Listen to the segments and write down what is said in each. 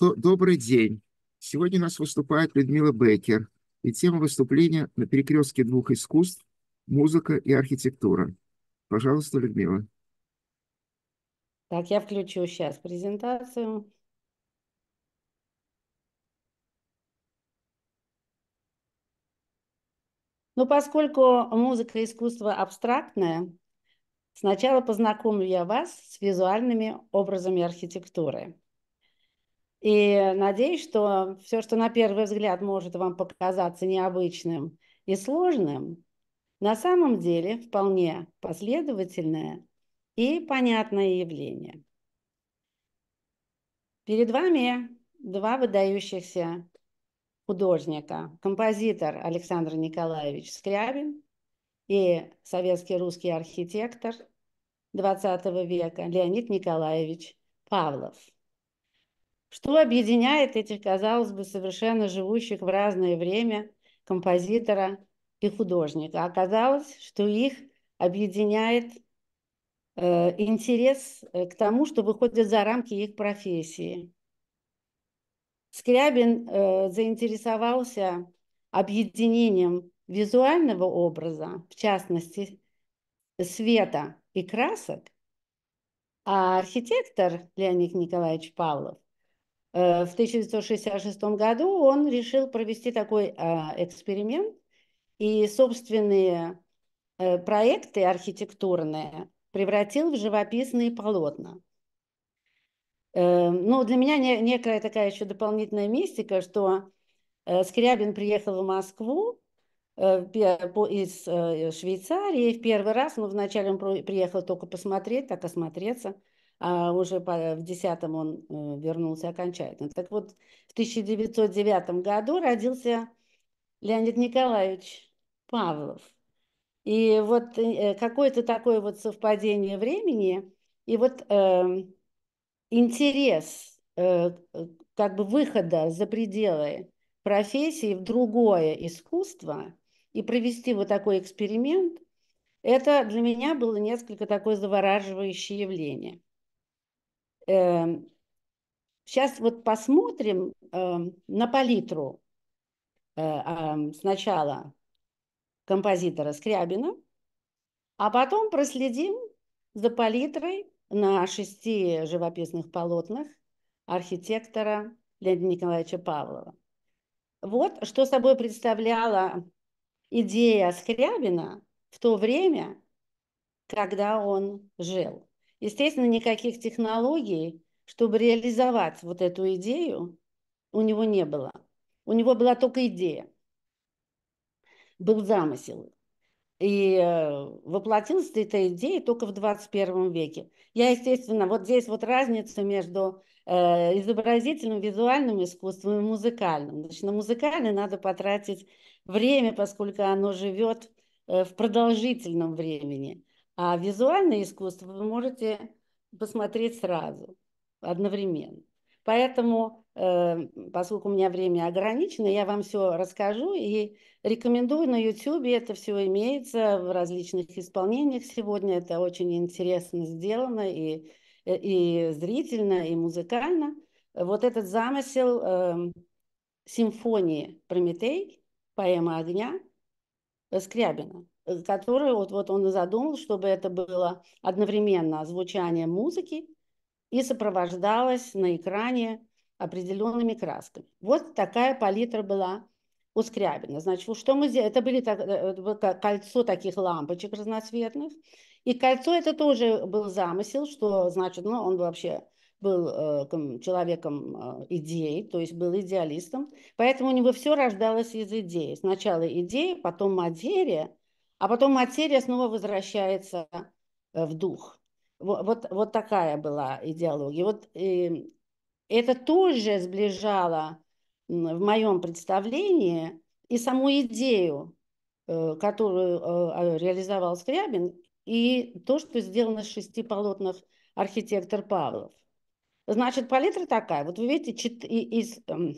Добрый день. Сегодня у нас выступает Людмила Бекер, и тема выступления на перекрестке двух искусств – музыка и архитектура. Пожалуйста, Людмила. Так, я включу сейчас презентацию. Ну, поскольку музыка и искусство абстрактное, сначала познакомлю я вас с визуальными образами архитектуры – и надеюсь, что все, что на первый взгляд может вам показаться необычным и сложным, на самом деле вполне последовательное и понятное явление. Перед вами два выдающихся художника, композитор Александр Николаевич Скрябин и советский русский архитектор XX века Леонид Николаевич Павлов – что объединяет этих, казалось бы, совершенно живущих в разное время композитора и художника? Оказалось, что их объединяет э, интерес э, к тому, что выходит за рамки их профессии. Скрябин э, заинтересовался объединением визуального образа, в частности, света и красок, а архитектор Леонид Николаевич Павлов Э, в 1966 году он решил провести такой э, эксперимент, и собственные э, проекты архитектурные превратил в живописные полотна. Но ну, для меня некая такая еще дополнительная мистика, что Скрябин приехал в Москву из Швейцарии в первый раз, но вначале он приехал только посмотреть, так осмотреться – а уже по, в 10 он э, вернулся окончательно. Так вот, в 1909 году родился Леонид Николаевич Павлов. И вот э, какое-то такое вот совпадение времени, и вот э, интерес э, как бы выхода за пределы профессии в другое искусство и провести вот такой эксперимент, это для меня было несколько такое завораживающее явление. Сейчас эм, вот посмотрим эм, на палитру э, эм, сначала композитора Скрябина, а потом проследим за палитрой на шести живописных полотнах архитектора Леонида Николаевича Павлова. Вот что собой представляла идея Скрябина в то время, когда он жил. Естественно, никаких технологий, чтобы реализовать вот эту идею, у него не было. У него была только идея, был замысел. И э, воплотилась эта идея только в 21 веке. Я, естественно, вот здесь вот разница между э, изобразительным, визуальным искусством и музыкальным. Значит, на музыкальный надо потратить время, поскольку оно живет э, в продолжительном времени. А визуальное искусство вы можете посмотреть сразу, одновременно. Поэтому, э, поскольку у меня время ограничено, я вам все расскажу и рекомендую на YouTube. Это все имеется в различных исполнениях сегодня. Это очень интересно сделано и, и зрительно, и музыкально. Вот этот замысел эм, симфонии «Прометей», поэма «Огня» Скрябина – Э, который вот, вот он и задумал, чтобы это было одновременно звучание музыки и сопровождалось на экране определенными красками. Вот такая палитра была у Скрябина. Значит, что мы здесь? Это были так, это э, было кольцо таких лампочек разноцветных. И кольцо это тоже был замысел, что значит, ну, он вообще был э, человеком э, идей, то есть был идеалистом. Поэтому у него все рождалось из идеи. Сначала идеи, потом материя, а потом материя снова возвращается э, в дух. Вот, вот, вот такая была идеология. Вот э, это тоже сближало в моем представлении и саму идею, э, которую э, а, реализовал Скрябин, и то, что сделано из шести полотнах архитектор Павлов. Значит, палитра такая. Вот вы видите, из эм,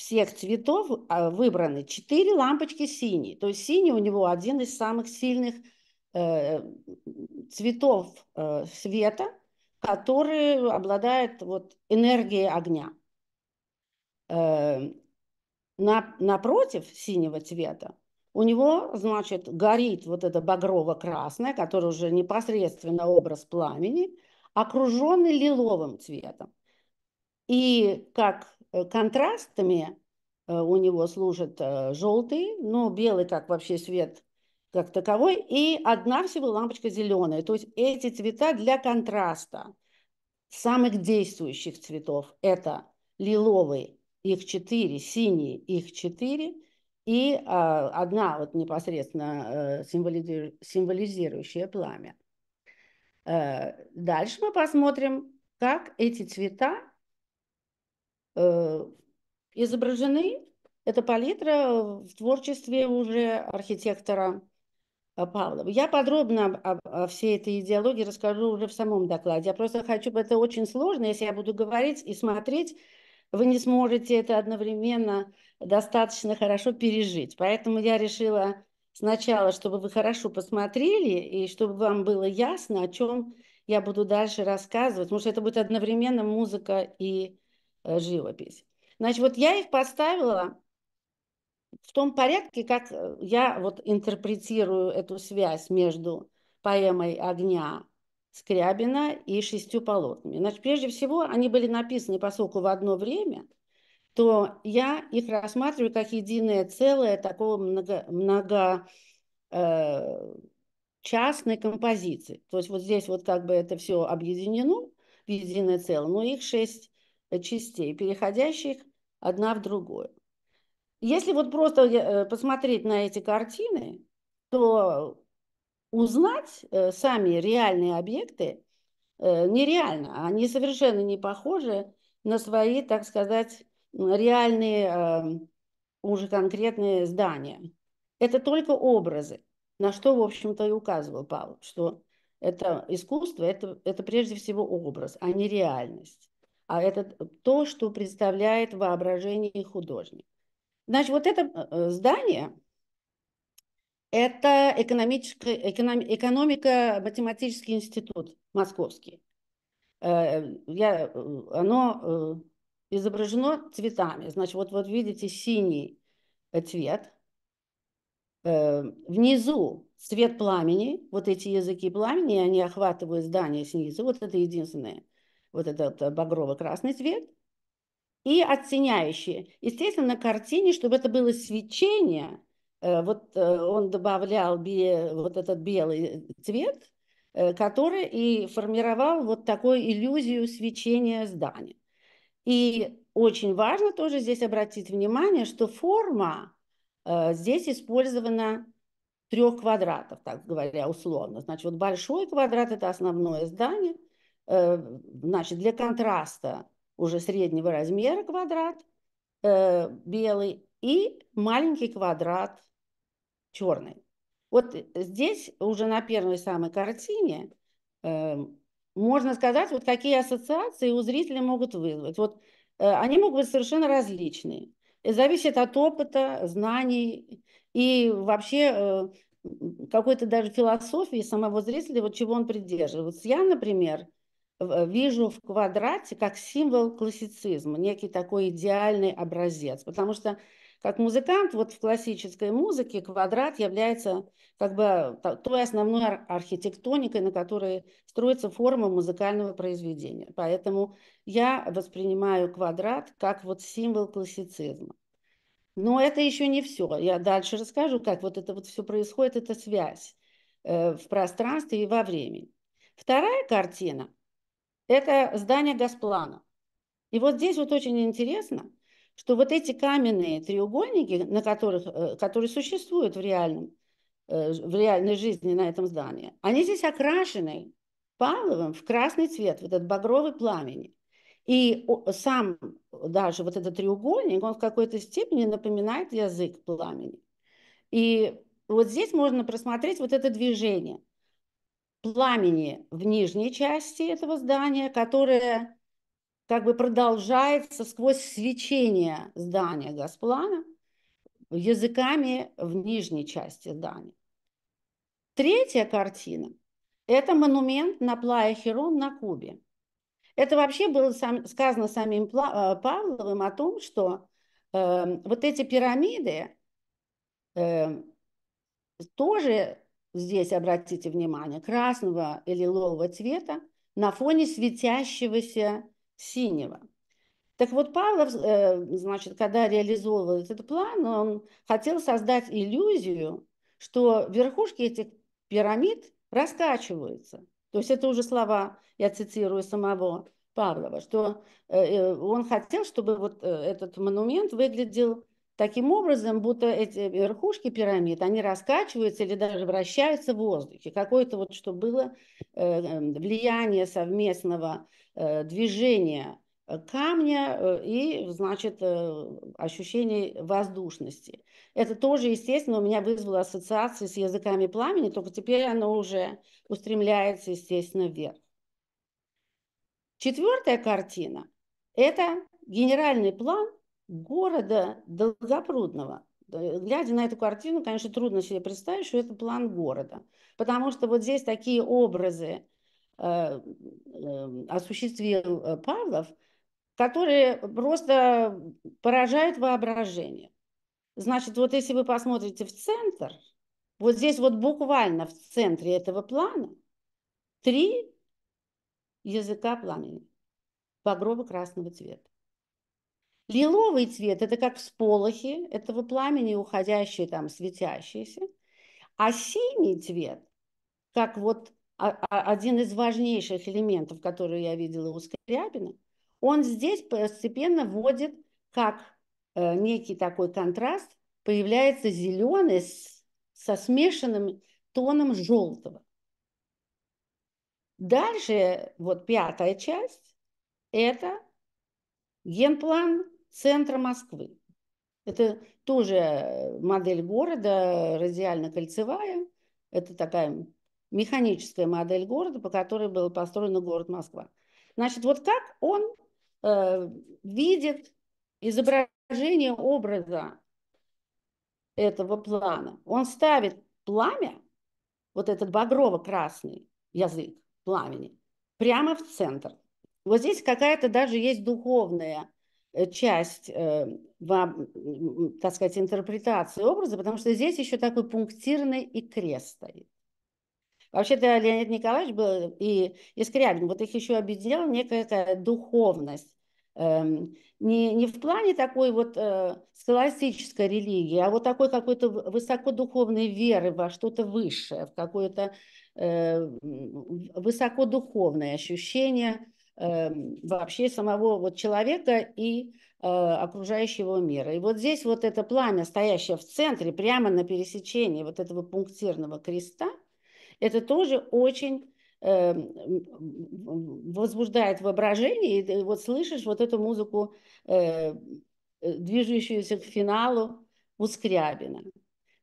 всех цветов а, выбраны 4 лампочки синие, То есть синий у него один из самых сильных э, цветов э, света, который обладает вот, энергией огня. Э, на, напротив синего цвета у него, значит, горит вот это багрово-красное, которое уже непосредственно образ пламени, окруженный лиловым цветом. И как Э, контрастами э, у него служит э, желтый, но ну, белый, как вообще свет как таковой, и одна всего лампочка зеленая. То есть эти цвета для контраста самых действующих цветов. Это лиловый, их четыре, синий, их четыре, и э, одна вот непосредственно э, символизиру, символизирующая пламя. Э, дальше мы посмотрим, как эти цвета Э, изображены, эта палитра в творчестве уже архитектора э, Павлова. Я подробно о, о всей этой идеологии расскажу уже в самом докладе. Я просто хочу, это очень сложно, если я буду говорить и смотреть, вы не сможете это одновременно достаточно хорошо пережить. Поэтому я решила сначала, чтобы вы хорошо посмотрели и чтобы вам было ясно, о чем я буду дальше рассказывать, потому что это будет одновременно музыка и Э, живопись. Значит, вот я их поставила в том порядке, как э, я вот интерпретирую эту связь между поэмой «Огня» Скрябина и шестью полотнами. Значит, прежде всего, они были написаны, поскольку в одно время, то я их рассматриваю как единое целое такого много, много э, частной композиции. То есть вот здесь вот как бы это все объединено в единое целое, но их шесть частей, переходящих одна в другую. Если вот просто э, посмотреть на эти картины, то узнать э, сами реальные объекты э, нереально. Они совершенно не похожи на свои, так сказать, реальные эм, уже конкретные здания. Это только образы, на что, в общем-то, и указывал Павел, что это искусство, это, это прежде всего образ, а не реальность а это то, что представляет воображение художник. Значит, вот это э, э, здание, это экономическая, экономика, математический институт московский. Э, я, оно изображено цветами. Значит, вот, вот видите синий цвет. Внизу цвет пламени, вот эти языки пламени, они охватывают здание снизу, вот это единственное вот этот э, багрово-красный цвет, и оттеняющие. Естественно, на картине, чтобы это было свечение, э, вот э, он добавлял вот этот белый цвет, который и формировал вот такую иллюзию свечения здания. И очень важно тоже здесь обратить внимание, что форма здесь использована трех квадратов, так говоря, условно. Значит, вот большой квадрат – это основное здание – Э, значит, для контраста уже среднего размера квадрат э, белый и маленький квадрат черный. Вот здесь уже на первой самой картине э, можно сказать, вот какие ассоциации у зрителя могут вызвать. Вот они могут быть совершенно различные. Это зависит от опыта, знаний и вообще какой-то даже философии самого зрителя, вот чего он придерживается. Я, например, вижу в квадрате как символ классицизма, некий такой идеальный образец. Потому что как музыкант, вот в классической музыке квадрат является как бы той основной архитектоникой, на которой строится форма музыкального произведения. Поэтому я воспринимаю квадрат как вот символ классицизма. Но это еще не все. Я дальше расскажу, как вот это вот все происходит, эта связь э, в пространстве и во времени. Вторая картина – это здание Газплана. И вот здесь вот очень интересно, что вот эти каменные треугольники, на которых, э, которые существуют в, реальном, э, в реальной жизни на этом здании, они здесь окрашены Павловым в красный цвет, в этот багровый пламени. И сам даже вот этот треугольник, он в какой-то степени напоминает язык пламени. И вот здесь можно просмотреть вот это движение – пламени в нижней части этого здания, которое как бы продолжается сквозь свечение здания Газплана языками в нижней части здания. Третья картина – это монумент на Плая Херон на Кубе. Это вообще было сам, сказано самим Пла, э, Павловым о том, что э, вот эти пирамиды э, тоже здесь обратите внимание, красного или лилового цвета на фоне светящегося синего. Так вот, Павлов, э, значит, когда реализовывал этот план, он хотел создать иллюзию, что верхушки этих пирамид раскачиваются. То есть это уже слова, я цитирую самого Павлова, что э, э, он хотел, чтобы вот этот монумент выглядел Таким образом, будто эти верхушки пирамид, они раскачиваются или даже вращаются в воздухе. Какое-то вот, что было э, эм, влияние совместного э, движения э, камня и, значит, ощущение воздушности. Это тоже, естественно, у меня вызвало ассоциации с языками пламени, только теперь оно уже устремляется, естественно, вверх. Четвертая картина – это генеральный план города Долгопрудного. Э, глядя на эту картину, конечно, трудно себе представить, что это план города. Потому что вот здесь такие образы э, эм, э, осуществил Павлов, которые просто поражают воображение. Значит, вот если вы посмотрите в центр, вот здесь вот буквально в центре этого плана три языка пламени, погробы красного цвета. Лиловый цвет – это как всполохи этого пламени, уходящие там, светящиеся. А синий цвет, как вот один из важнейших элементов, которые я видела у Скрябина, он здесь постепенно вводит как э, некий такой контраст, появляется зеленый с, со смешанным тоном желтого. Дальше вот пятая часть – это генплан центра Москвы. Это тоже э, модель города, радиально-кольцевая. Это такая механическая модель города, по которой был построен город Москва. Значит, вот как он э, видит изображение образа этого плана. Он ставит пламя, вот этот багрово-красный язык пламени, прямо в центр. Вот здесь какая-то даже есть духовная Э, часть, э, вам, так сказать, интерпретации образа, потому что здесь еще такой пунктирный и крест стоит. Вообще-то Леонид Николаевич был и, и вот их еще объединяла некая духовность. Эм, не, не в плане такой вот э, схоластической религии, а вот такой какой-то высокодуховной веры во что-то высшее, в какое-то высокодуховное ощущение – Эм, вообще самого вот человека и э, окружающего мира. И вот здесь вот это пламя, стоящее в центре, прямо на пересечении вот этого пунктирного креста, это тоже очень эм, возбуждает воображение, и вот слышишь вот эту музыку, э, движущуюся к финалу у Скрябина.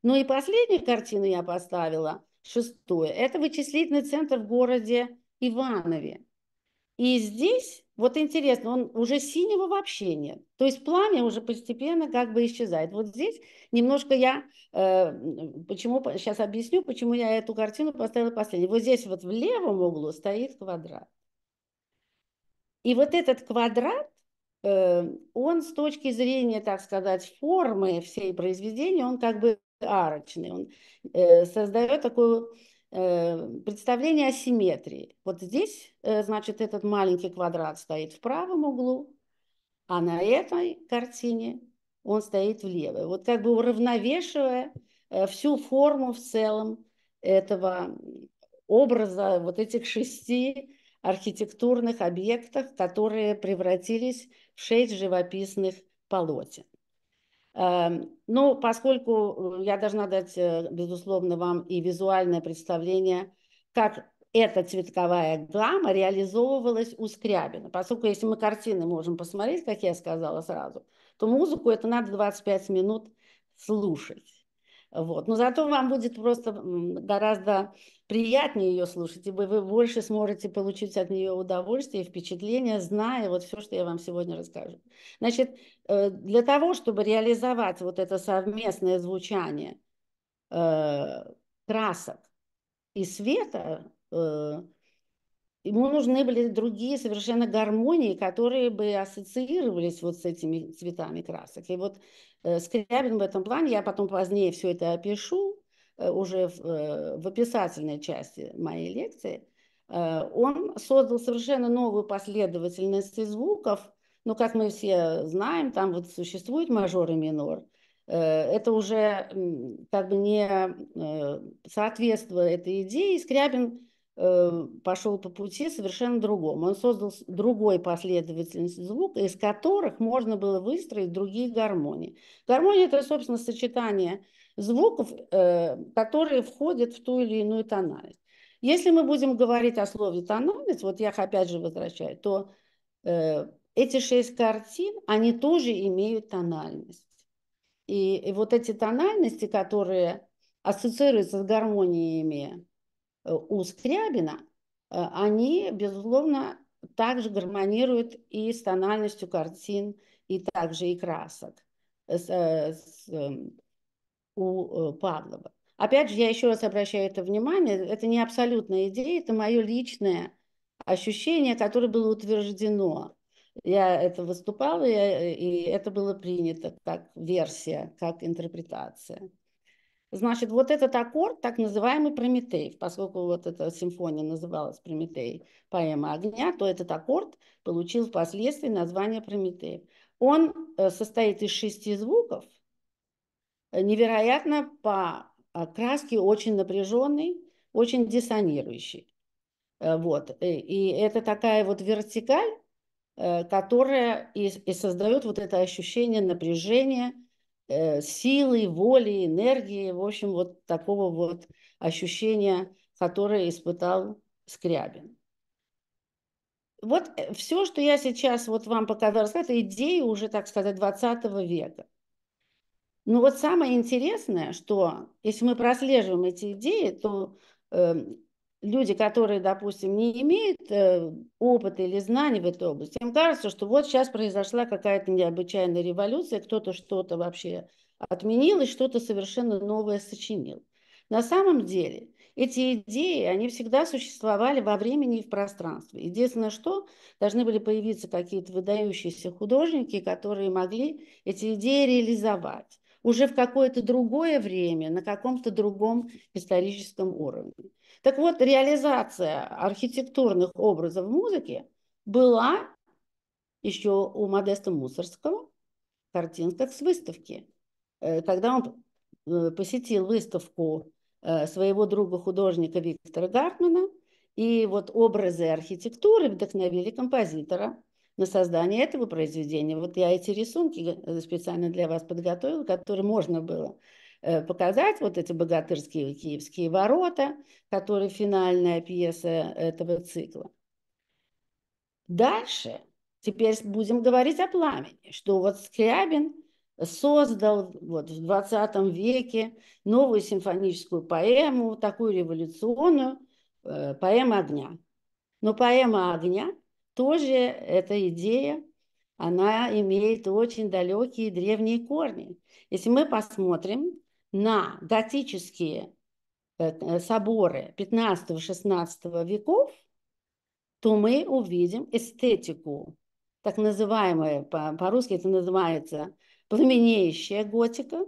Ну и последнюю картину я поставила, шестую, это вычислительный центр в городе Иванове. И здесь вот интересно, он уже синего вообще нет. То есть пламя уже постепенно как бы исчезает. Вот здесь немножко я, э, почему, сейчас объясню, почему я эту картину поставила последней. Вот здесь вот в левом углу стоит квадрат. И вот этот квадрат, э, он с точки зрения, так сказать, формы всей произведения, он как бы арочный, он э, создает такую Э, представление о симметрии. Вот здесь, э, значит, этот маленький квадрат стоит в правом углу, а на этой картине он стоит влево. Вот как бы уравновешивая э, всю форму в целом этого образа вот этих шести архитектурных объектов, которые превратились в шесть живописных полотен. Эм, Но ну, поскольку э, я должна дать, э, безусловно, вам и визуальное представление, как эта цветковая гамма реализовывалась у Скрябина. Поскольку если мы картины можем посмотреть, как я сказала сразу, то музыку это надо 25 минут слушать. Вот. Но зато вам будет просто гораздо приятнее ее слушать, и вы больше сможете получить от нее удовольствие и впечатление, зная вот все, что я вам сегодня расскажу. Значит, э, для того, чтобы реализовать вот это совместное звучание э, красок и света, э, ему нужны были другие совершенно гармонии, которые бы ассоциировались вот с этими цветами красок. И вот Э, Скрябин в этом плане, я потом позднее все это опишу, э, уже в, э, в описательной части моей лекции, он создал совершенно новую последовательность звуков. Но ну, как мы все знаем, там вот существует мажор и минор. Это уже как бы не соответствует этой идее. Скрябин Э, пошел по пути совершенно другому. Он создал другой последовательность звука, из которых можно было выстроить другие гармонии. Гармония – это, собственно, сочетание звуков, э, которые входят в ту или иную тональность. Если мы будем говорить о слове тональность, вот я опять же возвращаю, то э, эти шесть картин, они тоже имеют тональность. И, и вот эти тональности, которые ассоциируются с гармониями Э, у Скрябина, э, они, безусловно, также гармонируют и с тональностью картин, и также и красок э, эм, у Павлова. Опять же, я еще раз обращаю это внимание, это не абсолютная идея, это мое личное ощущение, которое было утверждено. Я это выступала, и это было принято как версия, как интерпретация. Значит, вот этот аккорд, так называемый Прометей, поскольку вот эта симфония называлась Прометей, поэма огня, то этот аккорд получил впоследствии название Прометей. Он э, состоит из шести звуков, э, невероятно по э, краске очень напряженный, очень диссонирующий. Вот. И это такая вот вертикаль, которая и, и создает вот это ощущение напряжения – Э, силы, воли, энергии, в общем, вот такого вот ощущения, которое испытал Скрябин. Вот э, все, что я сейчас вот вам показала, это идеи уже, так сказать, 20 века. Но вот самое интересное, что если мы прослеживаем эти идеи, то эм, люди, которые, допустим, не имеют э, опыта или знаний в этой области, им кажется, что вот сейчас произошла какая-то необычайная революция, кто-то что-то вообще отменил и что-то совершенно новое сочинил. На самом деле эти идеи, они всегда существовали во времени и в пространстве. Единственное, что должны были появиться какие-то выдающиеся художники, которые могли эти идеи реализовать уже в какое-то другое время, на каком-то другом историческом уровне. Так вот, реализация архитектурных образов музыки была еще у Модеста Мусорского в картинках с выставки. Э, когда он э, посетил выставку э, своего друга-художника Виктора Гартмана, и вот образы архитектуры вдохновили композитора на создание этого произведения. Вот я эти рисунки специально для вас подготовила, которые можно было Э, показать вот эти богатырские киевские ворота, которые финальная пьеса э, этого цикла. Дальше теперь будем говорить о пламени, что вот Скрябин создал вот в 20 веке новую симфоническую поэму, такую революционную, э, поэма огня. Но поэма огня тоже эта идея, она имеет очень далекие древние корни. Если мы посмотрим на готические э, э, соборы 15-16 веков, то мы увидим эстетику, так называемая, по-русски это называется пламенеющая готика,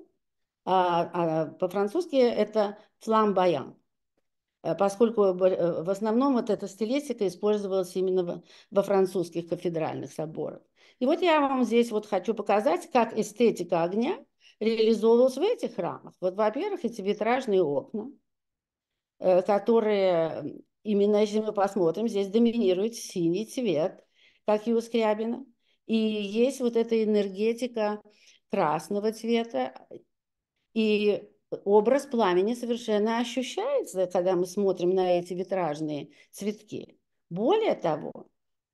а, а по-французски это фламбоян, э, поскольку в основном вот эта стилистика использовалась именно во французских кафедральных соборах. И вот я вам здесь вот хочу показать, как эстетика огня – реализовывался в этих рамах. Вот, во-первых, эти витражные окна, э, которые именно, если мы посмотрим, здесь доминирует синий цвет, как и у Скрябина. И есть вот эта энергетика красного цвета, и образ пламени совершенно ощущается, когда мы смотрим на эти витражные цветки. Более того, э,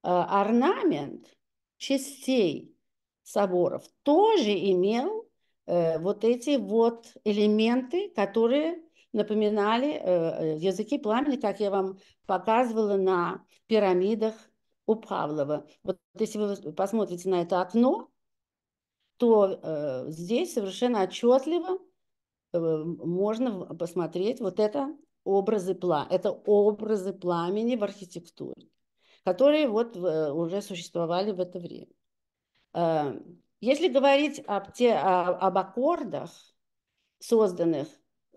орнамент частей соборов тоже имел Э, вот эти вот элементы, которые напоминали э, э, языки пламени, как я вам показывала на пирамидах у Павлова. Вот если вы посмотрите на это окно, то э, здесь совершенно отчетливо э, можно посмотреть вот это образы пла, это образы пламени в архитектуре, которые вот э, уже существовали в это время. Э, если говорить об, те, об аккордах, созданных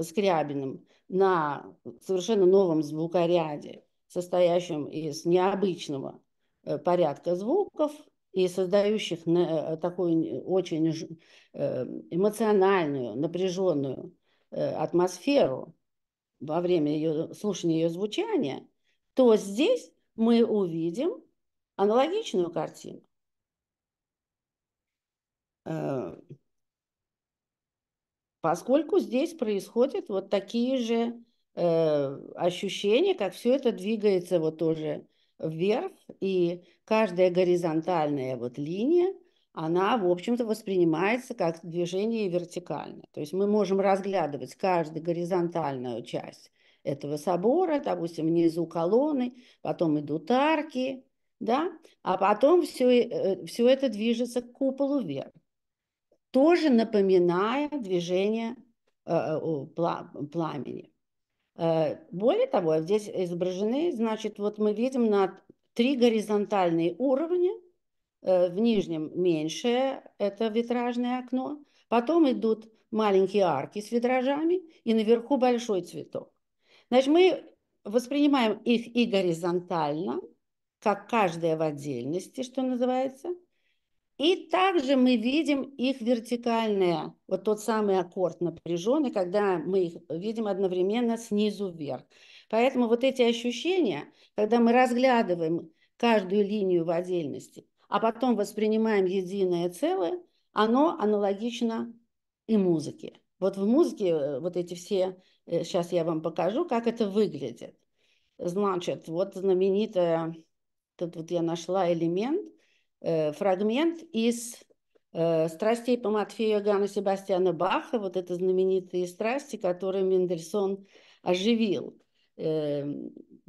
Скрябиным на совершенно новом звукоряде, состоящем из необычного э, порядка звуков и создающих э, такую очень э, эмоциональную, напряженную атмосферу во время ее, слушания ее звучания, то здесь мы увидим аналогичную картину. Э, поскольку здесь происходят вот такие же э, ощущения, как все это двигается вот тоже вверх, и каждая горизонтальная вот линия, она, в общем-то, воспринимается как движение вертикально. То есть мы можем разглядывать каждую горизонтальную часть этого собора, допустим, внизу колонны, потом идут арки, да, а потом все, э, все это движется к куполу вверх тоже напоминая движение э, э, пламени. Э, более того, здесь изображены, значит, вот мы видим на три горизонтальные уровня. В нижнем меньшее – это витражное окно. Потом идут маленькие арки с витражами и наверху большой цветок. Значит, мы воспринимаем их и горизонтально, как каждая в отдельности, что называется – и также мы видим их вертикальные, вот тот самый аккорд напряженный, когда мы их видим одновременно снизу вверх. Поэтому вот эти ощущения, когда мы разглядываем каждую линию в отдельности, а потом воспринимаем единое целое, оно аналогично и музыке. Вот в музыке э, вот эти все, сейчас э, я вам покажу, как это выглядит. Значит, вот знаменитая, тут вот я нашла элемент – Э, фрагмент из э, «Страстей по Матфею Иоганна Себастьяна Баха», вот это знаменитые страсти, которые Мендельсон оживил э,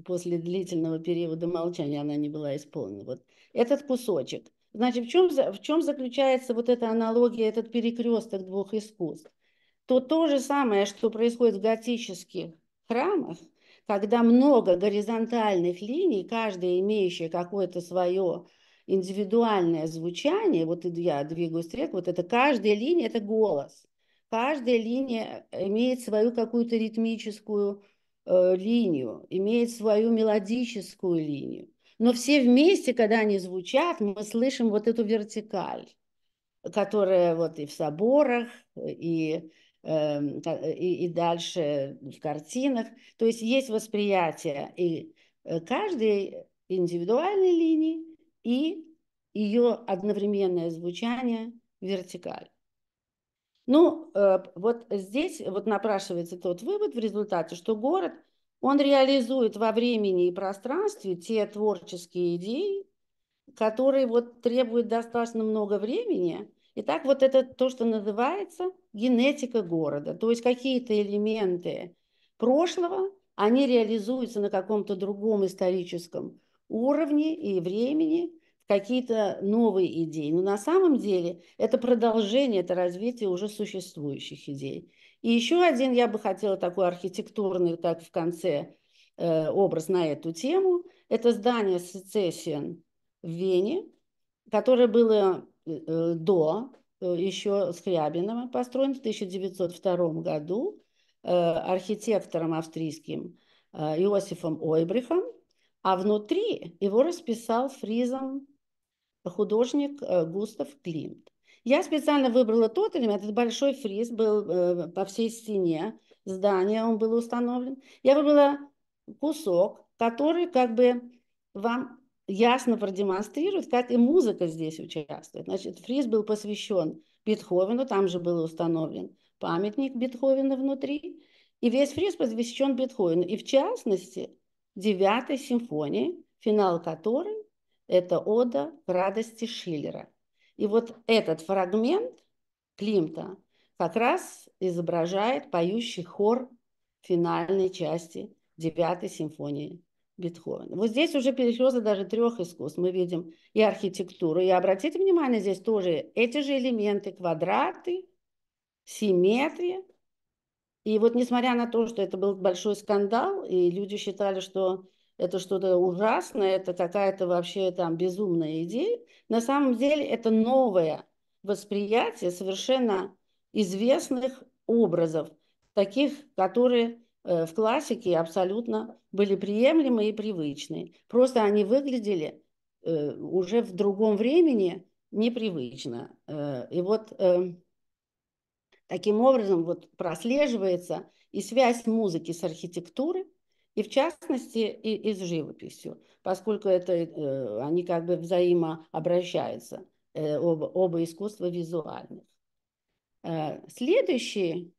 после длительного периода молчания, она не была исполнена. Вот этот кусочек. Значит, в чем, в чем заключается вот эта аналогия, этот перекресток двух искусств? То то же самое, что происходит в готических храмах, когда много горизонтальных линий, каждая имеющая какое-то свое индивидуальное звучание, вот я двигаюсь трек, вот это каждая линия – это голос. Каждая линия имеет свою какую-то ритмическую э, линию, имеет свою мелодическую линию. Но все вместе, когда они звучат, мы слышим вот эту вертикаль, которая вот и в соборах, и эм, и, и дальше в картинах. То есть есть восприятие и э, каждой индивидуальной линии, и ее одновременное звучание вертикаль. Ну, э, вот здесь вот напрашивается тот вывод в результате, что город, он реализует во времени и пространстве те творческие идеи, которые вот требуют достаточно много времени. И так вот это то, что называется генетика города. То есть какие-то элементы прошлого, они реализуются на каком-то другом историческом уровне и времени какие-то новые идеи. Но на самом деле это продолжение, это развитие уже существующих идей. И еще один я бы хотела такой архитектурный, так в конце э, образ на эту тему. Это здание Secession в Вене, которое было э, до э, еще Скрябинова построено в 1902 году архитектором австрийским Иосифом Ойбрихом а внутри его расписал фризом художник э, Густав Климт. Я специально выбрала тот элемент, этот большой фриз был э, по всей стене здания, он был установлен. Я выбрала кусок, который как бы вам ясно продемонстрирует, как и музыка здесь участвует. Значит, фриз был посвящен Бетховену, там же был установлен памятник Бетховена внутри, и весь фриз посвящен Бетховену. И в частности, девятой симфонии, финал которой – это ода к радости Шиллера. И вот этот фрагмент Климта как раз изображает поющий хор финальной части девятой симфонии Бетховена. Вот здесь уже перехлёзы даже трех искусств. Мы видим и архитектуру. И обратите внимание, здесь тоже эти же элементы, квадраты, симметрия, и вот несмотря на то, что это был большой скандал, и люди считали, что это что-то ужасное, это какая-то вообще там безумная идея, на самом деле это новое восприятие совершенно известных образов, таких, которые э, в классике абсолютно были приемлемы и привычны. Просто они выглядели э, уже в другом времени непривычно. Э, и вот эм, Таким образом, вот прослеживается и связь музыки с архитектурой, и в частности и, и с живописью, поскольку это, э, они как бы взаимообращаются, э, оба, оба искусства визуальных. Э, следующий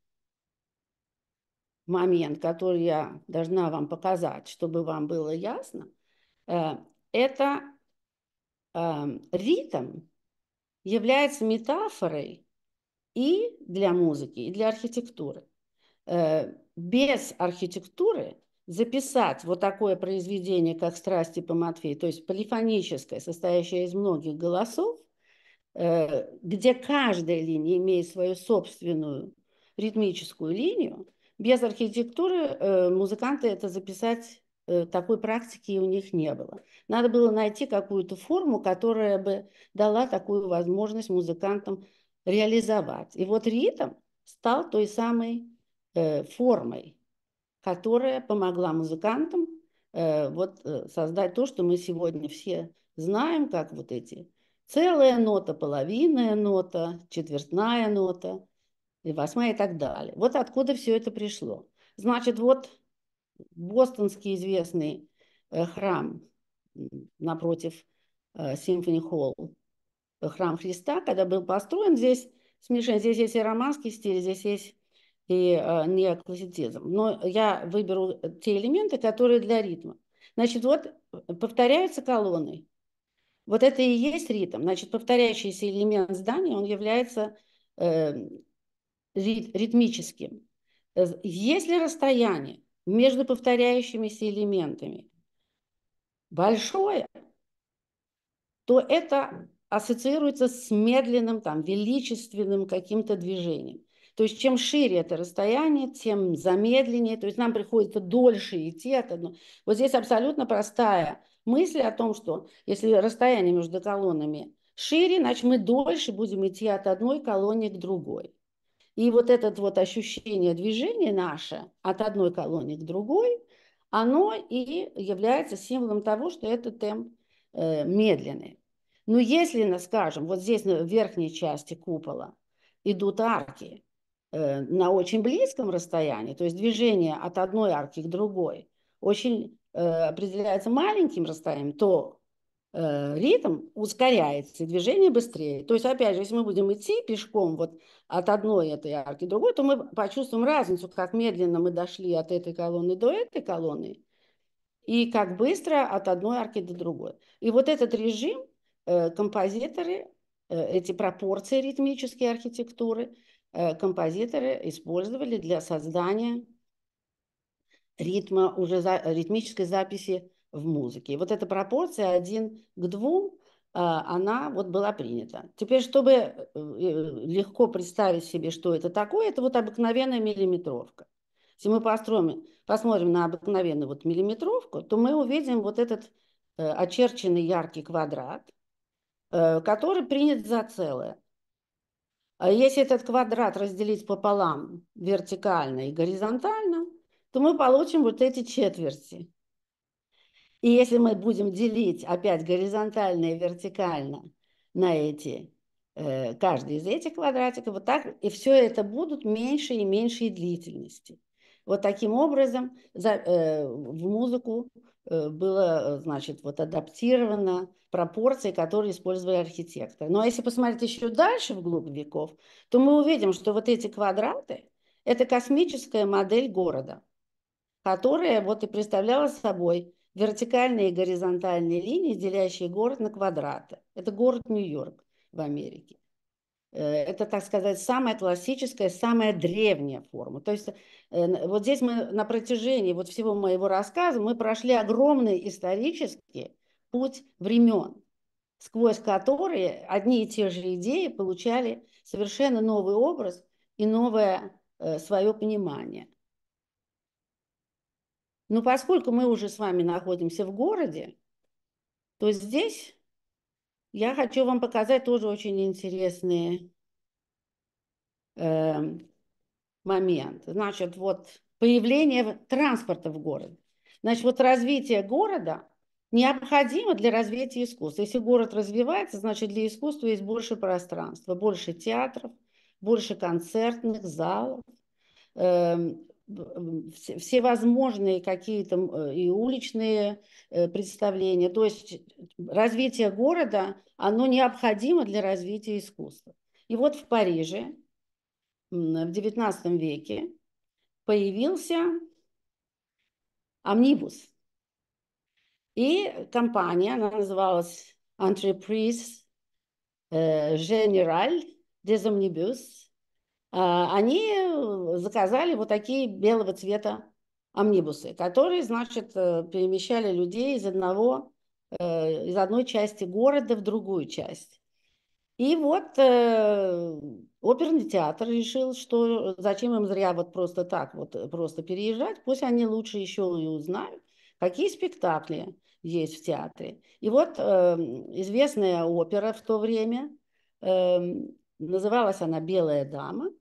момент, который я должна вам показать, чтобы вам было ясно, э, это э, ритм является метафорой и для музыки, и для архитектуры. Э, без архитектуры записать вот такое произведение, как «Страсти по Матфею», то есть полифоническое, состоящее из многих голосов, э, где каждая линия имеет свою собственную ритмическую линию, без архитектуры э, музыканты это записать такой практики у них не было. Надо было найти какую-то форму, которая бы дала такую возможность музыкантам реализовать. И вот ритм стал той самой э, формой, которая помогла музыкантам э, вот, э, создать то, что мы сегодня все знаем, как вот эти целая нота, половинная нота, четвертная нота, и восьмая и так далее. Вот откуда все это пришло. Значит, вот бостонский известный э, храм напротив э, Симфони Холл храм Христа, когда был построен здесь, смешение, здесь есть и романский стиль, здесь есть и э, неоклассицизм. Но я выберу э, те элементы, которые для ритма. Значит, вот э, повторяются колонны. Вот это и есть ритм. Значит, повторяющийся элемент здания, он является э, рит, ритмическим. Э, Если расстояние между повторяющимися элементами большое, то это ассоциируется с медленным, там, величественным каким-то движением. То есть чем шире это расстояние, тем замедленнее, то есть нам приходится дольше идти от одного. Вот здесь абсолютно простая мысль о том, что если расстояние между колоннами шире, значит мы дольше будем идти от одной колонии к другой. И вот это вот ощущение движения наше от одной колонии к другой, оно и является символом того, что этот темп э, медленный. Но ну, если, скажем, вот здесь на верхней части купола идут арки э, на очень близком расстоянии, то есть движение от одной арки к другой очень э, определяется маленьким расстоянием, то э, ритм ускоряется, движение быстрее. То есть, опять же, если мы будем идти пешком вот от одной этой арки к другой, то мы почувствуем разницу, как медленно мы дошли от этой колонны до этой колонны, и как быстро от одной арки до другой. И вот этот режим Э, композиторы э, эти пропорции ритмические архитектуры э, композиторы использовали для создания ритма, уже за, ритмической записи в музыке. вот эта пропорция один к двум, она вот была принята. Теперь, чтобы легко представить себе, что это такое, это вот обыкновенная миллиметровка. Если мы построим, посмотрим на обыкновенную вот миллиметровку, то мы увидим вот этот очерченный яркий квадрат – Э, который принят за целое. А если этот квадрат разделить пополам вертикально и горизонтально, то мы получим вот эти четверти. И если мы будем делить опять горизонтально и вертикально на эти, э, каждый из этих квадратиков, вот так, и все это будут меньше и меньше длительности. Вот таким образом за, э, в музыку Э, было, э, значит, вот адаптировано пропорции, которые использовали архитекторы. Но ну, а если посмотреть еще дальше, вглубь веков, то мы увидим, что вот эти квадраты – это космическая модель города, которая вот и представляла собой вертикальные и горизонтальные линии, делящие город на квадраты. Это город Нью-Йорк в Америке. Э, это, так сказать, самая классическая, самая древняя форма. То есть Э, вот здесь мы на протяжении вот всего моего рассказа мы прошли огромный исторический путь времен, сквозь которые одни и те же идеи получали совершенно новый образ и новое э, свое понимание. Но поскольку мы уже с вами находимся в городе, то здесь я хочу вам показать тоже очень интересные эм, момент. Значит, вот появление транспорта в городе. Значит, вот развитие города необходимо для развития искусства. Если город развивается, значит, для искусства есть больше пространства, больше театров, больше концертных залов, э, всевозможные какие-то э, и уличные э, представления. То есть развитие города, оно необходимо для развития искусства. И вот в Париже в XIX веке появился Omnibus. И компания, она называлась Entreprise э, General des Omnibus. А, они заказали вот такие белого цвета амнибусы, которые, значит, э, перемещали людей из одного, э, из одной части города в другую часть. И вот э, оперный театр решил, что зачем им зря вот просто так вот э, просто переезжать, пусть они лучше еще и узнают, какие спектакли есть в театре. И вот э, известная опера в то время, э, называлась она «Белая дама»,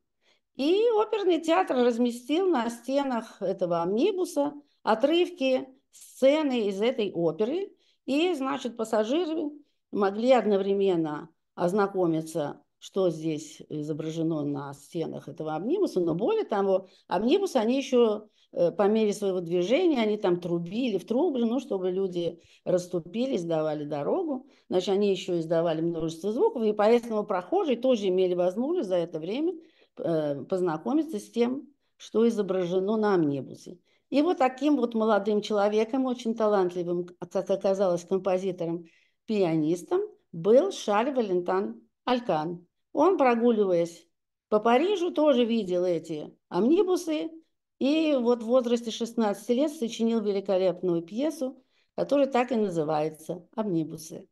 и оперный театр разместил на стенах этого амнибуса отрывки сцены из этой оперы, и, значит, пассажиры могли одновременно ознакомиться, что здесь изображено на стенах этого амнибуса, но более того, амнибусы, они еще э, по мере своего движения, они там трубили в трубы, ну, чтобы люди расступились, давали дорогу. Значит, они еще издавали множество звуков, и поэтому прохожие тоже имели возможность за это время э, познакомиться с тем, что изображено на амнибусе. И вот таким вот молодым человеком, очень талантливым, как оказалось, композитором, пианистом – был Шарль Валентан Алькан. Он, прогуливаясь по Парижу, тоже видел эти амнибусы, и вот в возрасте 16 лет сочинил великолепную пьесу, которая так и называется «Амнибусы».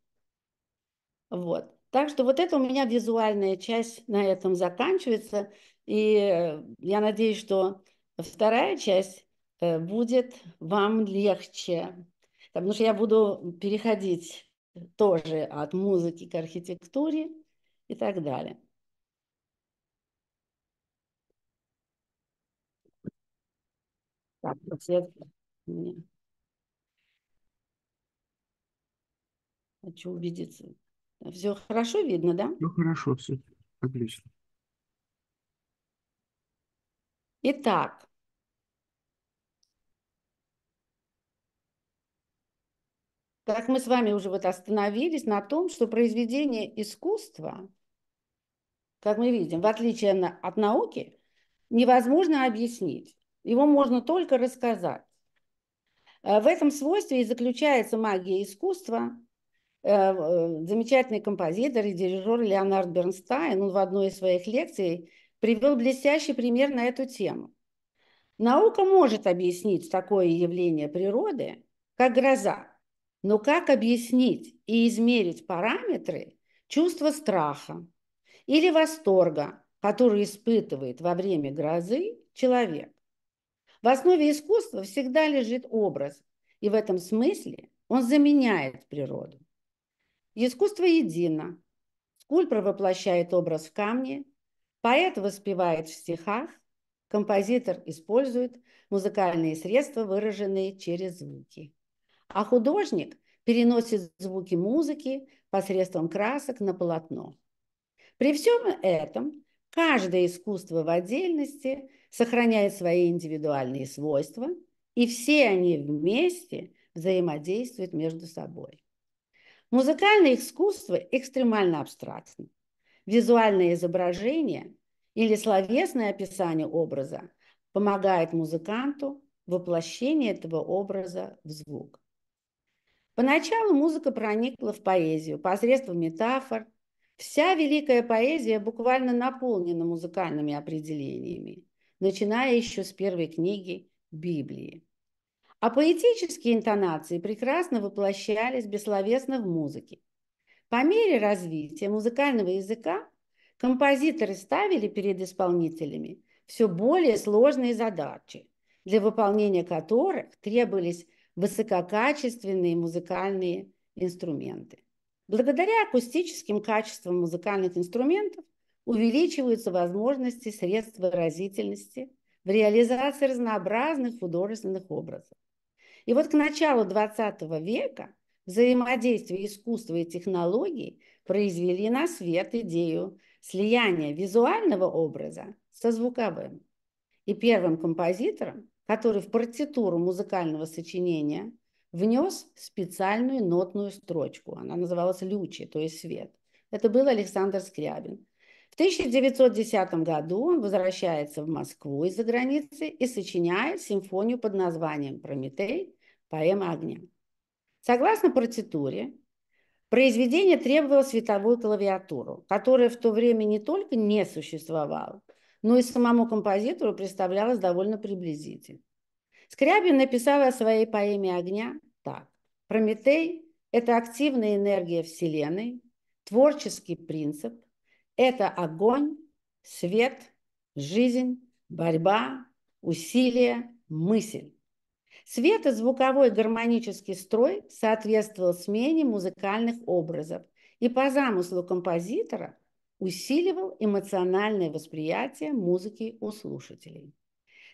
Вот. Так что вот это у меня визуальная часть на этом заканчивается. И э, я надеюсь, что вторая часть э, будет вам легче, потому что я буду переходить тоже от музыки к архитектуре и так далее. Так, вот Хочу убедиться. Все хорошо видно, да? Все хорошо, все отлично. Итак, Как мы с вами уже вот остановились на том, что произведение искусства, как мы видим, в отличие от науки, невозможно объяснить. Его можно только рассказать. Э, в этом свойстве и заключается магия искусства. Э, э, замечательный композитор и дирижер Леонард Бернстайн, он в одной из своих лекций привел блестящий пример на эту тему. Наука может объяснить такое явление природы, как гроза, но как объяснить и измерить параметры чувства страха или восторга, который испытывает во время грозы человек? В основе искусства всегда лежит образ, и в этом смысле он заменяет природу. Искусство едино. Скульптор воплощает образ в камне, поэт воспевает в стихах, композитор использует музыкальные средства, выраженные через звуки а художник переносит звуки музыки посредством красок на полотно. При всем этом каждое искусство в отдельности сохраняет свои индивидуальные свойства, и все они вместе взаимодействуют между собой. Музыкальное искусство экстремально абстрактно. Визуальное изображение или словесное описание образа помогает музыканту воплощение этого образа в звук. Поначалу музыка проникла в поэзию посредством метафор. Вся великая поэзия буквально наполнена музыкальными определениями, начиная еще с первой книги Библии. А поэтические интонации прекрасно воплощались бессловесно в музыке. По мере развития музыкального языка композиторы ставили перед исполнителями все более сложные задачи, для выполнения которых требовались высококачественные музыкальные инструменты. Благодаря акустическим качествам музыкальных инструментов увеличиваются возможности средств выразительности в реализации разнообразных художественных образов. И вот к началу XX века взаимодействие искусства и технологий произвели на свет идею слияния визуального образа со звуковым. И первым композитором, который в партитуру музыкального сочинения внес специальную нотную строчку. Она называлась «Лючи», то есть «Свет». Это был Александр Скрябин. В 1910 году он возвращается в Москву из-за границы и сочиняет симфонию под названием «Прометей. Поэма огня». Согласно партитуре, произведение требовало световую клавиатуру, которая в то время не только не существовала, но и самому композитору представлялось довольно приблизительно. Скрябин написал о своей поэме «Огня» так. «Прометей – это активная энергия Вселенной, творческий принцип, это огонь, свет, жизнь, борьба, усилие, мысль. Свет и звуковой гармонический строй соответствовал смене музыкальных образов, и по замыслу композитора – усиливал эмоциональное восприятие музыки у слушателей.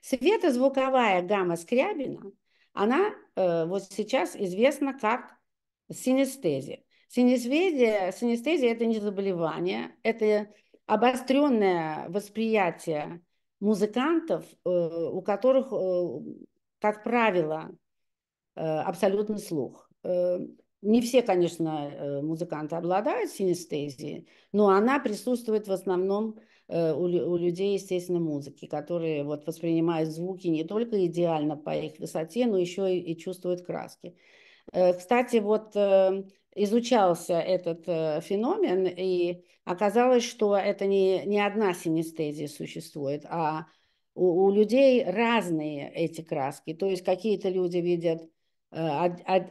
Светозвуковая гамма Скрябина, она э, вот сейчас известна как синестезия. Синестезия, синестезия – это не заболевание, это обостренное восприятие музыкантов, э, у которых, э, как правило, э, абсолютный слух. Э, не все, конечно, э, музыканты обладают синестезией, но она присутствует в основном э, у, людей, естественно, музыки, которые вот воспринимают звуки не только идеально по их высоте, но еще и, и чувствуют краски. Э, кстати, вот изучался этот феномен, и оказалось, что это не, не одна синестезия существует, а у, у людей разные эти краски. То есть какие-то люди видят Э,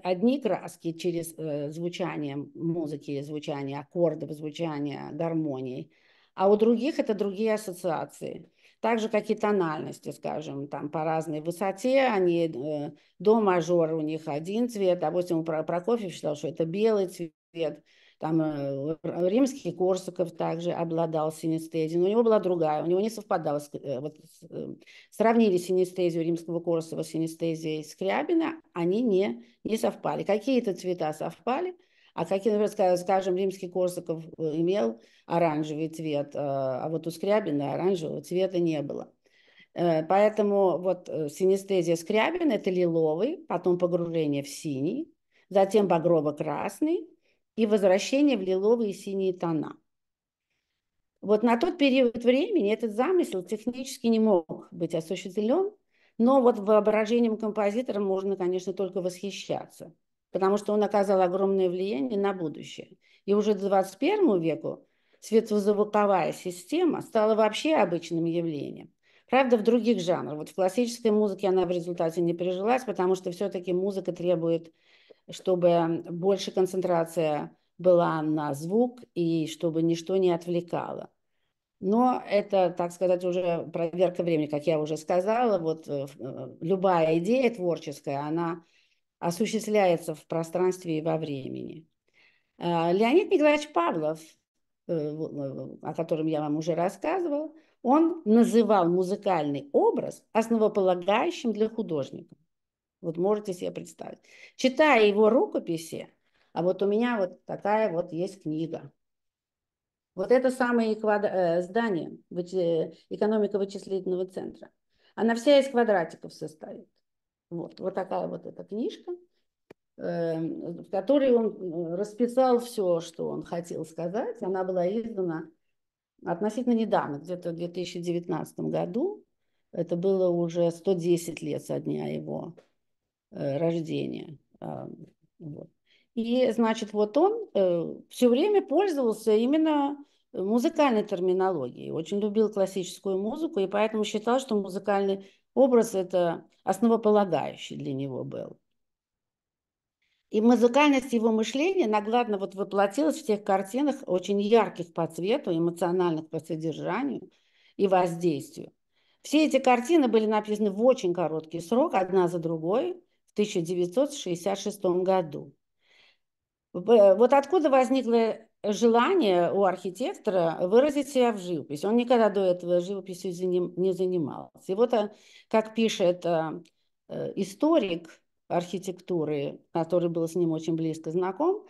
одни краски через э, звучание музыки, звучание аккордов, звучание гармонии, а у других это другие ассоциации. Так же, как и тональности, скажем, там по разной высоте, они, э, до мажора у них один цвет, допустим, про Прокофьев считал, что это белый цвет, там э, римский Корсаков также обладал синестезией, но у него была другая, у него не совпадала. Э, вот, эм, сравнили синестезию римского Корсакова с синестезией Скрябина, они не, не совпали. Какие-то цвета совпали, а какие, например, скажем, римский Корсаков э, имел оранжевый цвет, а вот у Скрябина оранжевого цвета не было. Поэтому вот синестезия Скрябина – это лиловый, потом погружение в синий, затем багрово-красный, и возвращение в лиловые и синие тона. Вот на тот период времени этот замысел технически не мог быть осуществлен, но вот воображением композитора можно, конечно, только восхищаться, потому что он оказал огромное влияние на будущее. И уже к 21 веку светозвуковая система стала вообще обычным явлением. Правда, в других жанрах. Вот в классической музыке она в результате не прижилась, потому что все-таки музыка требует чтобы больше концентрация была на звук и чтобы ничто не отвлекало. Но это, так сказать, уже проверка времени, как я уже сказала. Вот э, э, любая идея творческая, она осуществляется в пространстве и во времени. Э, Леонид Николаевич Павлов, о котором я вам уже рассказывала, он называл музыкальный образ основополагающим для художника. Вот можете себе представить. Читая его рукописи, а вот у меня вот такая вот есть книга. Вот это самое квад... Э, здание э, экономико-вычислительного центра. Она вся из квадратиков состоит. Вот, вот такая вот эта книжка, эм, в которой он э, расписал все, что он хотел сказать. Она была издана относительно недавно, где-то в 2019 году. Это было уже 110 лет со дня его Э, рождения. А, вот. И, значит, вот он э, все время пользовался именно музыкальной терминологией, очень любил классическую музыку, и поэтому считал, что музыкальный образ – это основополагающий для него был. И музыкальность его мышления наглядно вот воплотилась в тех картинах, очень ярких по цвету, эмоциональных по содержанию и воздействию. Все эти картины были написаны в очень короткий срок, одна за другой – в 1966 э, году. Вот откуда возникло желание у архитектора выразить себя в живописи. Он никогда до этого живописью не занимался. И вот, э, как пишет э, историк архитектуры, который был с ним очень близко знаком,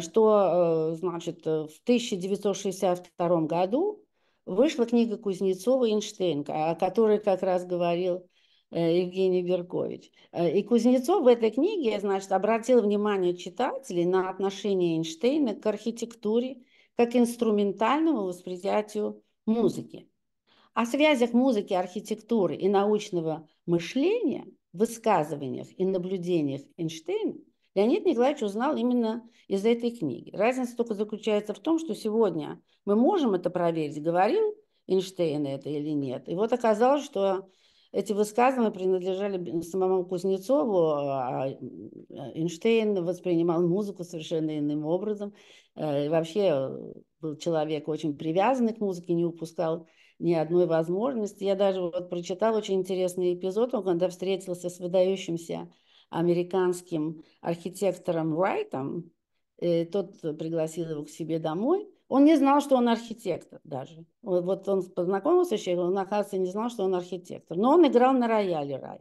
что, значит, в 1962 году вышла книга Кузнецова «Эйнштейн», о которой как раз говорил Э, Евгений Беркович. Э, и Кузнецов в этой книге, значит, обратил внимание читателей на отношение Эйнштейна к архитектуре как инструментальному восприятию музыки. О связях музыки, архитектуры и научного мышления в высказываниях и наблюдениях Эйнштейна Леонид Николаевич узнал именно из этой книги. Разница только заключается в том, что сегодня мы можем это проверить, говорил Эйнштейн это или нет. И вот оказалось, что эти высказывания принадлежали самому Кузнецову, а, а Эйнштейн воспринимал музыку совершенно иным образом. Э, и вообще э, был человек очень привязанный к музыке, не упускал ни одной возможности. Я даже вот прочитал очень интересный эпизод, он когда встретился с выдающимся американским архитектором Райтом, э, тот пригласил его к себе домой – он не знал, что он архитектор даже. Вот он познакомился с человеком, он, оказывается, не знал, что он архитектор. Но он играл на рояле рай.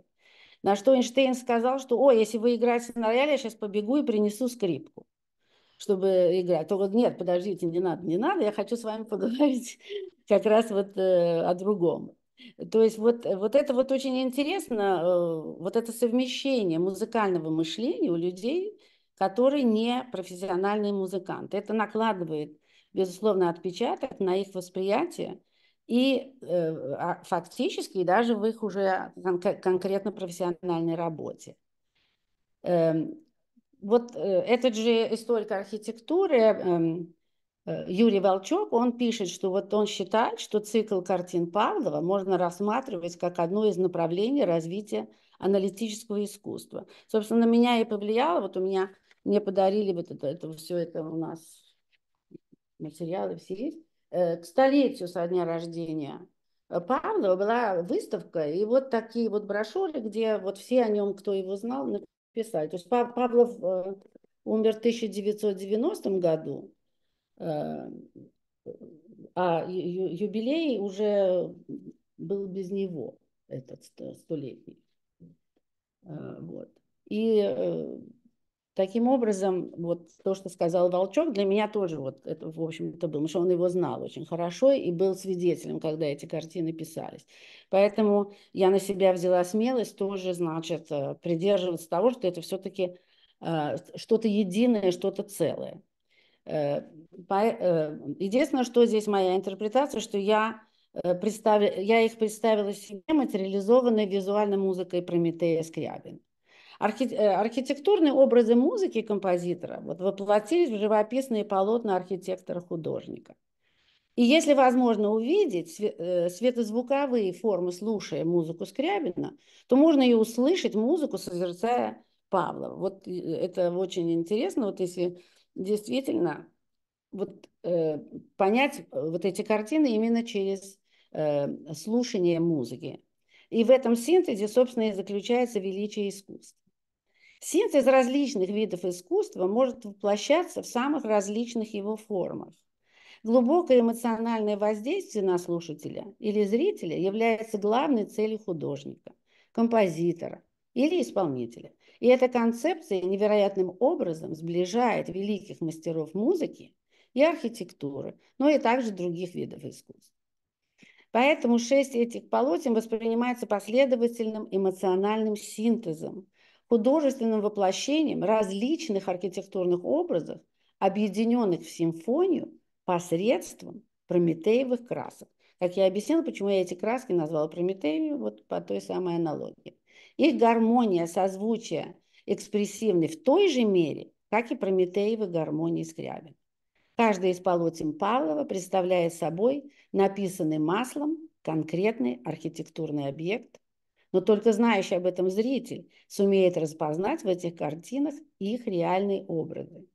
На что Эйнштейн сказал, что, о, если вы играете на рояле, я сейчас побегу и принесу скрипку чтобы играть. Только нет, подождите, не надо, не надо, я хочу с вами поговорить как раз вот э, о другом. То есть вот, вот это вот очень интересно, э, вот это совмещение музыкального мышления у людей, которые не профессиональные музыканты. Это накладывает безусловно, отпечаток на их восприятие и э, а, фактически и даже в их уже кон- конкретно профессиональной работе. Эм, вот э, этот же историк архитектуры эм, э, Юрий Волчок, он пишет, что вот он считает, что цикл картин Павлова можно рассматривать как одно из направлений развития аналитического искусства. Собственно, на меня и повлияло, вот у меня мне подарили вот это, это все это у нас материалы все есть, э, к столетию со дня рождения э, Павлова была выставка, и вот такие вот брошюры, где вот все о нем, кто его знал, написали. То есть Павлов э, умер в 1990 году, а юбилей уже был без него, этот столетний. Вот. И Таким образом, вот то, что сказал Волчок, для меня тоже вот это, в общем-то, было, потому что он его знал очень хорошо и был свидетелем, когда эти картины писались. Поэтому я на себя взяла смелость тоже, значит, э, придерживаться того, что это все-таки э, что-то единое, что-то целое. Э, единственное, что здесь моя интерпретация, что я, представ... я их представила себе материализованной визуально музыкой Прометея Скрябина. Архи... Э, архитектурные образы музыки композитора вот, воплотились в живописные полотна архитектора-художника. И если возможно увидеть э, светозвуковые формы, слушая музыку Скрябина, то можно и услышать музыку, созерцая Павлова. Вот э, это очень интересно, вот если действительно вот, э, понять вот эти картины именно через э, слушание музыки. И в этом синтезе, собственно, и заключается величие искусства. Синтез различных видов искусства может воплощаться в самых различных его формах. Глубокое эмоциональное воздействие на слушателя или зрителя является главной целью художника, композитора или исполнителя. И эта концепция невероятным образом сближает великих мастеров музыки и архитектуры, но и также других видов искусств. Поэтому шесть этих полотен воспринимается последовательным эмоциональным синтезом, художественным воплощением различных архитектурных образов, объединенных в симфонию посредством прометеевых красок. Как я объяснила, почему я эти краски назвала прометеевыми, вот по той самой аналогии. Их гармония, созвучие экспрессивны в той же мере, как и прометеевы гармонии Скрябина. Каждое из полотен Павлова представляет собой написанный маслом конкретный архитектурный объект, но только знающий об этом зритель сумеет распознать в этих картинах их реальные образы.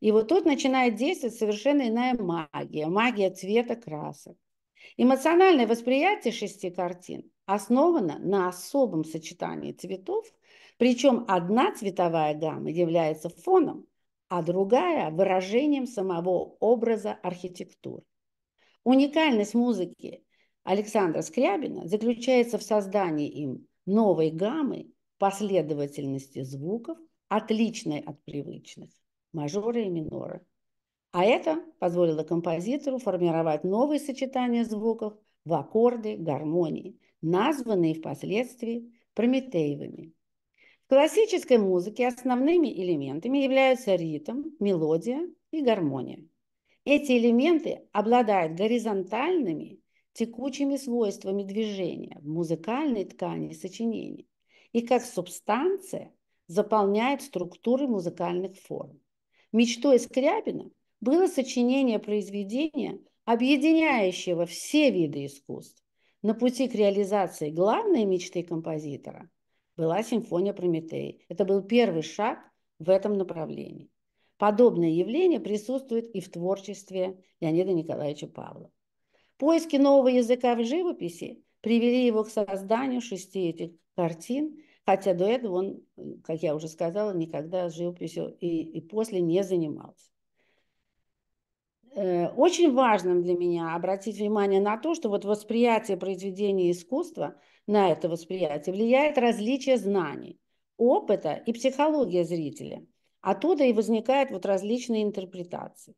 И вот тут начинает действовать совершенно иная магия, магия цвета красок. Эмоциональное восприятие шести картин основано на особом сочетании цветов, причем одна цветовая гамма является фоном, а другая – выражением самого образа архитектуры. Уникальность музыки Александра Скрябина заключается в создании им новой гаммы последовательности звуков, отличной от привычных – мажора и минора. А это позволило композитору формировать новые сочетания звуков в аккорды гармонии, названные впоследствии прометеевыми. В классической музыке основными элементами являются ритм, мелодия и гармония. Эти элементы обладают горизонтальными текучими свойствами движения в музыкальной ткани сочинений и как субстанция заполняет структуры музыкальных форм. Мечтой Скрябина было сочинение произведения, объединяющего все виды искусств. На пути к реализации главной мечты композитора была симфония Прометей. Это был первый шаг в этом направлении. Подобное явление присутствует и в творчестве Леонида Николаевича Павлова. Поиски нового языка в живописи привели его к созданию шести этих картин, хотя до этого он, как я уже сказала, никогда живописью и, и после не занимался. Э, очень важным для меня обратить внимание на то, что вот восприятие произведения искусства, на это восприятие влияет различие знаний, опыта и психология зрителя. Оттуда и возникают вот различные интерпретации.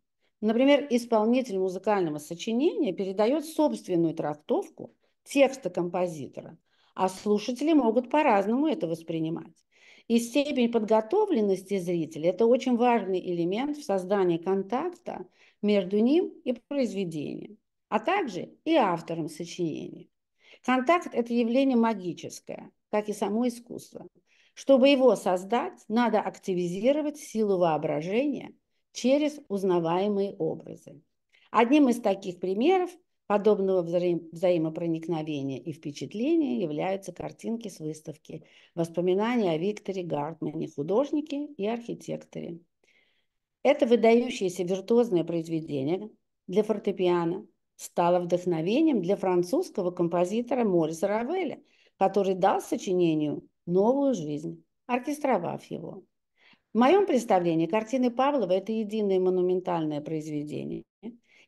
Например, исполнитель музыкального сочинения передает собственную трактовку текста композитора, а слушатели могут по-разному это воспринимать. И степень подготовленности зрителя – это очень важный элемент в создании контакта между ним и произведением, а также и автором сочинения. Контакт – это явление магическое, как и само искусство. Чтобы его создать, надо активизировать силу воображения – через узнаваемые образы. Одним из таких примеров подобного взаим взаимопроникновения и впечатления являются картинки с выставки «Воспоминания о Викторе Гартмане, художнике и архитекторе». Это выдающееся виртуозное произведение для фортепиано стало вдохновением для французского композитора Мориса Равеля, который дал сочинению новую жизнь, оркестровав его. В моем представлении картины Павлова – это единое монументальное произведение.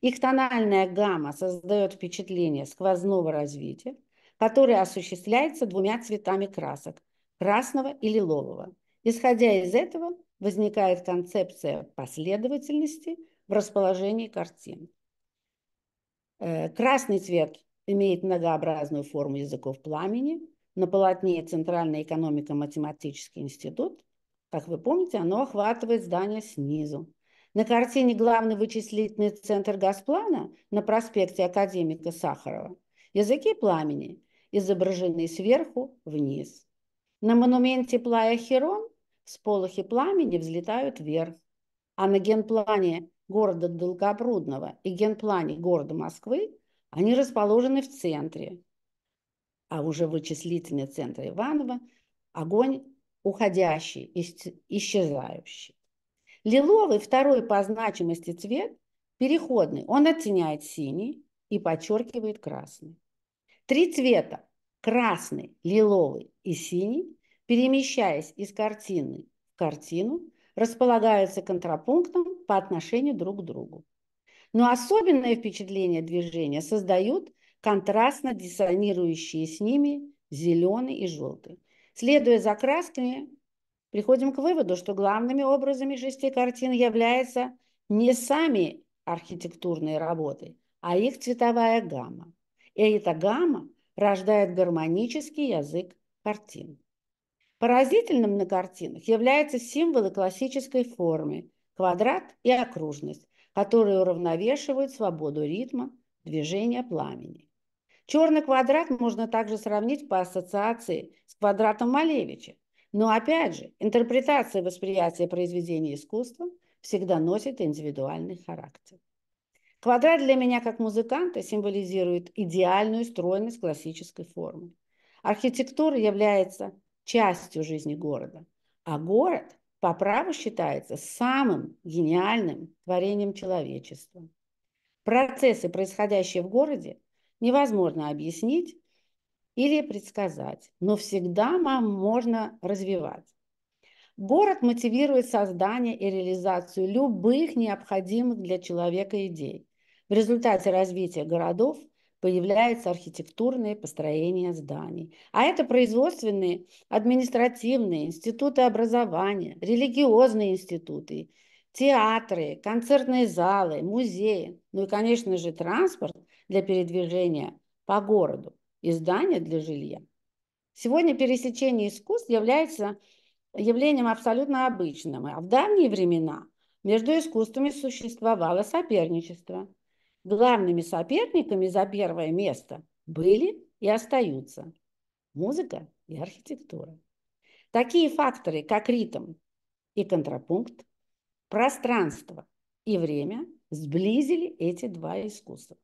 Их тональная гамма создает впечатление сквозного развития, которое осуществляется двумя цветами красок – красного и лилового. Исходя из этого, возникает концепция последовательности в расположении картин. Э, красный цвет имеет многообразную форму языков пламени. На полотне Центральный экономико-математический институт как вы помните, оно охватывает здание снизу. На картине главный вычислительный центр Газплана на проспекте академика Сахарова языки пламени изображены сверху вниз. На монументе Плая Херон сполохи пламени взлетают вверх, а на генплане города Долгопрудного и генплане города Москвы они расположены в центре. А уже в вычислительный центр Иванова огонь уходящий, исчезающий. Лиловый, второй по значимости цвет, переходный. Он оттеняет синий и подчеркивает красный. Три цвета – красный, лиловый и синий – перемещаясь из картины в картину, располагаются контрапунктом по отношению друг к другу. Но особенное впечатление движения создают контрастно диссонирующие с ними зеленый и желтый. Следуя за красками, приходим к выводу, что главными образами шести картин являются не сами архитектурные работы, а их цветовая гамма. И эта гамма рождает гармонический язык картин. Поразительным на картинах являются символы классической формы – квадрат и окружность, которые уравновешивают свободу ритма движения пламени. Черный квадрат можно также сравнить по ассоциации квадратом Малевича. Но опять же, интерпретация восприятия произведения искусства всегда носит индивидуальный характер. Квадрат для меня как музыканта символизирует идеальную стройность классической формы. Архитектура является частью жизни города, а город по праву считается самым гениальным творением человечества. Процессы, происходящие в городе, невозможно объяснить или предсказать, но всегда можно развивать. Город мотивирует создание и реализацию любых необходимых для человека идей. В результате развития городов появляются архитектурные построения зданий. А это производственные, административные, институты образования, религиозные институты, театры, концертные залы, музеи, ну и, конечно же, транспорт для передвижения по городу и здания для жилья. Сегодня пересечение искусств является явлением абсолютно обычным, а в давние времена между искусствами существовало соперничество. Главными соперниками за первое место были и остаются музыка и архитектура. Такие факторы, как ритм и контрапункт, пространство и время сблизили эти два искусства.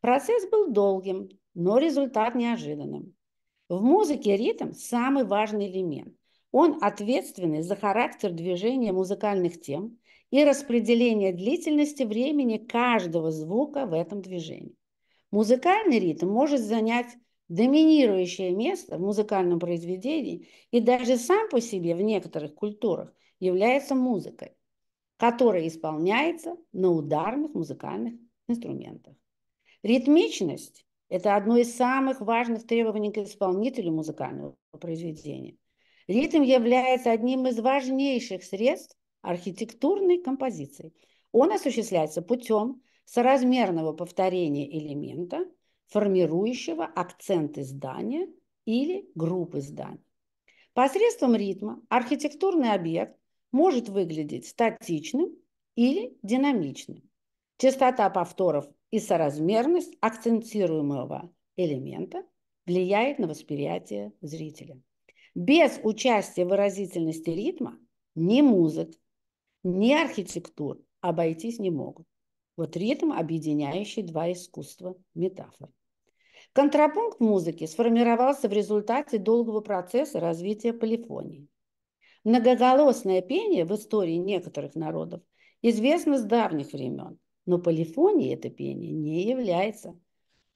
Процесс был долгим, но результат неожиданным. В музыке ритм – самый важный элемент. Он ответственный за характер движения музыкальных тем и распределение длительности времени каждого звука в этом движении. Музыкальный ритм может занять доминирующее место в музыкальном произведении и даже сам по себе в некоторых культурах является музыкой, которая исполняется на ударных музыкальных инструментах. Ритмичность это одно из самых важных требований к исполнителю музыкального произведения. Ритм является одним из важнейших средств архитектурной композиции. Он осуществляется путем соразмерного повторения элемента, формирующего акценты здания или группы зданий. Посредством ритма архитектурный объект может выглядеть статичным или динамичным. Частота повторов и соразмерность акцентируемого элемента влияет на восприятие зрителя. Без участия выразительности ритма ни музык, ни архитектур обойтись не могут. Вот ритм, объединяющий два искусства метафор. Контрапункт музыки сформировался в результате долгого процесса развития полифонии. Многоголосное пение в истории некоторых народов известно с давних времен – но полифонии это пение не является.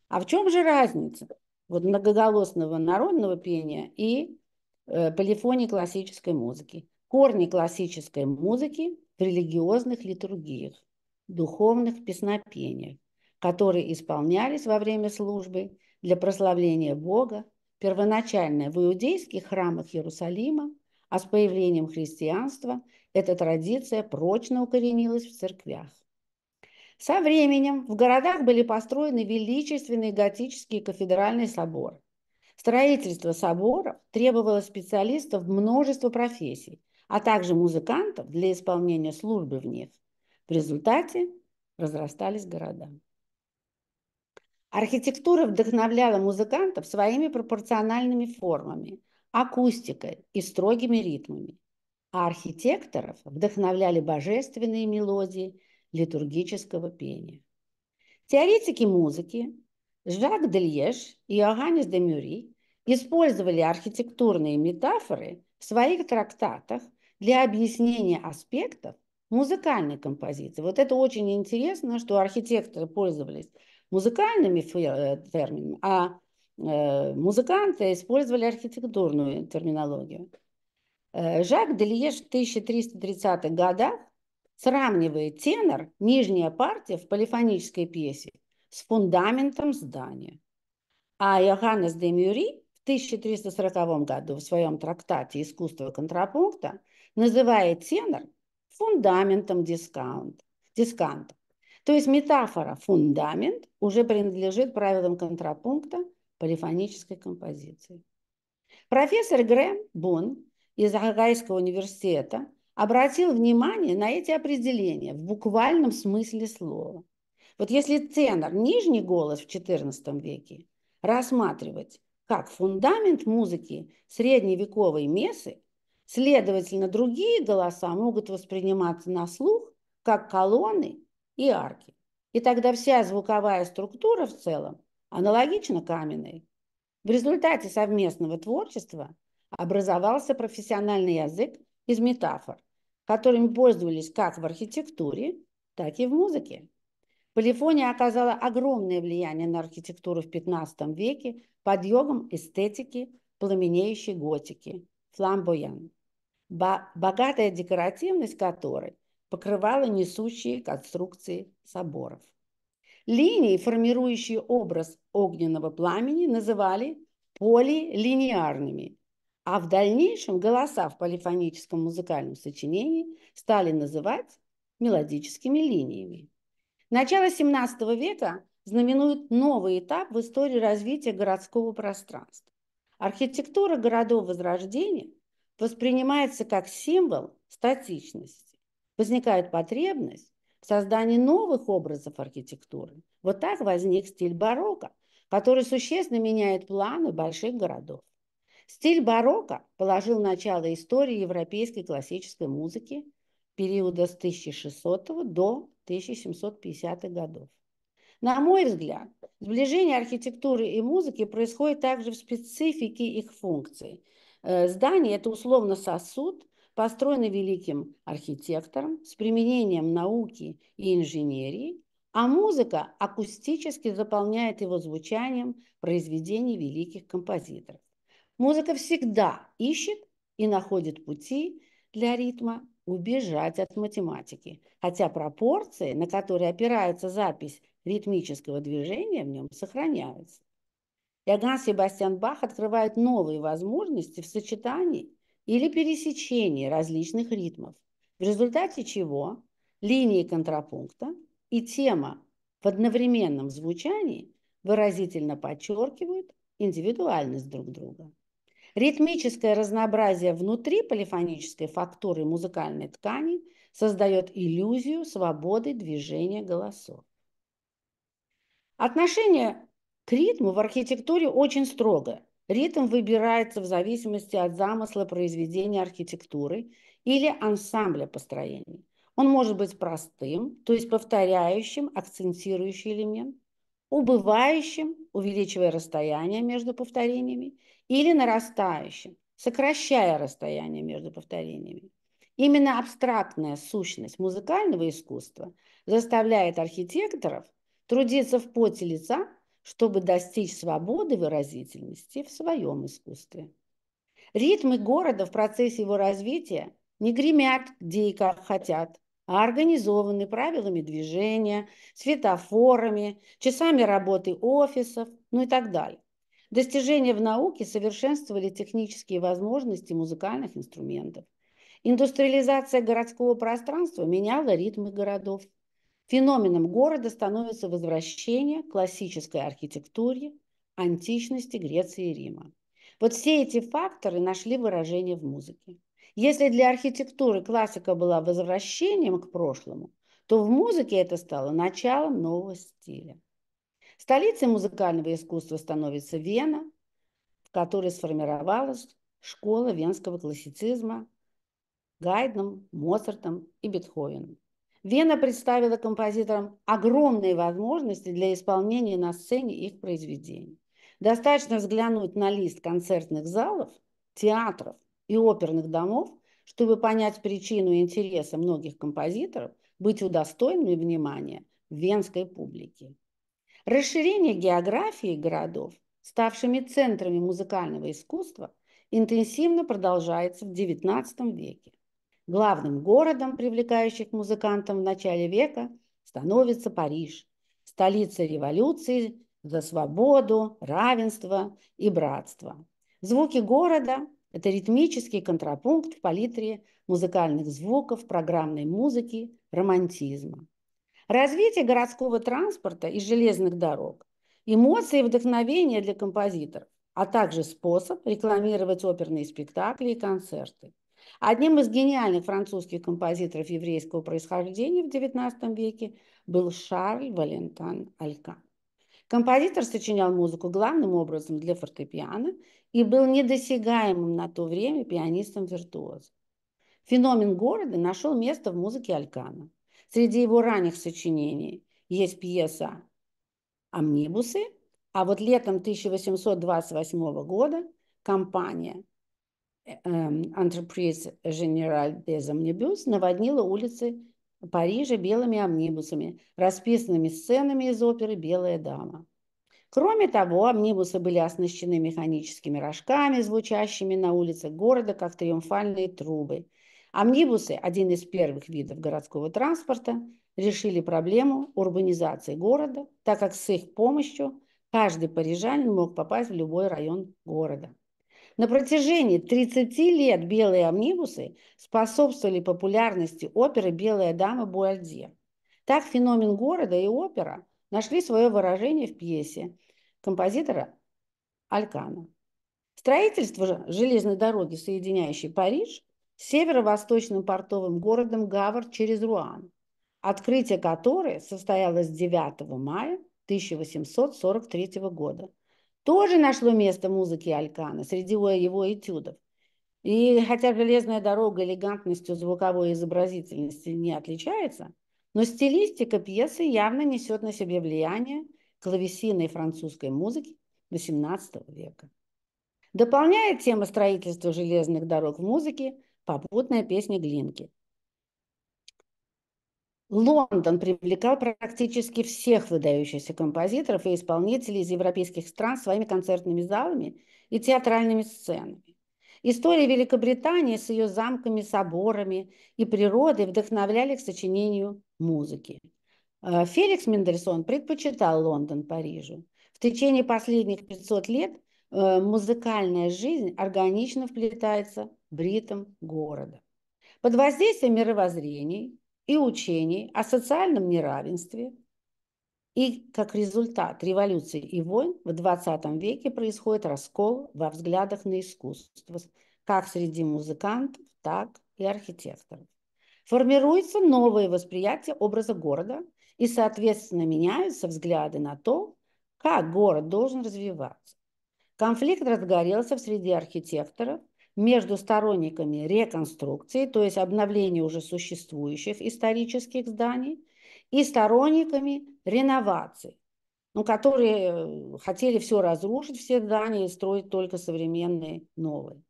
А в чем же разница вот многоголосного народного пения и э, полифонии классической музыки? Корни классической музыки в религиозных литургиях, духовных песнопениях, которые исполнялись во время службы для прославления Бога, первоначально в иудейских храмах Иерусалима, а с появлением христианства эта традиция прочно укоренилась в церквях. Со временем в городах были построены величественные готические кафедральные соборы. Строительство соборов требовало специалистов множества профессий, а также музыкантов для исполнения службы в них. В результате разрастались города. Архитектура вдохновляла музыкантов своими пропорциональными формами, акустикой и строгими ритмами, а архитекторов вдохновляли божественные мелодии – литургического пения. Теоретики музыки Жак Дельеш и Иоганнес де Мюри использовали архитектурные метафоры в своих трактатах для объяснения аспектов музыкальной композиции. Вот это очень интересно, что архитекторы пользовались музыкальными э, терминами, а э, музыканты использовали архитектурную терминологию. Э, Жак Дельеш в 1330-х годах сравнивает тенор, нижняя партия в полифонической пьесе, с фундаментом здания. А Йоханнес де Мюри в 1340 году в своем трактате «Искусство контрапункта» называет тенор фундаментом дискаунт, дисканта. То есть метафора «фундамент» уже принадлежит правилам контрапункта полифонической композиции. Профессор Грэм Бун из Агайского университета – обратил внимание на эти определения в буквальном смысле слова. Вот если тенор, нижний голос в XIV веке, рассматривать как фундамент музыки средневековой мессы, следовательно, другие голоса могут восприниматься на слух как колонны и арки. И тогда вся звуковая структура в целом аналогична каменной. В результате совместного творчества образовался профессиональный язык из метафор, которыми пользовались как в архитектуре, так и в музыке. Полифония оказала огромное влияние на архитектуру в XV веке подъемом эстетики пламенеющей готики – фламбоян, богатая декоративность которой покрывала несущие конструкции соборов. Линии, формирующие образ огненного пламени, называли полилинеарными а в дальнейшем голоса в полифоническом музыкальном сочинении стали называть мелодическими линиями. Начало XVII века знаменует новый этап в истории развития городского пространства. Архитектура городов Возрождения воспринимается как символ статичности. Возникает потребность в создании новых образов архитектуры. Вот так возник стиль барокко, который существенно меняет планы больших городов. Стиль барокко положил начало истории европейской классической музыки периода с 1600 до 1750-х годов. На мой взгляд, сближение архитектуры и музыки происходит также в специфике их функций. Э, здание – это условно сосуд, построенный великим архитектором с применением науки и инженерии, а музыка акустически заполняет его звучанием произведений великих композиторов. Музыка всегда ищет и находит пути для ритма убежать от математики, хотя пропорции, на которые опирается запись ритмического движения, в нем сохраняются. Иоганн Себастьян Бах открывает новые возможности в сочетании или пересечении различных ритмов, в результате чего линии контрапункта и тема в одновременном звучании выразительно подчеркивают индивидуальность друг друга. Ритмическое разнообразие внутри полифонической фактуры музыкальной ткани создает иллюзию свободы движения голосов. Отношение к ритму в архитектуре очень строго. Ритм выбирается в зависимости от замысла произведения архитектуры или ансамбля построений. Он может быть простым, то есть повторяющим акцентирующий элемент, убывающим, увеличивая расстояние между повторениями, или нарастающим, сокращая расстояние между повторениями. Именно абстрактная сущность музыкального искусства заставляет архитекторов трудиться в поте лица, чтобы достичь свободы выразительности в своем искусстве. Ритмы города в процессе его развития не гремят где и как хотят, а организованы правилами движения, светофорами, часами работы офисов, ну и так далее. Достижения в науке совершенствовали технические возможности музыкальных инструментов. Индустриализация городского пространства меняла ритмы городов. Феноменом города становится возвращение классической архитектуре, античности Греции и Рима. Вот все эти факторы нашли выражение в музыке. Если для архитектуры классика была возвращением к прошлому, то в музыке это стало началом нового стиля. Столицей музыкального искусства становится Вена, в которой сформировалась школа венского классицизма Гайдном, Моцартом и Бетховеном. Вена представила композиторам огромные возможности для исполнения на сцене их произведений. Достаточно взглянуть на лист концертных залов, театров, и оперных домов, чтобы понять причину интереса многих композиторов быть удостоенными внимания венской публики. Расширение географии городов, ставшими центрами музыкального искусства, интенсивно продолжается в XIX веке. Главным городом, привлекающим музыкантов в начале века, становится Париж, столица революции за свободу, равенство и братство. Звуки города это ритмический контрапункт в палитре музыкальных звуков, программной музыки, романтизма. Развитие городского транспорта и железных дорог, эмоции и вдохновение для композиторов, а также способ рекламировать оперные спектакли и концерты. Одним из гениальных французских композиторов еврейского происхождения в XIX веке был Шарль Валентан Алькан. Композитор сочинял музыку главным образом для фортепиано и был недосягаемым на то время пианистом-виртуозом. Феномен города нашел место в музыке Алькана. Среди его ранних сочинений есть пьеса «Амнибусы», а вот летом 1828 года компания э, эм, Enterprise General des Omnibus наводнила улицы Парижа белыми амнибусами, расписанными сценами из оперы «Белая дама». Кроме того, амнибусы были оснащены механическими рожками, звучащими на улицах города, как триумфальные трубы. Амнибусы, один из первых видов городского транспорта, решили проблему урбанизации города, так как с их помощью каждый парижанин мог попасть в любой район города. На протяжении 30 лет белые амнибусы способствовали популярности оперы «Белая дама» Буальдье. Так феномен города и опера нашли свое выражение в пьесе композитора Алькана. Строительство железной дороги, соединяющей Париж с северо-восточным портовым городом Гавр через Руан, открытие которой состоялось 9 мая 1843 года – тоже нашло место музыке Алькана среди его этюдов. И хотя «Железная дорога» элегантностью звуковой изобразительности не отличается, но стилистика пьесы явно несет на себе влияние клавесиной французской музыки XVIII века. Дополняет тема строительства железных дорог в музыке попутная песня Глинки – Лондон привлекал практически всех выдающихся композиторов и исполнителей из европейских стран своими концертными залами и театральными сценами. История Великобритании с ее замками, соборами и природой вдохновляли к сочинению музыки. Э, Феликс Мендельсон предпочитал Лондон Парижу. В течение последних 500 лет э, музыкальная жизнь органично вплетается в бритом города. Под воздействием мировоззрений – и учений о социальном неравенстве. И как результат революций и войн в 20 веке происходит раскол во взглядах на искусство, как среди музыкантов, так и архитекторов. Формируется новое восприятие образа города, и, соответственно, меняются взгляды на то, как город должен развиваться. Конфликт разгорелся в среде архитекторов – между сторонниками реконструкции, то есть обновления уже существующих исторических зданий, и сторонниками реновации, ну, которые э, хотели все разрушить, все здания, и строить только современные новые.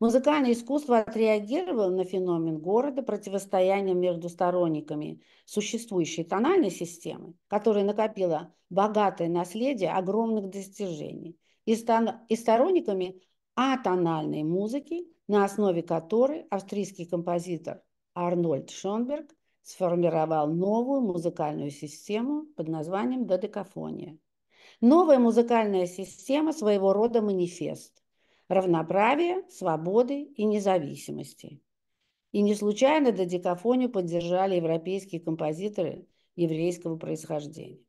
Музыкальное искусство отреагировало на феномен города противостояния между сторонниками существующей тональной системы, которая накопила богатое наследие огромных достижений, и, стан- и сторонниками атональной музыки, на основе которой австрийский композитор Арнольд Шонберг сформировал новую музыкальную систему под названием додекафония. Новая музыкальная система – своего рода манифест равноправия, свободы и независимости. И не случайно додекафонию поддержали европейские композиторы еврейского происхождения.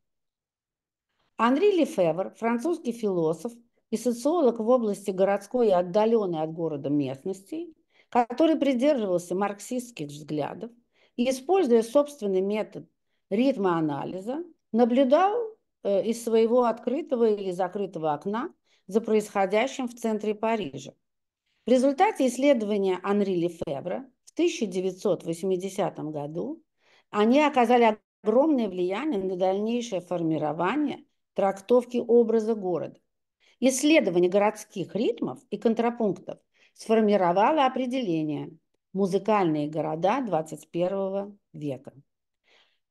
Анри Лефевр, французский философ, и социолог в области городской и отдаленной от города местности, который придерживался марксистских взглядов и, используя собственный метод ритма анализа, наблюдал э, из своего открытого или закрытого окна за происходящим в центре Парижа. В результате исследования Анри Лефевра в 1980 году они оказали огромное влияние на дальнейшее формирование трактовки образа города. Исследование городских ритмов и контрапунктов сформировало определение «Музыкальные города XXI века».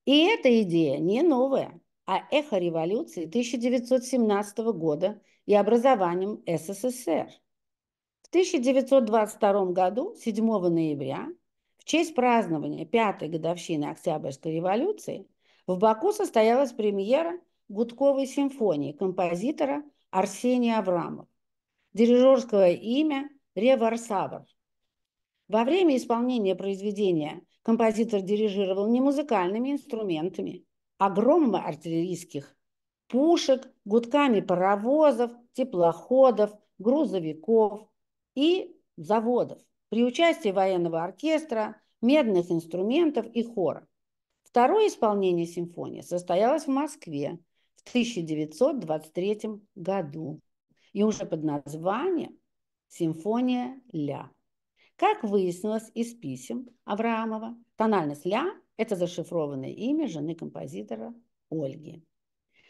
И эта идея не новая, а эхо революции 1917 года и образованием СССР. В 1922 году, 7 ноября, в честь празднования пятой годовщины Октябрьской революции в Баку состоялась премьера Гудковой симфонии композитора Арсений Аврамов. Дирижерское имя – Реварсавр. Во время исполнения произведения композитор дирижировал не музыкальными инструментами, а громом артиллерийских пушек, гудками паровозов, теплоходов, грузовиков и заводов при участии военного оркестра, медных инструментов и хора. Второе исполнение симфонии состоялось в Москве 1923 году и уже под названием «Симфония ля». Как выяснилось из писем Авраамова, тональность ля – это зашифрованное имя жены композитора Ольги.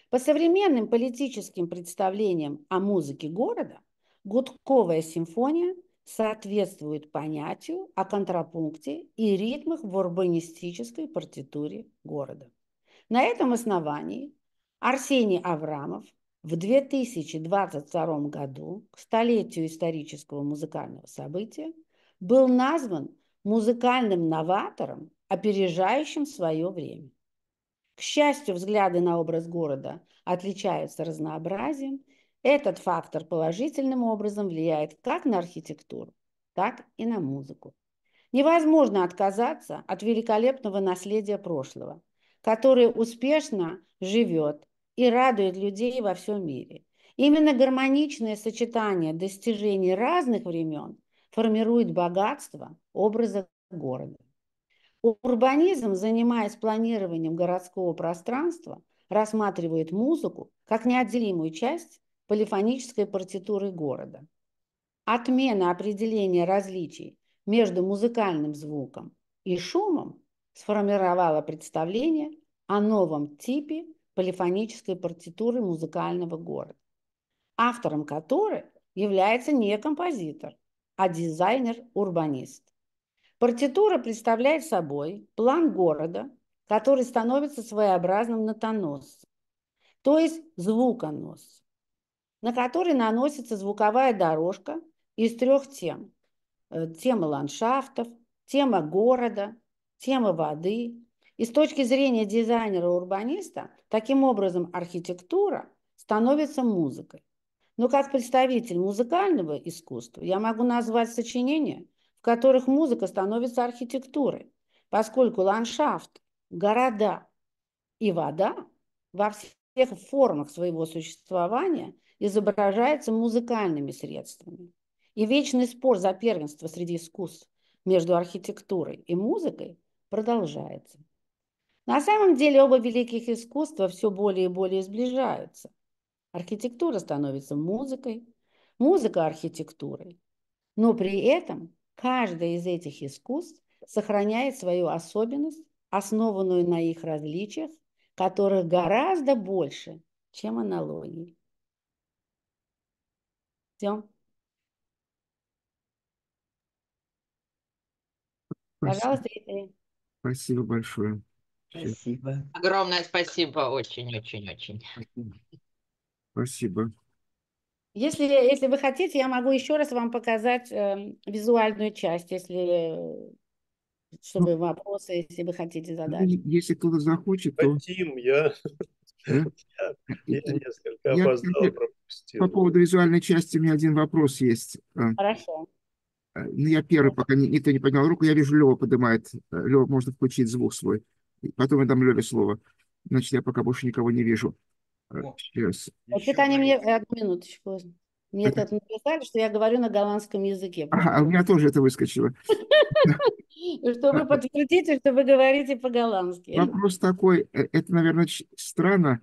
По современным политическим представлениям о музыке города, гудковая симфония соответствует понятию о контрапункте и ритмах в урбанистической партитуре города. На этом основании Арсений Аврамов в 2022 году, к столетию исторического музыкального события, был назван музыкальным новатором, опережающим свое время. К счастью, взгляды на образ города отличаются разнообразием. Этот фактор положительным образом влияет как на архитектуру, так и на музыку. Невозможно отказаться от великолепного наследия прошлого, которое успешно живет и радует людей во всем мире. Именно гармоничное сочетание достижений разных времен формирует богатство образа города. Урбанизм, занимаясь планированием городского пространства, рассматривает музыку как неотделимую часть полифонической партитуры города. Отмена определения различий между музыкальным звуком и шумом сформировала представление о новом типе полифонической партитуры музыкального города, автором которой является не композитор, а дизайнер-урбанист. Партитура представляет собой план города, который становится своеобразным натоносцем, то есть звуконос, на который наносится звуковая дорожка из трех тем. Э, тема ландшафтов, тема города, тема воды и с точки зрения дизайнера-урбаниста, таким образом архитектура становится музыкой. Но как представитель музыкального искусства я могу назвать сочинения, в которых музыка становится архитектурой, поскольку ландшафт, города и вода во всех формах своего существования изображаются музыкальными средствами. И вечный спор за первенство среди искусств между архитектурой и музыкой продолжается. На самом деле оба великих искусства все более и более сближаются. Архитектура становится музыкой, музыка – архитектурой. Но при этом каждое из этих искусств сохраняет свою особенность, основанную на их различиях, которых гораздо больше, чем аналогий. Все. Спасибо. Пожалуйста, Спасибо большое. Спасибо. Огромное спасибо, очень-очень-очень. Спасибо. Если, если вы хотите, я могу еще раз вам показать э, визуальную часть, если чтобы ну, вопросы, если вы хотите задать. Если кто-то захочет, то... Хотим, э? я... Я, я несколько опоздал, я, пропустил. По поводу визуальной части у меня один вопрос есть. А, Хорошо. А, ну, я первый, пока никто не поднял руку. Я вижу, Лева поднимает. Э, Лева, можно включить звук свой. Потом я дам Леве слово. Значит, я пока больше никого не вижу. Э, сейчас. Вообще-то они мне... Одну минуточку. Мне это написали, что я говорю на голландском языке. Ага, а у меня тоже это выскочило. Чтобы подтвердить, что вы говорите по-голландски. Вопрос такой, э, это, наверное, странно,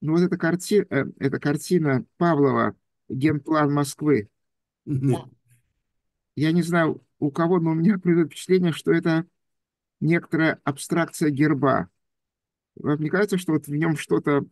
но вот эта картина, э, эта картина Павлова «Генплан Москвы». Я не знаю, у кого, но у меня производит впечатление, что это некоторая абстракция герба. Вам не кажется, что вот в нем что-то...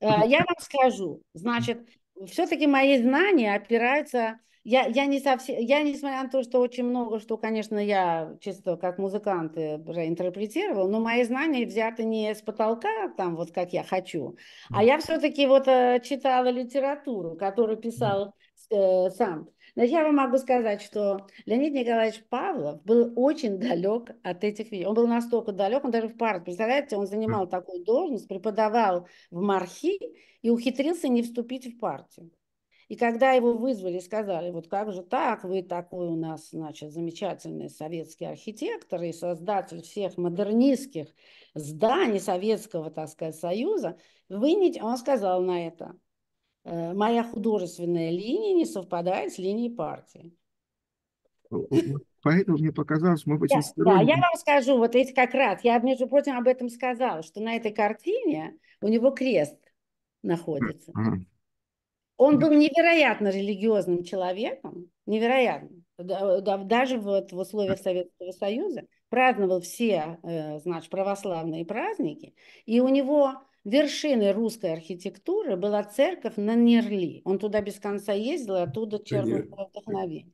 Э, я вам скажу. Значит, все-таки мои знания опираются... Я, я не совсем... Я, несмотря на то, что очень много, что, конечно, я чисто как музыкант интерпретировал, но мои знания взяты не с потолка, там, вот как я хочу, а я все-таки вот э, читала литературу, которую писал э, сам но я вам могу сказать, что Леонид Николаевич Павлов был очень далек от этих вещей. Он был настолько далек, он даже в парк, представляете, он занимал такую должность, преподавал в Мархи и ухитрился не вступить в партию. И когда его вызвали и сказали, вот как же так, вы такой у нас, значит, замечательный советский архитектор и создатель всех модернистских зданий Советского, так сказать, Союза, вы не... он сказал на это, Э, моя художественная линия не совпадает с линией партии. Поэтому мне показалось, мы очень да, да, я вам скажу, вот эти как раз, я, между прочим, об этом сказала, что на этой картине у него крест находится. Он был невероятно религиозным человеком, невероятно, даже вот в условиях Советского Союза, праздновал все, э, значит, православные праздники, и у него вершиной русской архитектуры была церковь на Нерли. Он туда без конца ездил, и оттуда черное вдохновение.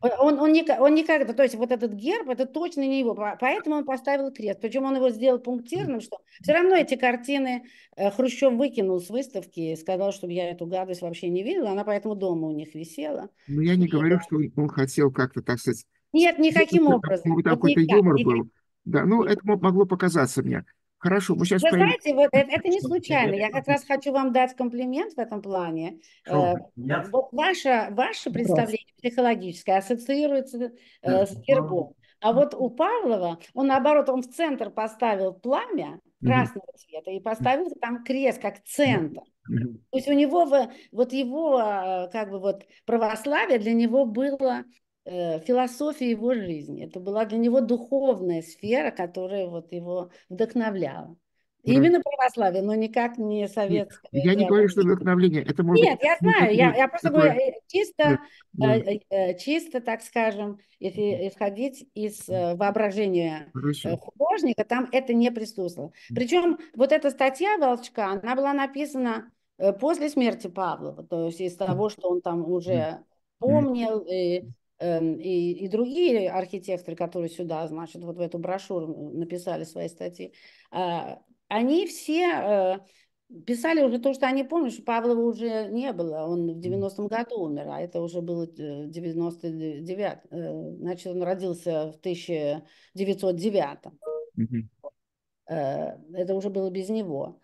Он, он, не, он никогда, то есть вот этот герб, это точно не его, поэтому он поставил крест. Причем он его сделал пунктирным, что все равно эти картины э, Хрущев выкинул с выставки и сказал, чтобы я эту гадость вообще не видела, она поэтому дома у них висела. Но ну, я не и говорю, да. что он, хотел как-то, так сказать... Нет, никаким образом. Какой-то вот какой-то никак, юмор никак. был. Да, ну, это могло показаться мне. Хорошо, вы сейчас... Вы знаете, вот это, это не случайно. Я как раз хочу вам дать комплимент в этом плане. Э, вот ваше, ваше представление психологическое ассоциируется э, с гербом. А вот у Павлова, он наоборот, он в центр поставил пламя красного цвета и поставил там крест как центр. То есть у него, вот его, э, как бы вот православие для него было Э, философия его жизни. Это была для него духовная сфера, которая вот его вдохновляла. Да. Именно православие, но никак не советское. я не говорю, что вдохновление. Это может Нет, быть, я знаю, я, я просто такое... говорю э, чисто, э, да. чисто, так скажем, если исходить из воображения Хорошо. художника, там это не присутствовало. Причем вот эта статья Волчка, она была написана после смерти Павлова, то есть из того, что он там уже помнил и Эм, и, и другие архитекторы, которые сюда, значит, вот в эту брошюру э, написали свои статьи, э, они все э, писали уже то, что они помнят, что Павлова уже не было, он в 90-м году умер, а это уже было 99 значит, он родился в 1909 угу. это уже было без него.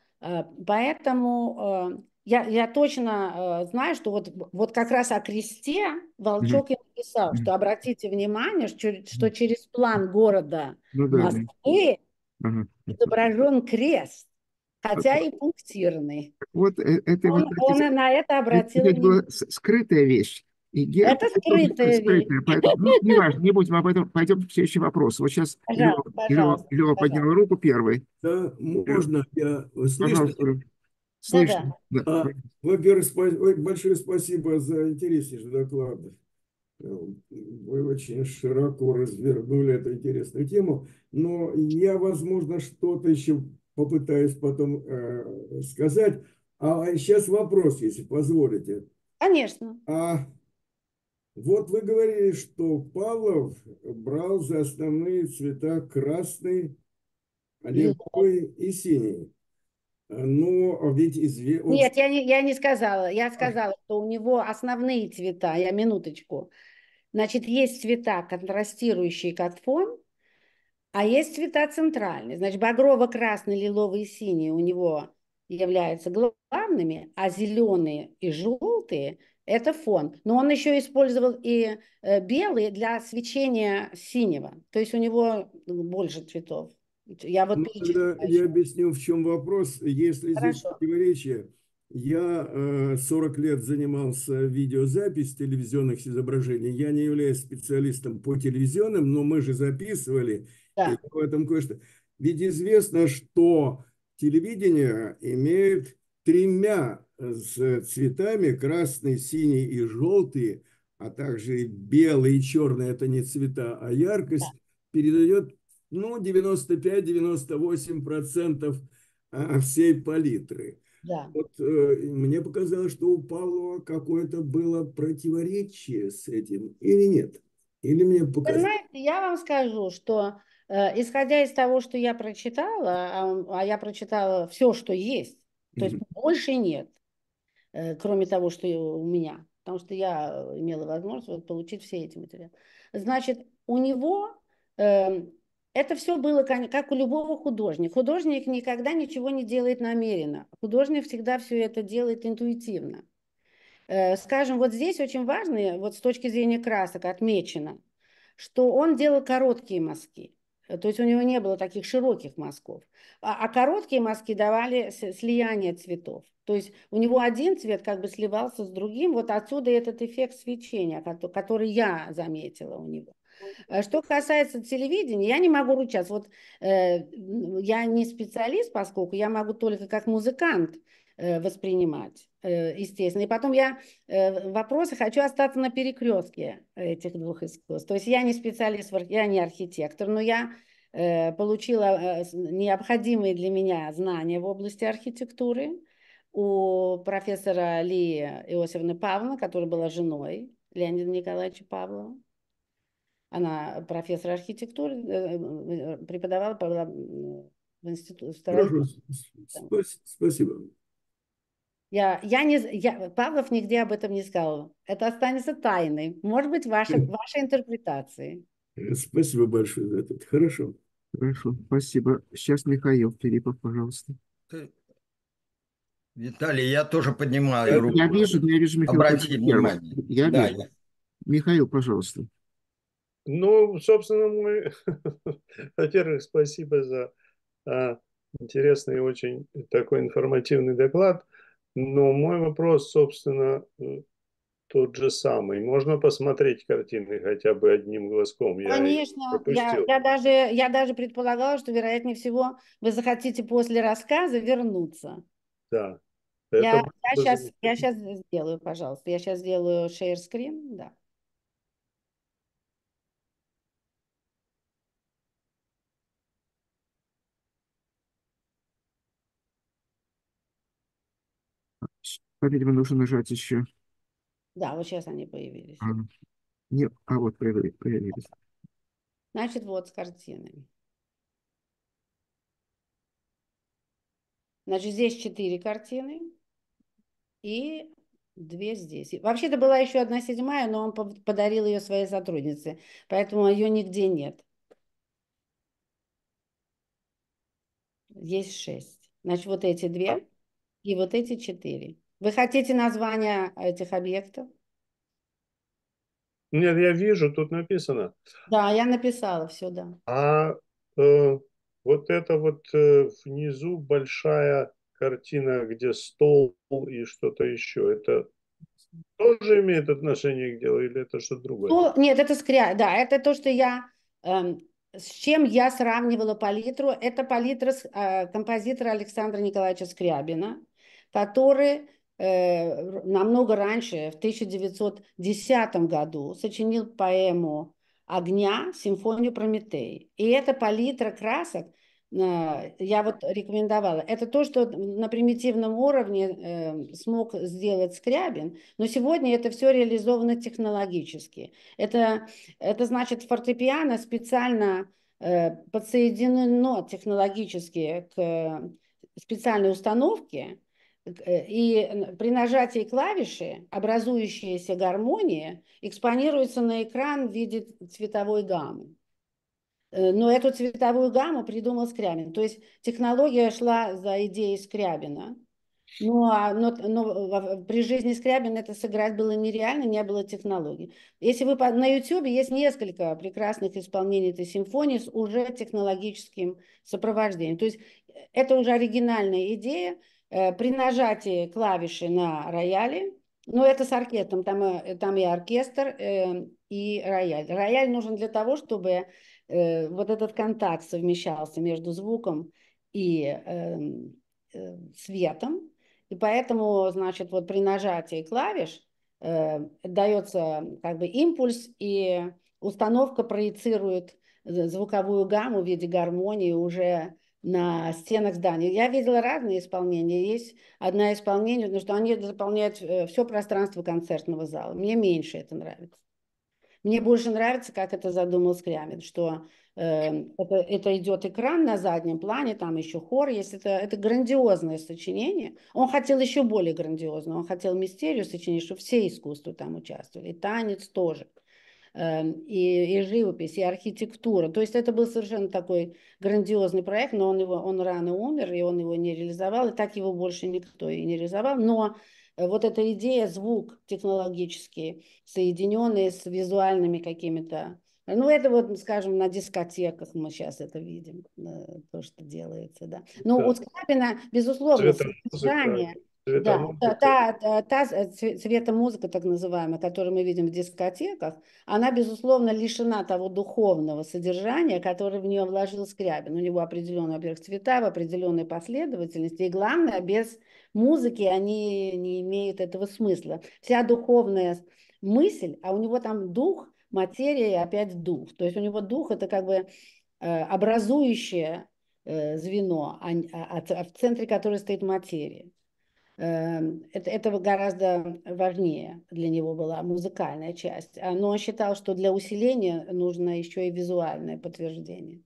Поэтому я, я точно знаю, что вот, вот как раз о кресте Волчок угу. и написал, что обратите внимание, что, что через план города ну Москвы изображен крест, хотя э, и пунктирный. Вот э, это он, вот, он на это обратил это, это внимание. Была скрытая вещь. И Гера, это скрытая вещь. поэтому, ну, не важно, не будем об этом, пойдем к следующий вопрос. Вот сейчас пожалуйста, Лева, пожалуйста, Лева поднял руку первый. Да, можно, я э, слышно. Слышно. Да, да. А, во-первых, спа- большое спасибо за интереснейший доклад вы очень широко развернули эту интересную тему, но я, возможно, что-то еще попытаюсь потом э, сказать. А сейчас вопрос, если позволите. Конечно. А вот вы говорили, что Павлов брал за основные цвета красный, оливковый и синий. Но ведь изве. Нет, я не, я не сказала. Я сказала, а. что у него основные цвета. Я минуточку. Значит, есть цвета, контрастирующие как фон, а есть цвета центральные. Значит, багрово-красный, лиловый и синий у него являются главными, а зеленые и желтые – это фон. Но он еще использовал и э, белый для свечения синего. То есть у него больше цветов. Я вот ну, тогда я объясню, в чем вопрос. Если Хорошо. здесь противоречие – я 40 э, лет занимался видеозаписью телевизионных изображений. Я не являюсь специалистом по телевизионным, но мы же записывали. Да. в этом кое-что. Ведь известно, что телевидение имеет тремя э, цветами, красный, синий и желтый, а также белый и черный, это не цвета, а яркость, да. передает ну, 95-98% а, всей палитры. Да. Вот э, мне показалось, что у Павлова какое-то было противоречие с этим, или нет? Или мне показалось? Понимаете, я вам скажу, что э, исходя из того, что я прочитала, а, а я прочитала все, что есть, то mm-hmm. есть больше нет, э, кроме того, что у меня, потому что я имела возможность вот, получить все эти материалы. Значит, у него э, это все было как у любого художника. Художник никогда ничего не делает намеренно. Художник всегда все это делает интуитивно. Э, скажем, вот здесь очень важно, э, вот с точки зрения красок отмечено, что он делал короткие мазки. Э, то есть у него не было таких широких мазков. А, а короткие мазки давали слияние цветов. То есть у него один цвет как бы сливался с другим. Вот отсюда этот эффект свечения, который я заметила у него. Э, что касается телевидения, я не могу ручаться. Вот э, я не специалист, поскольку я могу только как музыкант э, воспринимать, э, естественно. И потом я э, вопросы хочу остаться на перекрестке этих двух искусств. То есть я не специалист, я не архитектор, но я э, получила э, необходимые для меня знания в области архитектуры у профессора Лии Иосифовны Павловны, которая была женой Леонида Николаевича Павлова. Она профессор архитектуры, э, э, э, преподавала, была в институте. Хорошо, спасибо. Я, я не, я, Павлов нигде об этом не сказал. Это останется тайной. Может быть, ваша, вашей интерпретации Спасибо большое за это. Хорошо. Хорошо, спасибо. Сейчас Михаил Филиппов, пожалуйста. Виталий, я тоже поднимаю руку. Я вижу, я вижу, Михаил. Обратите внимание. Я да, вижу. Я... Михаил, пожалуйста. Ну, собственно, мы, во-первых, спасибо за а, интересный и очень такой информативный доклад. Но мой вопрос, собственно, э, тот же самый. Можно посмотреть картины хотя бы одним глазком? Конечно. Я, я, я, даже, я даже предполагала, что, вероятнее всего, вы захотите после рассказа вернуться. Да. Я, я, сейчас, я сейчас сделаю, пожалуйста. Я сейчас сделаю share screen, да. А, видимо, нужно нажать еще. Да, вот сейчас они появились. А, нет, а вот появились. появились. Значит, вот с картинами. Значит, здесь четыре картины и две здесь. Вообще-то была еще одна седьмая, но он подарил ее своей сотруднице, поэтому ее нигде нет. Есть шесть. Значит, вот эти две и вот эти четыре. Вы хотите названия этих объектов? Нет, я вижу, тут написано. Да, я написала все, да. А э, вот это вот э, внизу большая картина, где стол и что-то еще, это тоже имеет отношение к делу или это что-то другое? Ну, нет, это скря... да, это то, что я, э, с чем я сравнивала палитру, это палитра э, композитора Александра Николаевича Скрябина, который Э, намного раньше, в 1910 году, сочинил поэму «Огня», симфонию «Прометей». И эта палитра красок э, – я вот рекомендовала. Это то, что на примитивном уровне э, смог сделать Скрябин, но сегодня это все реализовано технологически. Это, это значит, фортепиано специально подсоединено технологически к специальной установке, Э, и при нажатии клавиши образующаяся гармония экспонируется на экран в виде цветовой гаммы. Э, но эту цветовую гамму придумал Скрябин. То есть технология шла за идеей Скрябина. Ну, а, но, но при жизни Скрябина это сыграть было нереально, не было технологий. Если вы на YouTube есть несколько прекрасных исполнений этой симфонии с уже технологическим сопровождением. То есть э, это уже оригинальная идея, Э, при нажатии клавиши на рояле, ну это с оркестром, там, э, там и оркестр, э, и рояль. Рояль нужен для того, чтобы вот этот контакт совмещался между звуком и эм, светом. И поэтому, значит, вот при нажатии клавиш дается как бы импульс, и установка проецирует звуковую гамму в виде гармонии уже на стенах здания. Я видела разные исполнения. Есть одна исполнение, потому ну, что они заполняют э, все пространство концертного зала. Мне меньше это нравится. Мне больше нравится, как это задумал Скрямин, что э, это, это идет экран на заднем плане, там еще хор есть. Это, это грандиозное сочинение. Он хотел еще более грандиозного. Он хотел мистерию сочинить, чтобы все искусства там участвовали. И танец тоже. Эм, и, и живопись, и архитектура. То есть это был совершенно такой грандиозный проект, но он, его, он рано умер, и он его не реализовал, и так его больше никто и не реализовал. Но э, вот эта идея, звук технологический, соединенный с визуальными какими-то ну, это вот, скажем, на дискотеках мы сейчас это видим, э, то, что делается, да. Но да. у Скрябина, безусловно, содержание, Цветомузыка. Да, та, та, та цветомузыка, так называемая, которую мы видим в дискотеках, она, безусловно, лишена того духовного содержания, которое в нее вложил Скрябин. У него определенные, во-первых, цвета в определенной последовательности, и главное, без музыки они не имеют этого смысла. Вся духовная мысль, а у него там дух, материя и опять дух. То есть у него дух – это как бы э, образующее э, звено, а, а, а в центре которой стоит материя. Эм, это, этого гораздо важнее для него была музыкальная часть. А, но он считал, что для усиления нужно еще и визуальное подтверждение.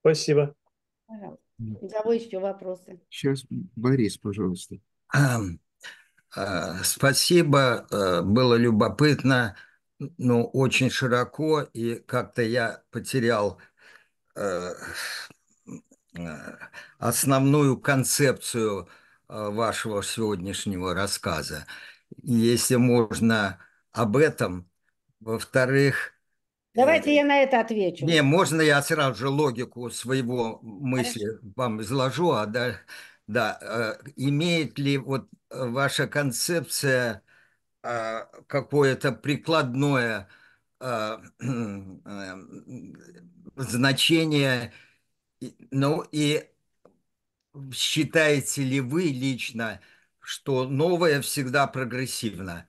Спасибо. Ага. У кого еще вопросы? Сейчас Борис, пожалуйста. А, спасибо, э, было любопытно, но ну, очень широко, и как-то я потерял э, основную концепцию э, вашего сегодняшнего рассказа, если можно об этом. Во-вторых... Давайте э, я на это отвечу. Не, можно я сразу же логику своего мысли Хорошо. вам изложу, а да, да, э, имеет ли вот ваша концепция какое-то прикладное значение ну и считаете ли вы лично, что новое всегда прогрессивно?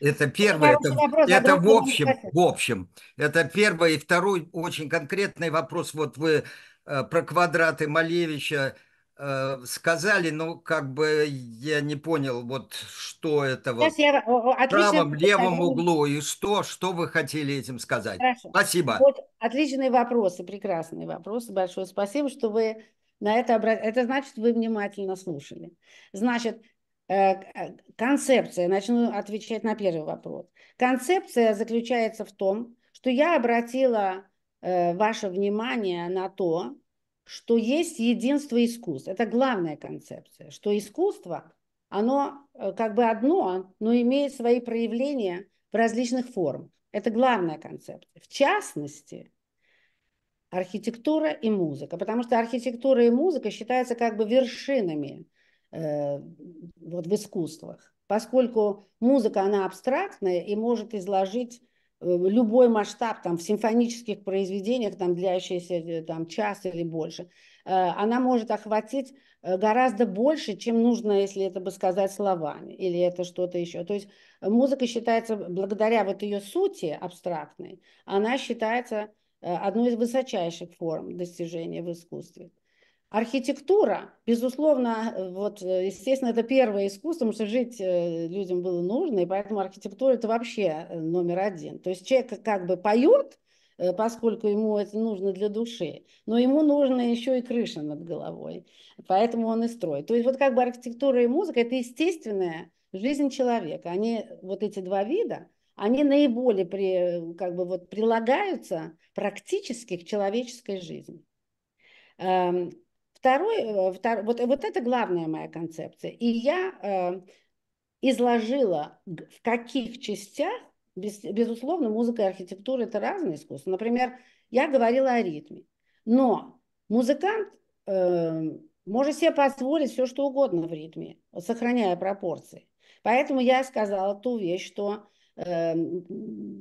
Это ну, первое, это, вопрос, это в общем, в общем, это первое. И второй очень конкретный вопрос. Вот вы э, про квадраты Малевича Э, сказали, ну, как бы я не понял, вот что это вот э, в правом, левом углу и что, что вы хотели этим сказать. Хорошо. Спасибо. Вот отличные вопросы, прекрасные вопросы. Большое спасибо, что вы на это обратили. Это значит, вы внимательно слушали. Значит, э, концепция, начну отвечать на первый вопрос. Концепция заключается в том, что я обратила ваше внимание на то, что есть единство искусств. Это главная концепция, что искусство, оно э, как бы одно, но имеет свои проявления в различных формах. Это главная концепция. В частности, архитектура и музыка, потому что архитектура и музыка считаются как бы вершинами э, вот в искусствах, поскольку музыка, она абстрактная и может изложить любой масштаб, там, в симфонических произведениях, там, длящиеся э, там, час или больше, э, она может охватить э, гораздо больше, чем нужно, если это бы сказать словами, или это что-то еще. То есть музыка считается, благодаря вот ее сути абстрактной, она считается одной из высочайших форм достижения в искусстве. Архитектура, безусловно, вот, э, естественно, это первое искусство, потому что жить э, людям было нужно, и поэтому архитектура это вообще э, номер один. То есть человек как бы поет, поскольку ему это нужно для души, но ему нужно еще и крыша над головой, поэтому он и строит. То есть вот как бы архитектура и музыка – это естественная жизнь человека. Они, вот эти два вида, они наиболее при, как бы вот прилагаются практически к человеческой жизни. Эм, Второй, э, втор, вот, вот это главная моя концепция. И я э, изложила, в каких частях, без, безусловно, музыка и архитектура – это разные искусства. Например, я говорила о ритме. Но музыкант э, может себе позволить все, что угодно в ритме, сохраняя пропорции. Поэтому я сказала ту вещь, что Э,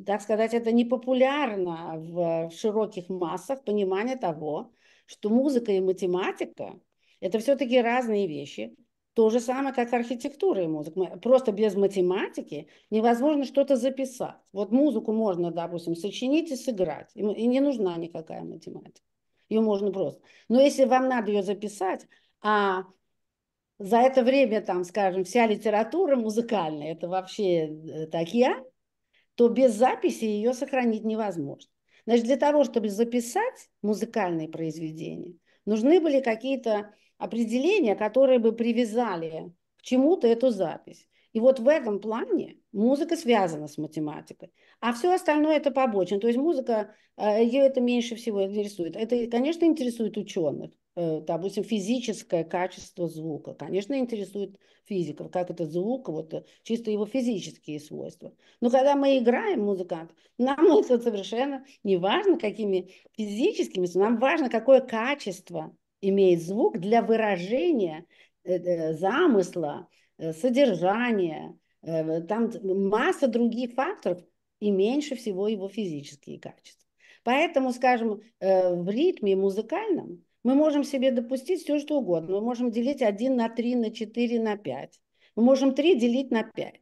так сказать, это непопулярно в широких массах понимание того, что музыка и математика – это все-таки разные вещи. То же самое, как архитектура и музыка. Просто без математики невозможно что-то записать. Вот музыку можно, допустим, сочинить и сыграть. И не нужна никакая математика. Ее можно просто. Но если вам надо ее записать, а за это время, там, скажем, вся литература музыкальная, это вообще э, так я, то без записи ее сохранить невозможно. Значит, для того, чтобы записать музыкальные произведения, нужны были какие-то определения, которые бы привязали к чему-то эту запись. И вот в этом плане музыка связана с математикой, а все остальное это побочно. То есть музыка, э, ее это меньше всего интересует. Это, конечно, интересует ученых, Э, допустим, физическое качество звука. Конечно, интересует физиков, как этот звук, вот э, чисто его физические свойства. Но когда мы играем, музыкант, нам это совершенно не важно, какими физическими, нам важно, какое качество имеет звук для выражения э, замысла, содержания, там масса других факторов и меньше всего его физические качества. Поэтому, скажем, в ритме музыкальном мы можем себе допустить все, что угодно. Мы можем делить 1 на 3, на 4, на 5. Мы можем 3 делить на 5.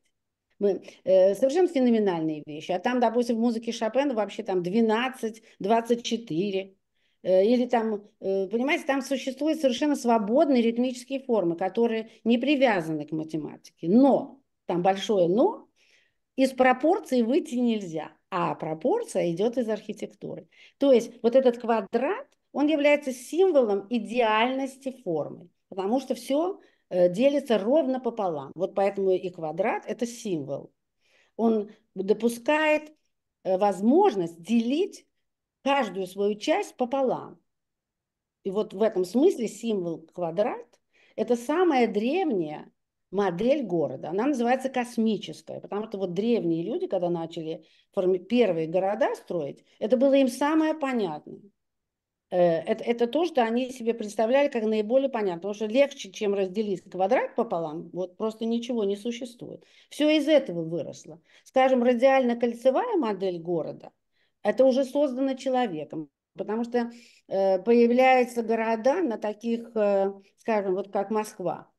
Мы, э, совершенно феноменальные вещи. А там, допустим, в музыке Шопена вообще там 12, 24. Э, или там, э, понимаете, там существуют совершенно свободные ритмические формы, которые не привязаны к математике. Но, там большое но, из пропорции выйти нельзя. А пропорция идет из архитектуры. То есть вот этот квадрат – он является символом идеальности формы, потому что все э, делится ровно пополам. Вот поэтому и квадрат – это символ. Он допускает э, возможность делить каждую свою часть пополам. И вот в этом смысле символ квадрат – это самая древняя модель города. Она называется космическая, потому что вот древние люди, когда начали первые города строить, это было им самое понятное. Э, это, это то, что они себе представляли как наиболее понятно, потому что легче, чем разделить квадрат пополам, вот просто ничего не существует. Все из этого выросло. Скажем, радиально-кольцевая модель города, это уже создано человеком, потому что э, появляются города на таких, э, скажем, вот как Москва.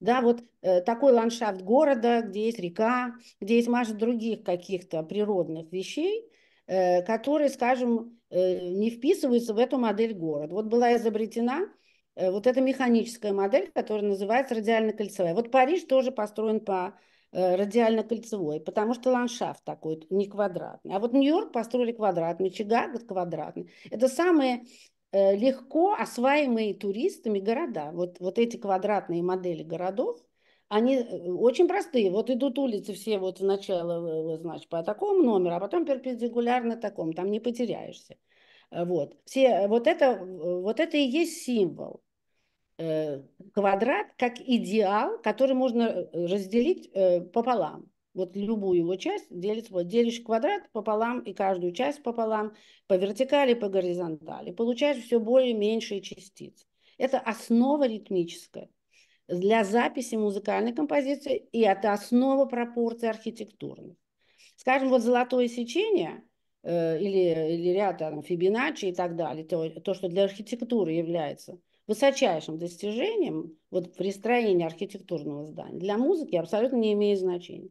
Да, вот э, такой ландшафт города, где есть река, где есть масса других каких-то природных вещей, э, которые, скажем, Э, не вписываются в эту модель город. Вот была изобретена э, вот эта механическая модель, которая называется радиально-кольцевая. Вот Париж тоже построен по э, радиально-кольцевой, потому что ландшафт такой, не квадратный. А вот Нью-Йорк построили квадратный, Чикаго квадратный. Это самые легко осваиваемые туристами города. Вот, вот эти квадратные модели городов, они э, очень простые. Вот идут улицы все вот в начало, э, значит, по такому номеру, а потом перпендикулярно такому, там не потеряешься. Э, вот. Все, вот, это, вот это и есть символ. Квадрат как идеал, который можно разделить пополам. Вот любую его часть делится, вот делишь квадрат пополам и каждую часть пополам, по вертикали, по горизонтали. Получаешь все более меньшие частицы. Это основа ритмическая для записи музыкальной композиции, и это основа пропорций архитектурных. Скажем, вот золотое сечение э, или, или ряд там, Фибоначчи и так далее, то, то, что для архитектуры является высочайшим достижением вот, при строении архитектурного здания, для музыки абсолютно не имеет значения.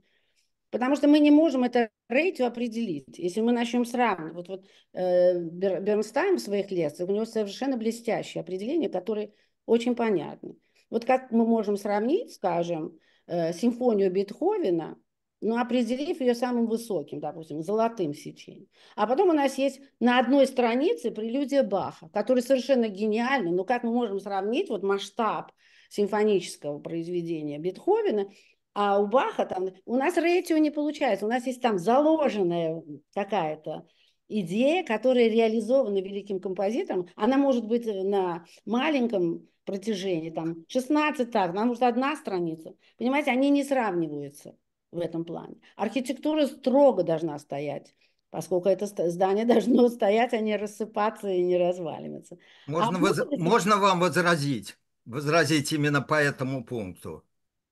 Потому что мы не можем это рейтио определить. Если мы начнем сравнивать, вот, вот э, Бернстайн в своих лекциях, у него совершенно блестящее определение, которое очень понятно. Вот как мы можем сравнить, скажем, э, симфонию Бетховена, но ну, определив ее самым высоким, допустим, золотым сечением. А потом у нас есть на одной странице прелюдия Баха, который совершенно гениальный, но как мы можем сравнить вот масштаб симфонического произведения Бетховена, а у Баха там, у нас рейтио не получается, у нас есть там заложенная какая-то идея, которая реализована великим композитором, она может быть э, на маленьком протяжении, там 16 так, нам нужно одна страница. Понимаете, они не сравниваются в этом плане. Архитектура строго должна стоять, поскольку это здание должно стоять, а не рассыпаться и не разваливаться. А можно, а воз... будет... можно вам возразить? Возразить именно по этому пункту.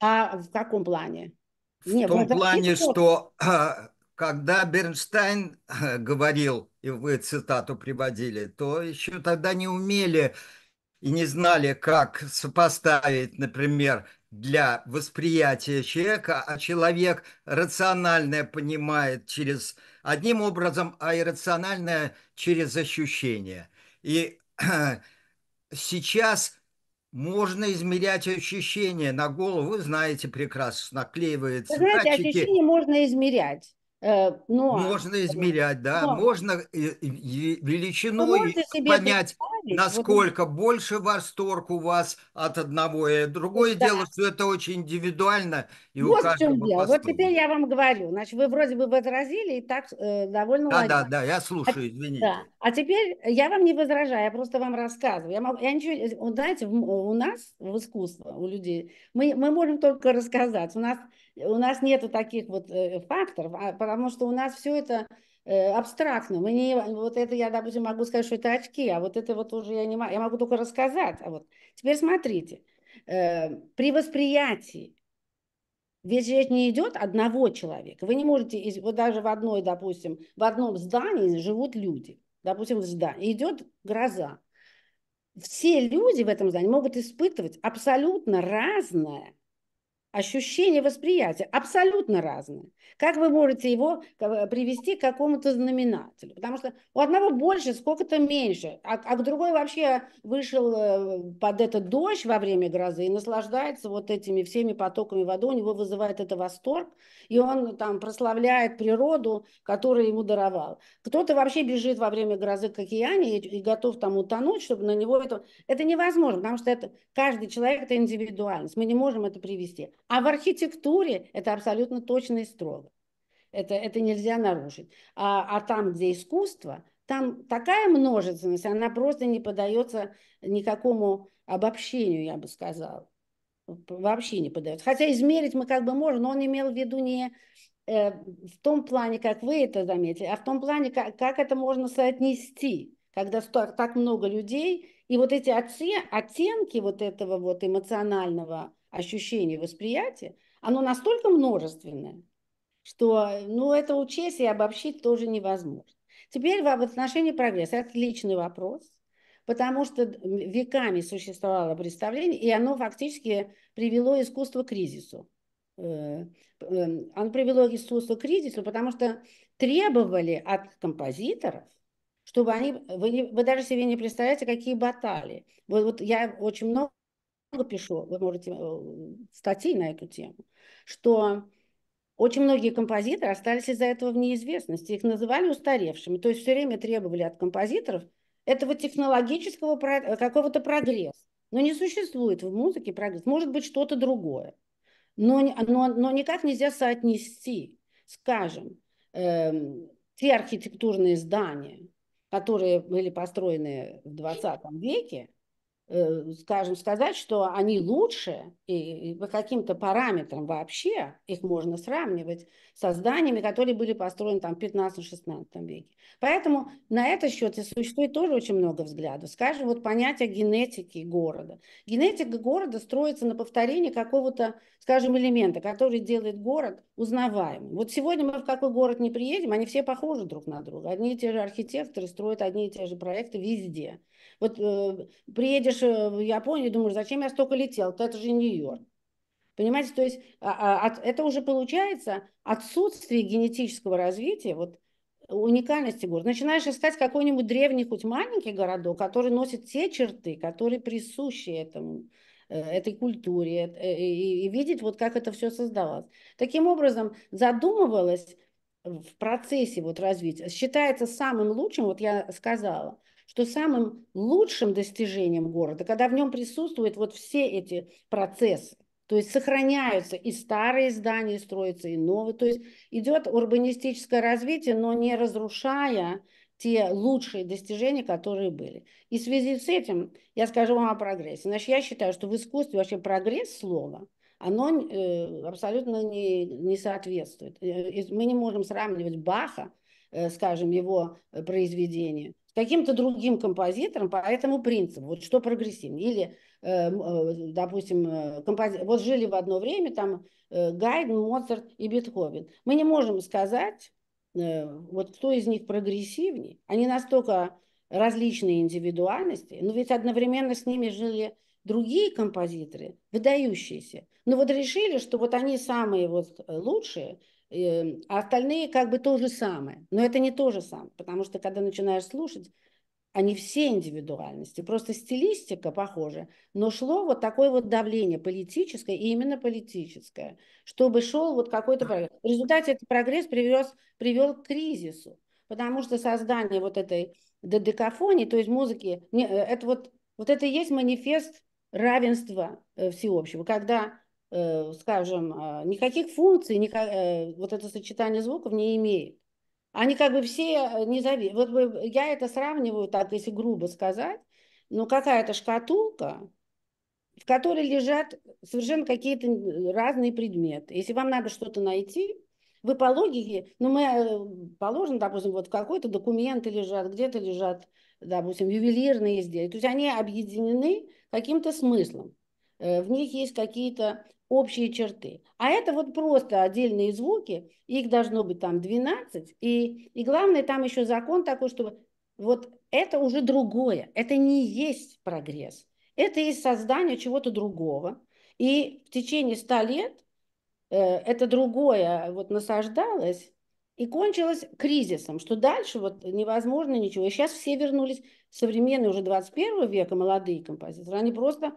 А в каком плане? В Нет, ну, том плане, что когда Бернштейн говорил, и вы цитату приводили, то еще тогда не умели и не знали, как сопоставить, например, для восприятия человека, а человек рациональное понимает через одним образом, а иррациональное через ощущение. И сейчас можно измерять ощущения на голову, вы знаете прекрасно, наклеиваются Вы знаете, датчики. ощущения можно измерять. Э, но, можно измерять, да, но, можно э, величину понять, насколько вот... больше восторг у вас от одного. И другое да. дело, что это очень индивидуально. И вот у каждого в чем дело. Вот теперь я вам говорю. Значит, вы вроде бы возразили и так э, довольно Да, логично. да, да, я а слушаю, извините. А, да. а теперь я вам не возражаю, я просто вам рассказываю. Я, могу, я ничего, знаете, у нас в искусстве, у людей, мы, мы можем только рассказать. У нас у нас нету таких вот э, факторов, а, потому что у нас все это э, абстрактно. Мы не, вот это я, допустим, могу сказать, что это очки, а вот это вот уже я не могу, я могу только рассказать. А вот теперь смотрите, э, при восприятии ведь речь не идет одного человека. Вы не можете, вот даже в одной, допустим, в одном здании живут люди. Допустим, в здании идет гроза. Все люди в этом здании могут испытывать абсолютно разное ощущение восприятия абсолютно разное. Как вы можете его э, привести к какому-то знаменателю? Потому что у одного больше, сколько-то меньше, а, а к другой вообще вышел э, под этот дождь во время грозы и наслаждается вот этими всеми потоками воды, у него вызывает это восторг, и он там прославляет природу, которую ему даровал. Кто-то вообще бежит во время грозы к океане и, и готов там утонуть, чтобы на него это... Это невозможно, потому что это, каждый человек – это индивидуальность, мы не можем это привести. А в архитектуре это абсолютно точно и Это, это нельзя нарушить. А, а там, где искусство, там такая множественность, она просто не поддается никакому обобщению, я бы сказала. Вообще не поддается. Хотя измерить мы как бы можем, но он имел в виду не э, в том плане, как вы это заметили, а в том плане, как, как это можно соотнести, когда столько так много людей, и вот эти оттенки вот этого вот эмоционального ощущение восприятия, оно настолько множественное, что ну, это учесть и обобщить тоже невозможно. Теперь в отношении прогресса. Отличный вопрос, потому что веками существовало представление, и оно фактически привело искусство к кризису. Э, эм, оно привело искусство к кризису, потому что требовали от композиторов, чтобы они... Вы, вы даже себе не представляете, какие баталии. Вот, вот я очень много пишу, вы можете э, статьи на эту тему, что очень многие композиторы остались из-за этого в неизвестности. Их называли устаревшими. То есть все время требовали от композиторов этого технологического э, какого-то прогресса. Но не существует в музыке прогресс. Может быть, что-то другое. Но, но, но никак нельзя соотнести, скажем, э, те архитектурные здания, которые были построены в 20 веке, Э, скажем, сказать, что они лучше, и по каким-то параметрам вообще их можно сравнивать со зданиями, которые были построены там в 15-16 веке. Поэтому на этот счет существует тоже очень много взглядов. Скажем, вот понятие генетики города. Генетика города строится на повторении какого-то, скажем, элемента, который делает город узнаваемым. Вот сегодня мы в какой город не приедем, они все похожи друг на друга. Одни и те же архитекторы строят одни и те же проекты везде. Вот э, приедешь летишь в э, Японию, думаешь, зачем я столько летел? То это же Нью-Йорк. Понимаете, то есть а, а, это уже получается отсутствие генетического развития, вот уникальности города. Начинаешь искать какой-нибудь древний, хоть маленький городок, который носит те черты, которые присущи этому, э, этой культуре, э, и, и видеть, вот как это все создавалось. Таким образом, задумывалось в процессе вот развития, считается самым лучшим, вот я сказала, что самым лучшим достижением города, когда в нем присутствуют вот все эти процессы, то есть сохраняются и старые здания, и строятся и новые. То есть идет урбанистическое развитие, но не разрушая те лучшие достижения, которые были. И в связи с этим я скажу вам о прогрессе. Значит, я считаю, что в искусстве вообще прогресс слова, оно э, абсолютно не, не соответствует. Э, мы не можем сравнивать Баха, э, скажем, его э, произведение – каким-то другим композитором по этому принципу. Вот что прогрессивнее. Или, э, э, допустим, э, компози... вот жили в одно время там э, Гайден, Моцарт и Бетховен. Мы не можем сказать, вот кто из них прогрессивнее. Они настолько различные индивидуальности, но ведь одновременно с ними жили другие композиторы, выдающиеся. Но вот решили, что вот они самые вот лучшие, Эм, а остальные как бы то же самое. Но это не то же самое, потому что когда начинаешь слушать, они все индивидуальности, просто стилистика похожа, но шло вот такое вот давление политическое, и именно политическое, чтобы шел вот какой-то прогресс. В результате этот прогресс привез, привел к кризису, потому что создание вот этой додекафонии, то есть музыки, э, это вот, вот это и есть манифест равенства э, всеобщего, когда Э, скажем, а, никаких функций, никак, э, вот это сочетание звуков не имеет. Они как бы все э, независимы. Вот я это сравниваю так, если грубо сказать, но какая-то шкатулка, в которой лежат совершенно какие-то разные предметы. Если вам надо что-то найти, вы по логике, ну мы положим, допустим, вот какой-то документы лежат, где-то лежат, допустим, ювелирные изделия. То есть они объединены каким-то смыслом. В них есть какие-то общие черты. А это вот просто отдельные звуки, их должно быть там 12. И, и главное, там еще закон такой, что вот это уже другое, это не есть прогресс, это есть создание чего-то другого. И в течение 100 лет э, это другое вот насаждалось, и кончилось кризисом, что дальше вот невозможно ничего. И сейчас все вернулись, современные уже 21 века молодые композиторы, они просто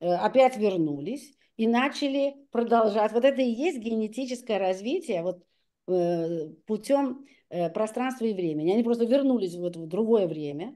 э, опять вернулись и начали продолжать. Вот это и есть генетическое развитие вот, э, путем э, пространства и времени. Они просто вернулись вот в другое время.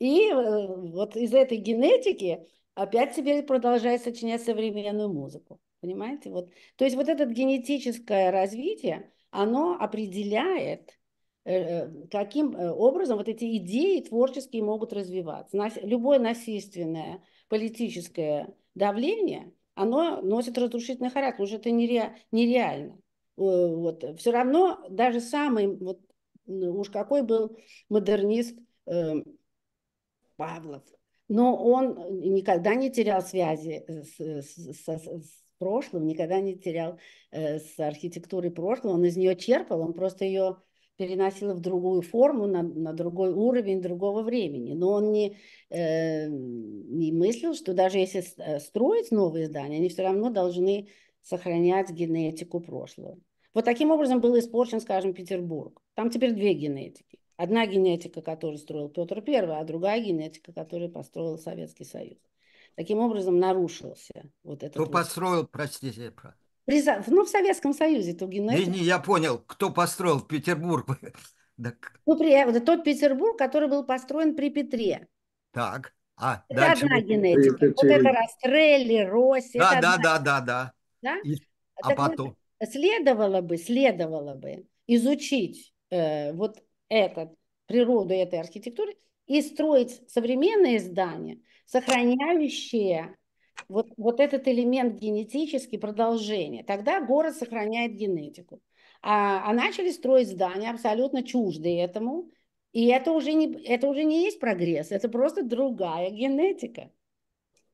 И э, вот из этой генетики опять теперь продолжает сочинять современную музыку. Понимаете? Вот. То есть вот это генетическое развитие, оно определяет, э, э, каким э, образом вот эти идеи творческие могут развиваться. Любое насильственное политическое давление оно носит разрушительный характер, уже это нере, нереально. Э, вот. Все равно даже самый, вот, ну, уж какой был модернист э, Павлов, но он никогда не терял связи э, с, э, с, с, с прошлым, никогда не терял э, с архитектурой прошлого, он из нее черпал, он просто ее переносила в другую форму, на, на другой уровень другого времени. Но он не, э, не мыслил, что даже если э, строить новые здания, они все равно должны сохранять генетику прошлого. Вот таким образом был испорчен, скажем, Петербург. Там теперь две генетики. Одна генетика, которую строил Петр I, а другая генетика, которую построил Советский Союз. Таким образом нарушился вот этот... Кто ну, построил, простите, про... При, ну, в Советском Союзе Тугин. Не, не, я понял, кто построил Петербург. Так. Ну, при, тот Петербург, который был построен при Петре. Так. А, это дальше одна генетика. Петер... Вот это Растрелли, Росси. Да, да, да, да, да, да. И... А, а так потом? Вот, следовало бы, следовало бы изучить э, вот этот, природу этой архитектуры и строить современные здания, сохраняющие вот, вот этот элемент генетический, продолжение, тогда город сохраняет генетику. А, а начали строить здания абсолютно чуждые этому, и это уже, не, это уже не есть прогресс, это просто другая генетика.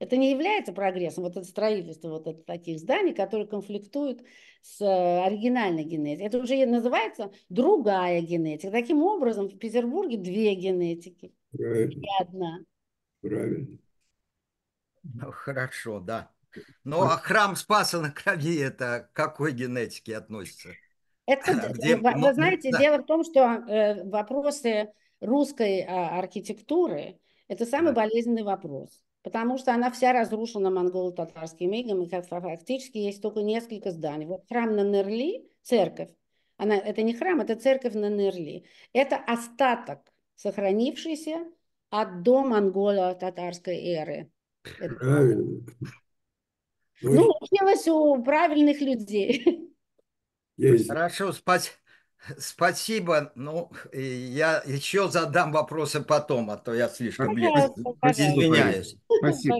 Это не является прогрессом, вот это строительство вот это, таких зданий, которые конфликтуют с э, оригинальной генетикой. Это уже называется другая генетика. Таким образом, в Петербурге две генетики. Правильно. И одна. Правильно. Ну, хорошо, да. Ну, а храм Спаса на Крови, это к какой генетике относится? Это, Где, вы, вы знаете, да. дело в том, что э, вопросы русской э, архитектуры – это самый да. болезненный вопрос, потому что она вся разрушена монголо-татарским игом, и фактически есть только несколько зданий. Вот храм на Нерли, церковь, она, это не храм, это церковь на Нерли. Это остаток, сохранившийся от до монголо-татарской эры это... Правильно. Ну, училась у правильных людей. Есть. Хорошо, спать. Спасибо. Ну, я еще задам вопросы потом, а то я слишком пожалуйста, пожалуйста. извиняюсь. Спасибо.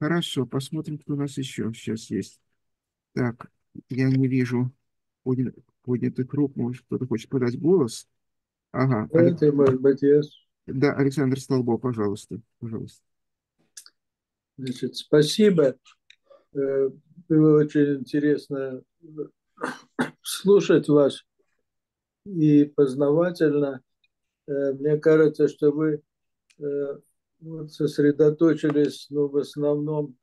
Хорошо, посмотрим, кто у нас еще сейчас есть. Так, я не вижу подня... поднятых рук. Может, кто-то хочет подать голос? Ага. Это, Алекс... может быть, есть. Да, Александр Столбо, пожалуйста. Пожалуйста. Значит, спасибо. Э, было очень интересно э, слушать вас и познавательно. Э, мне кажется, что вы сосредоточились ну, в основном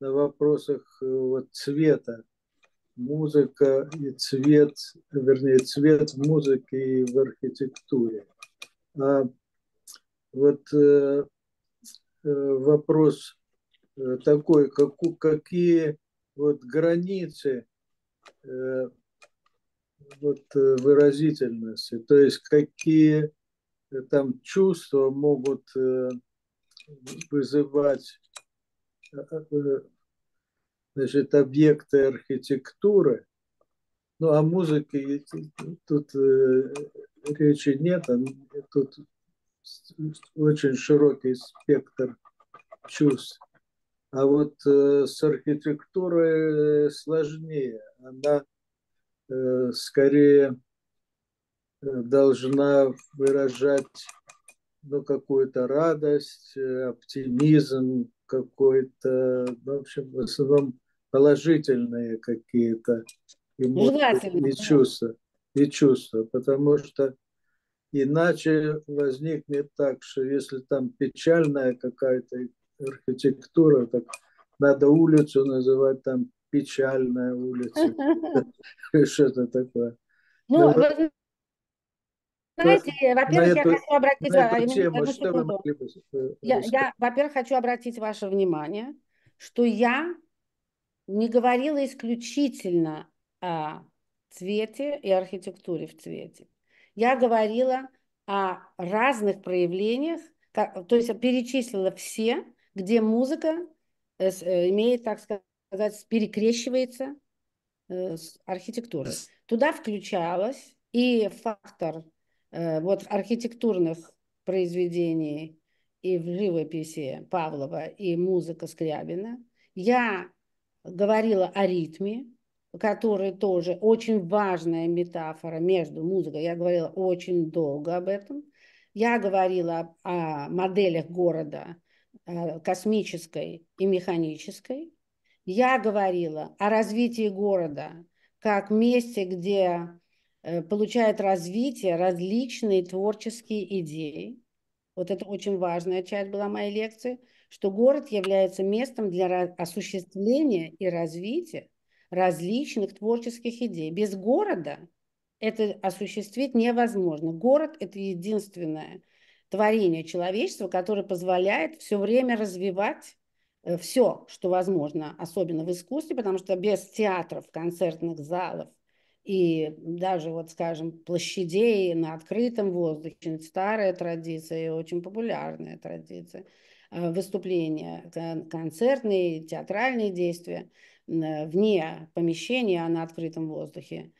на вопросах вот, цвета. Музыка и цвет, вернее, цвет в музыке и в архитектуре. А вот э, вопрос Э, такой, как, какие вот границы э, вот, э, выразительности, то есть какие там чувства могут вызывать значит, объекты архитектуры. Ну, а музыки тут речи нет, а тут очень широкий спектр чувств. А вот э, с архитектурой сложнее. Она э, скорее э, должна выражать ну, какую-то радость, оптимизм какой-то, ну, в общем, в основном положительные какие-то эмоции и чувства, и чувства, потому что иначе возникнет так, что если там печальная какая-то архитектура, так надо улицу называть там печальная улица, что-то такое. Ну, знаете, во-первых, я хочу обратить... Э, я, во-первых, хочу обратить ваше внимание, что я не говорила исключительно о цвете и архитектуре в цвете. Я говорила о разных проявлениях, то есть перечислила все, где музыка э, э, имеет, так сказать, перекрещивается э, с архитектурой. Туда включалась и фактор вот архитектурных произведений и в живописи Павлова, и музыка Скрябина. Я говорила о ритме, который тоже очень важная метафора между музыкой. Я говорила очень долго об этом. Я говорила о моделях города, Э, космической и механической. Я говорила о развитии города как месте, где э, получают развитие различные творческие идеи. Вот это очень важная часть была моей лекции, что город является местом для осуществления и развития различных творческих идей. Без города это осуществить невозможно. Город – это единственное – творение человечества, которое позволяет все время развивать э, все, что возможно, особенно в искусстве, потому что без театров, концертных залов и даже, вот скажем, площадей на открытом воздухе, старая традиция и очень популярная традиция, э, выступления, концертные, театральные действия э, вне помещения, а на открытом воздухе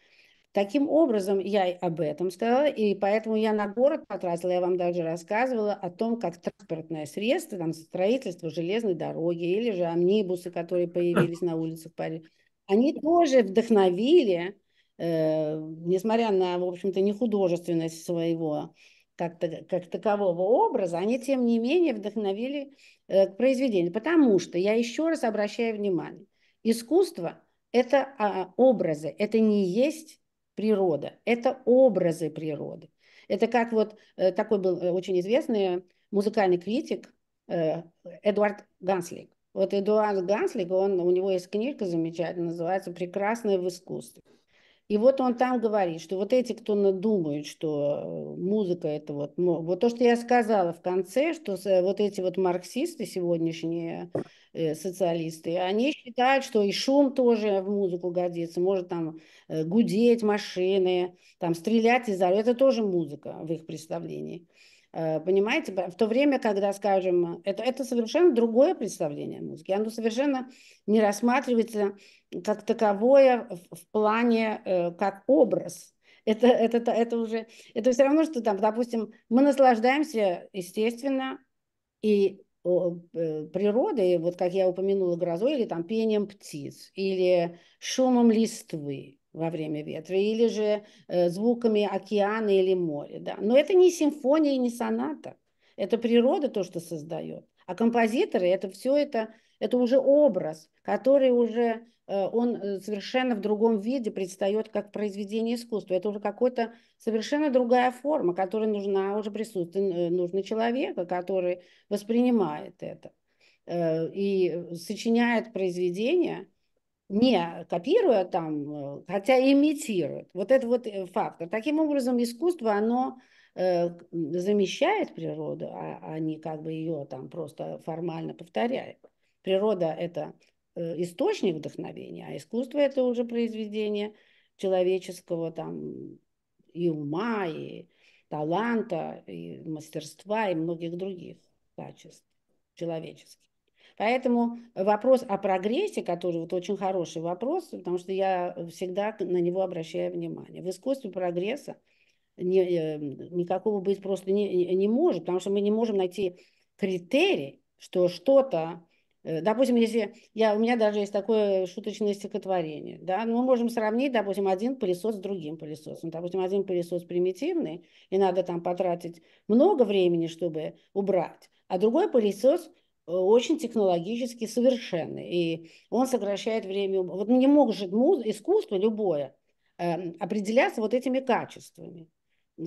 Таким образом, я об этом сказала, и поэтому я на город потратила, я вам даже рассказывала о том, как транспортное средство, там строительство железной дороги или же амнибусы, которые появились на улицах Парижа, они тоже вдохновили, э, несмотря на, в общем-то, не художественность своего как, как такового образа, они, тем не менее, вдохновили э, к произведению. Потому что, я еще раз обращаю внимание, искусство – это а, образы, это не есть природа, это образы природы. Это как вот э, такой был э, очень известный музыкальный критик э, Эдуард Ганслик. Вот Эдуард Ганслик, он, у него есть книжка замечательная, называется «Прекрасное в искусстве». И вот он там говорит, что вот эти, кто думают, что э, музыка это вот... Вот то, что я сказала в конце, что э, вот эти вот марксисты сегодняшние, э, социалисты, они считают, что и шум тоже в музыку годится, может там гудеть машины, там стрелять из оружия, это тоже музыка в их представлении. Э, понимаете, в то время, когда, скажем, это, это совершенно другое представление музыки, оно совершенно не рассматривается как таковое в, в плане, э, как образ. Это, это, это, это уже, это все равно, что там, допустим, мы наслаждаемся, естественно, и э, природой, вот как я упомянула, грозой, или там пением птиц, или шумом листвы, во время ветра, или же э, звуками океана или моря. Да. Но это не симфония и не соната. Это природа то, что создает. А композиторы это все это, это уже образ, который уже э, он э, совершенно в другом виде предстает как произведение искусства. Это уже какая-то совершенно другая форма, которая нужна уже присутствие, нужно человека, который воспринимает это и сочиняет произведение – не копируя там, э, хотя имитируют. Вот это вот э, фактор. А таким образом, искусство, оно э, замещает природу, а, а не как бы ее там просто формально повторяет. Природа – это источник вдохновения, а искусство – это уже произведение человеческого там и ума, и таланта, и мастерства, и многих других качеств человеческих. Поэтому вопрос о прогрессе, который вот очень хороший вопрос, потому что я э, всегда на него обращаю внимание. В искусстве прогресса не, э, никакого быть просто не, не может, потому что мы не можем найти критерий, что что-то э, Допустим, если я, у меня даже есть такое шуточное стихотворение, да, ну, мы можем сравнить, допустим, один пылесос с другим пылесосом. Допустим, один пылесос примитивный, и надо там потратить много времени, чтобы убрать, а другой пылесос Э, очень технологически совершенный. И он сокращает время. Вот не может искусство любое эм, определяться вот этими качествами.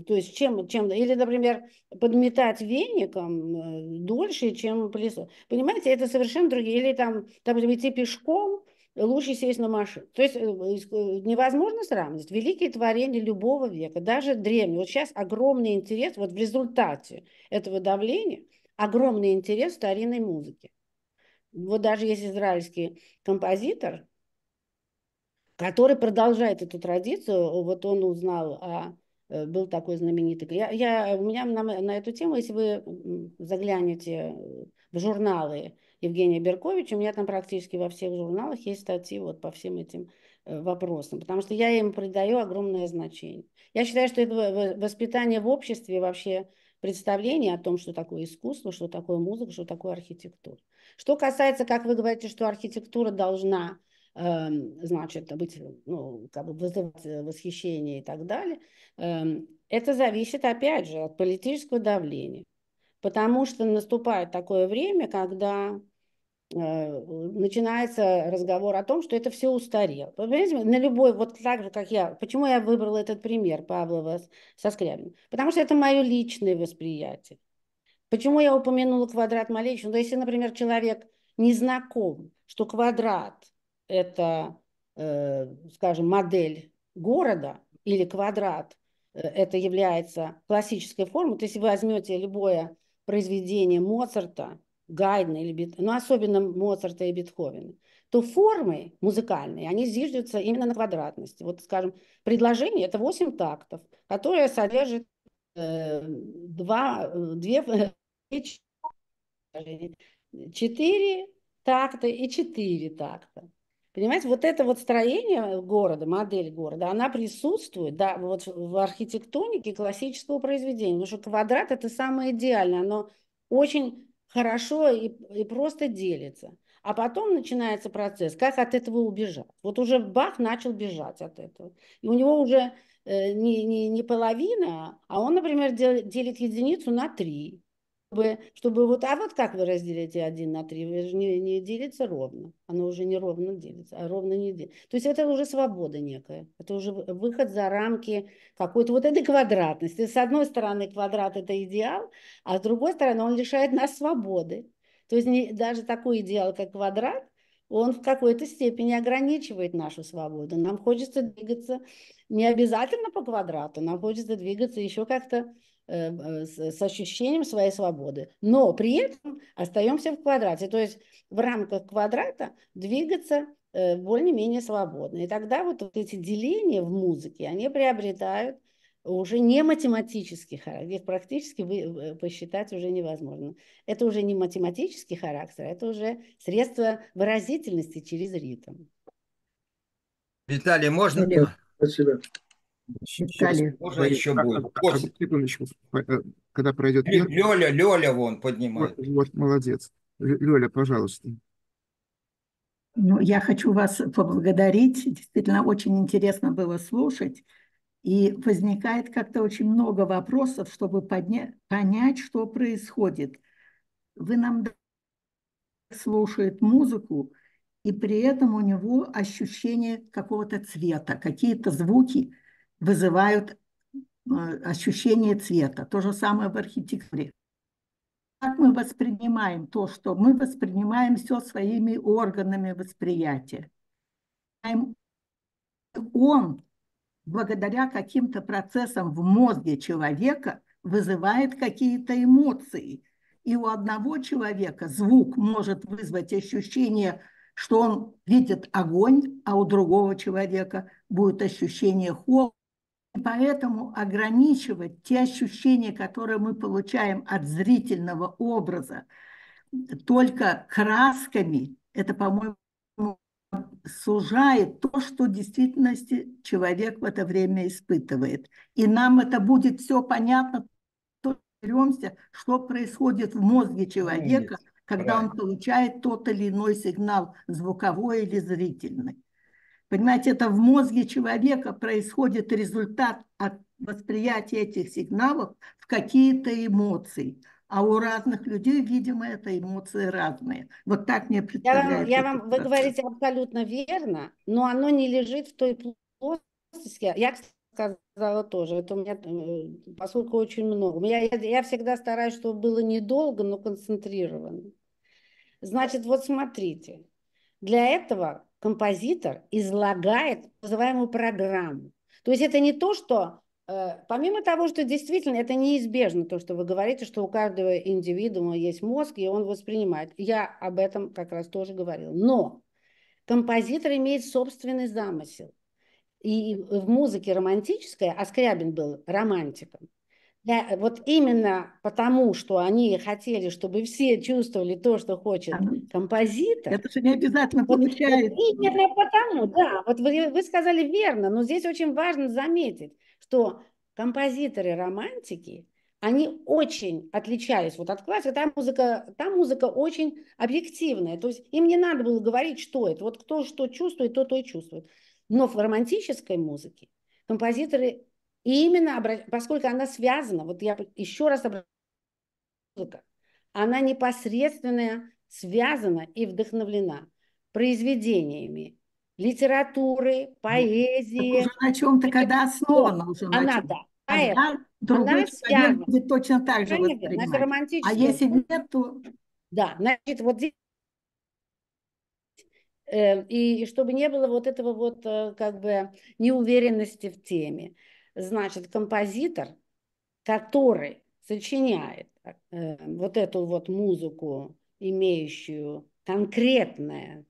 То есть чем, чем, или, например, подметать веником э, дольше, чем пылесос. Понимаете, это совершенно другие. Или там, допустим, идти пешком, лучше сесть на машину. То есть э, невозможно сравнить. Великие творения любого века, даже древние. Вот сейчас огромный интерес вот в результате этого давления – огромный интерес к старинной музыке. Вот даже есть израильский композитор, который продолжает эту традицию. Вот он узнал о а, э, был такой знаменитый. Я, я, у меня на, на эту тему, если вы заглянете в журналы Евгения Берковича, у меня там практически во всех журналах есть статьи вот по всем этим э, вопросам, потому что я им придаю огромное значение. Я считаю, что это воспитание в обществе вообще представление о том, что такое искусство, что такое музыка, что такое архитектура. Что касается, как вы говорите, что архитектура должна эм, значит, быть, ну, как бы вызывать э, восхищение и так далее, эм, это зависит, опять же, от политического давления. Потому что наступает такое время, когда Э, начинается разговор о том, что это все устарело. Понимаете, на любой, вот так же, как я, почему я выбрала этот пример Павлова со Скрябиным? Потому что это мое личное восприятие. Почему я упомянула квадрат Малевича? Ну, если, например, человек не знаком, что квадрат – это, э, скажем, модель города или квадрат э, это является классической формой, то есть вы возьмете любое произведение Моцарта – Гайдна или Бет... ну, особенно Моцарта и Бетховена, то формы музыкальные, они зиждутся именно на квадратности. Вот, скажем, предложение – это 8 тактов, которое содержит э, два, две, э, четыре такта и четыре такта. Понимаете, вот это вот строение города, модель города, она присутствует да, вот в архитектонике классического произведения, потому что квадрат – это самое идеальное, оно очень хорошо и, и просто делится. А потом начинается процесс, как от этого убежать. Вот уже Бах начал бежать от этого. И у него уже э, не, не, не половина, а он, например, дел, делит единицу на три чтобы, чтобы вот, а вот как вы разделите один на три, Вы же не, не делится ровно. Оно уже не ровно делится, а ровно не делится. То есть это уже свобода некая. Это уже выход за рамки какой-то вот этой квадратности. С одной стороны, квадрат – это идеал, а с другой стороны, он лишает нас свободы. То есть не, даже такой идеал, как квадрат, он в какой-то степени ограничивает нашу свободу. Нам хочется двигаться не обязательно по квадрату, нам хочется двигаться еще как-то Э, э, э, с ощущением своей свободы, но при этом остаемся в квадрате, то есть в рамках квадрата двигаться более-менее свободно. И тогда вот, эти деления в музыке, они приобретают уже не математический характер, их практически вы, посчитать уже невозможно. Это уже не математический характер, это уже средство выразительности через ритм. Виталий, можно? Нет, спасибо. Можно еще будет. Э, э, когда пройдет... Лёля, Лёля вон поднимает. Вот, молодец. Лёля, пожалуйста. Ну, я хочу вас поблагодарить. Действительно, очень интересно было слушать. И возникает как-то очень много вопросов, чтобы понять, что происходит. Вы нам слушает музыку, и при этом у него ощущение какого-то цвета, какие-то звуки – вызывают э, ощущение цвета. То же самое в архитектуре. Как мы воспринимаем то, что мы воспринимаем все своими органами восприятия. Он, благодаря каким-то процессам в мозге человека, вызывает какие-то эмоции. И у одного человека звук может вызвать ощущение, что он видит огонь, а у другого человека будет ощущение холода Поэтому ограничивать те ощущения, которые мы получаем от зрительного образа, только красками, это, по-моему, сужает то, что в действительности человек в это время испытывает. И нам это будет все понятно, разберемся, что происходит в мозге человека, когда он получает тот или иной сигнал, звуковой или зрительный. Понимаете, это в мозге человека происходит результат от восприятия этих сигналов в какие-то эмоции. А у разных людей, видимо, это эмоции разные. Вот так мне представляется. Я вам, я вам вы говорите абсолютно верно, но оно не лежит в той плоскости. Я, сказала тоже. Это у меня, э, поскольку очень много. Я, я, я всегда стараюсь, чтобы было недолго, но концентрированно. Значит, вот смотрите. Для этого композитор излагает так называемую программу. То есть это не то, что э, Помимо того, что действительно это неизбежно, то, что вы говорите, что у каждого индивидуума есть мозг, и он воспринимает. Я об этом как раз тоже говорила. Но композитор имеет собственный замысел. И в музыке романтическая, а Скрябин был романтиком, для, вот именно потому, что они хотели, чтобы все чувствовали то, что хочет композитор. Это же не обязательно получается. Вот именно потому, да. Вот вы, вы сказали верно, но здесь очень важно заметить, что композиторы-романтики, они очень отличались вот от классика. Там музыка, там музыка очень объективная. То есть им не надо было говорить, что это. Вот кто что чувствует, то то и чувствует. Но в романтической музыке композиторы и именно, поскольку она связана, вот я еще раз обращаюсь, она непосредственно связана и вдохновлена произведениями, литературы, поэзии. Уже на чем-то, когда основана уже она, на чем да. А поэт, а другой человек будет точно так же Конечно, воспринимать. А если нет, то... Да, значит, вот здесь э, и чтобы не было вот этого вот э, как бы неуверенности в теме. Значит, композитор, который сочиняет э, вот эту вот музыку, имеющую конкретное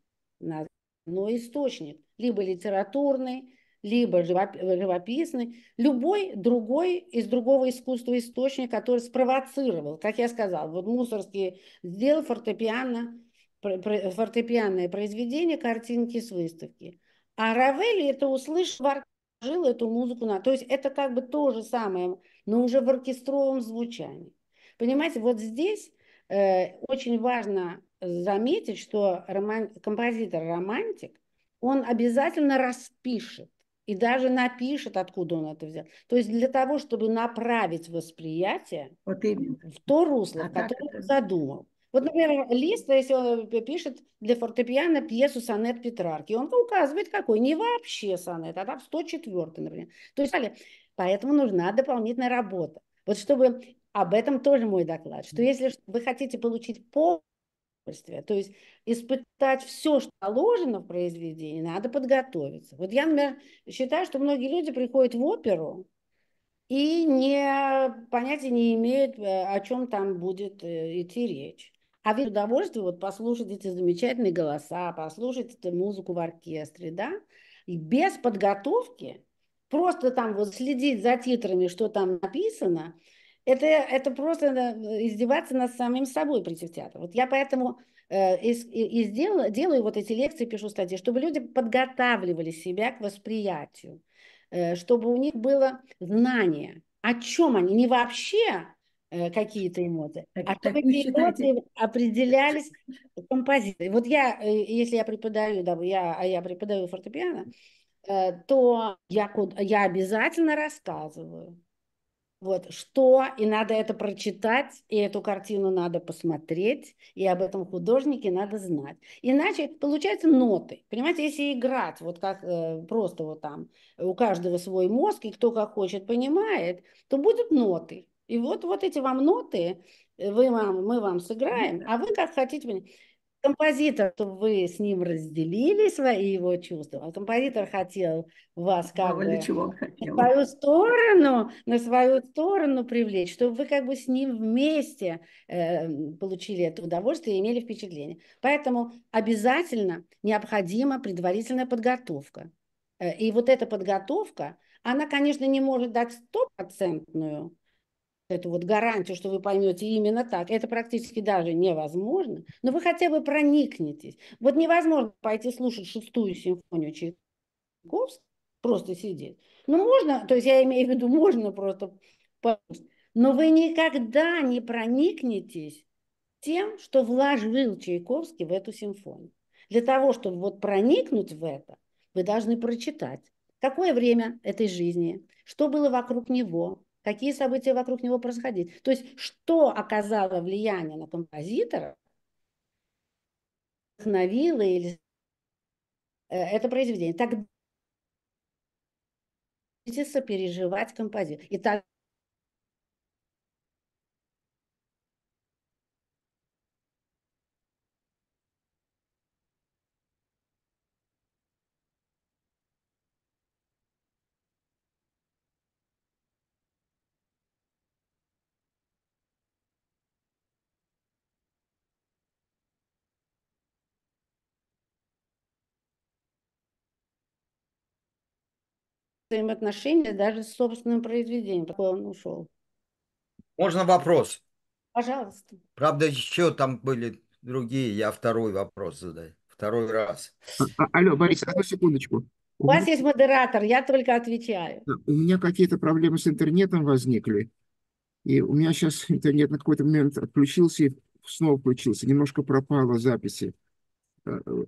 но источник, либо литературный, либо живописный, любой другой из другого искусства источник, который спровоцировал, как я сказал, вот Мусорский сделал фортепиано, фортепианное произведение, картинки с выставки. А Равель это услышал в положил эту музыку на... То есть это как бы то же самое, но уже в оркестровом звучании. Понимаете, вот здесь э, очень важно заметить, что роман... композитор-романтик, он обязательно распишет и даже напишет, откуда он это взял. То есть для того, чтобы направить восприятие вот именно. в то русло, а которое он задумал. Вот, например, Лист, если он пишет для фортепиано пьесу «Сонет Петрарки», он указывает какой, не вообще сонет, а там 104, например. То есть, поэтому нужна дополнительная работа. Вот чтобы об этом тоже мой доклад, что если вы хотите получить полное удовольствие, то есть испытать все, что положено в произведении, надо подготовиться. Вот я, например, считаю, что многие люди приходят в оперу, и не, понятия не имеют, э, о чем там будет э, идти речь. А ведь удовольствие вот послушать эти замечательные голоса, послушать эту музыку в оркестре, да, и без подготовки, просто там вот следить за титрами, что там написано, это, это просто э, издеваться над самим собой прийти в театр. Вот я поэтому э, и, и сделала, делаю вот эти лекции, пишу статьи, чтобы люди подготавливали себя к восприятию, э, чтобы у них было знание, о чем они, не вообще, Э, какие-то эмоции. Так, а так какие считаете... эмоции определялись композицией. Вот я, э, если я преподаю, да, я, а я преподаю фортепиано, э, то я, я обязательно рассказываю, вот, что, и надо это прочитать, и эту картину надо посмотреть, и об этом художнике надо знать. Иначе получается ноты. Понимаете, если играть вот как э, просто вот там, у каждого свой мозг, и кто как хочет понимает, то будут ноты. И вот, вот эти вам ноты э, вы вам, мы вам сыграем, а вы как хотите. Композитор, чтобы вы с ним разделили свои его чувства, а композитор хотел вас а как бы чего на свою сторону, на свою сторону привлечь, чтобы вы как бы с ним вместе э, получили это удовольствие и имели впечатление. Поэтому обязательно необходима предварительная подготовка. Э, и вот эта подготовка, она, конечно, не может дать стопроцентную эту вот гарантию, что вы поймете именно так, это практически даже невозможно, но вы хотя бы проникнетесь. Вот невозможно пойти слушать шестую симфонию Чайковского, просто сидеть. Ну, можно, то есть я имею в виду, можно просто, но вы никогда не проникнетесь тем, что вложил Чайковский в эту симфонию. Для того, чтобы вот проникнуть в это, вы должны прочитать, какое время этой жизни, что было вокруг него, какие события вокруг него происходили. То есть что оказало влияние на композитора, вдохновило или э, это произведение. Тогда переживать композицию. И так взаимоотношения даже с собственным произведением, какой он ушел. Можно вопрос? Пожалуйста. Правда, еще там были другие, я второй вопрос задаю. Второй раз. А, а алло, Борис, одну секундочку. У вас есть модератор, я только отвечаю. У меня какие-то проблемы с интернетом возникли. И у меня сейчас интернет на какой-то момент отключился и снова включился. Немножко пропала записи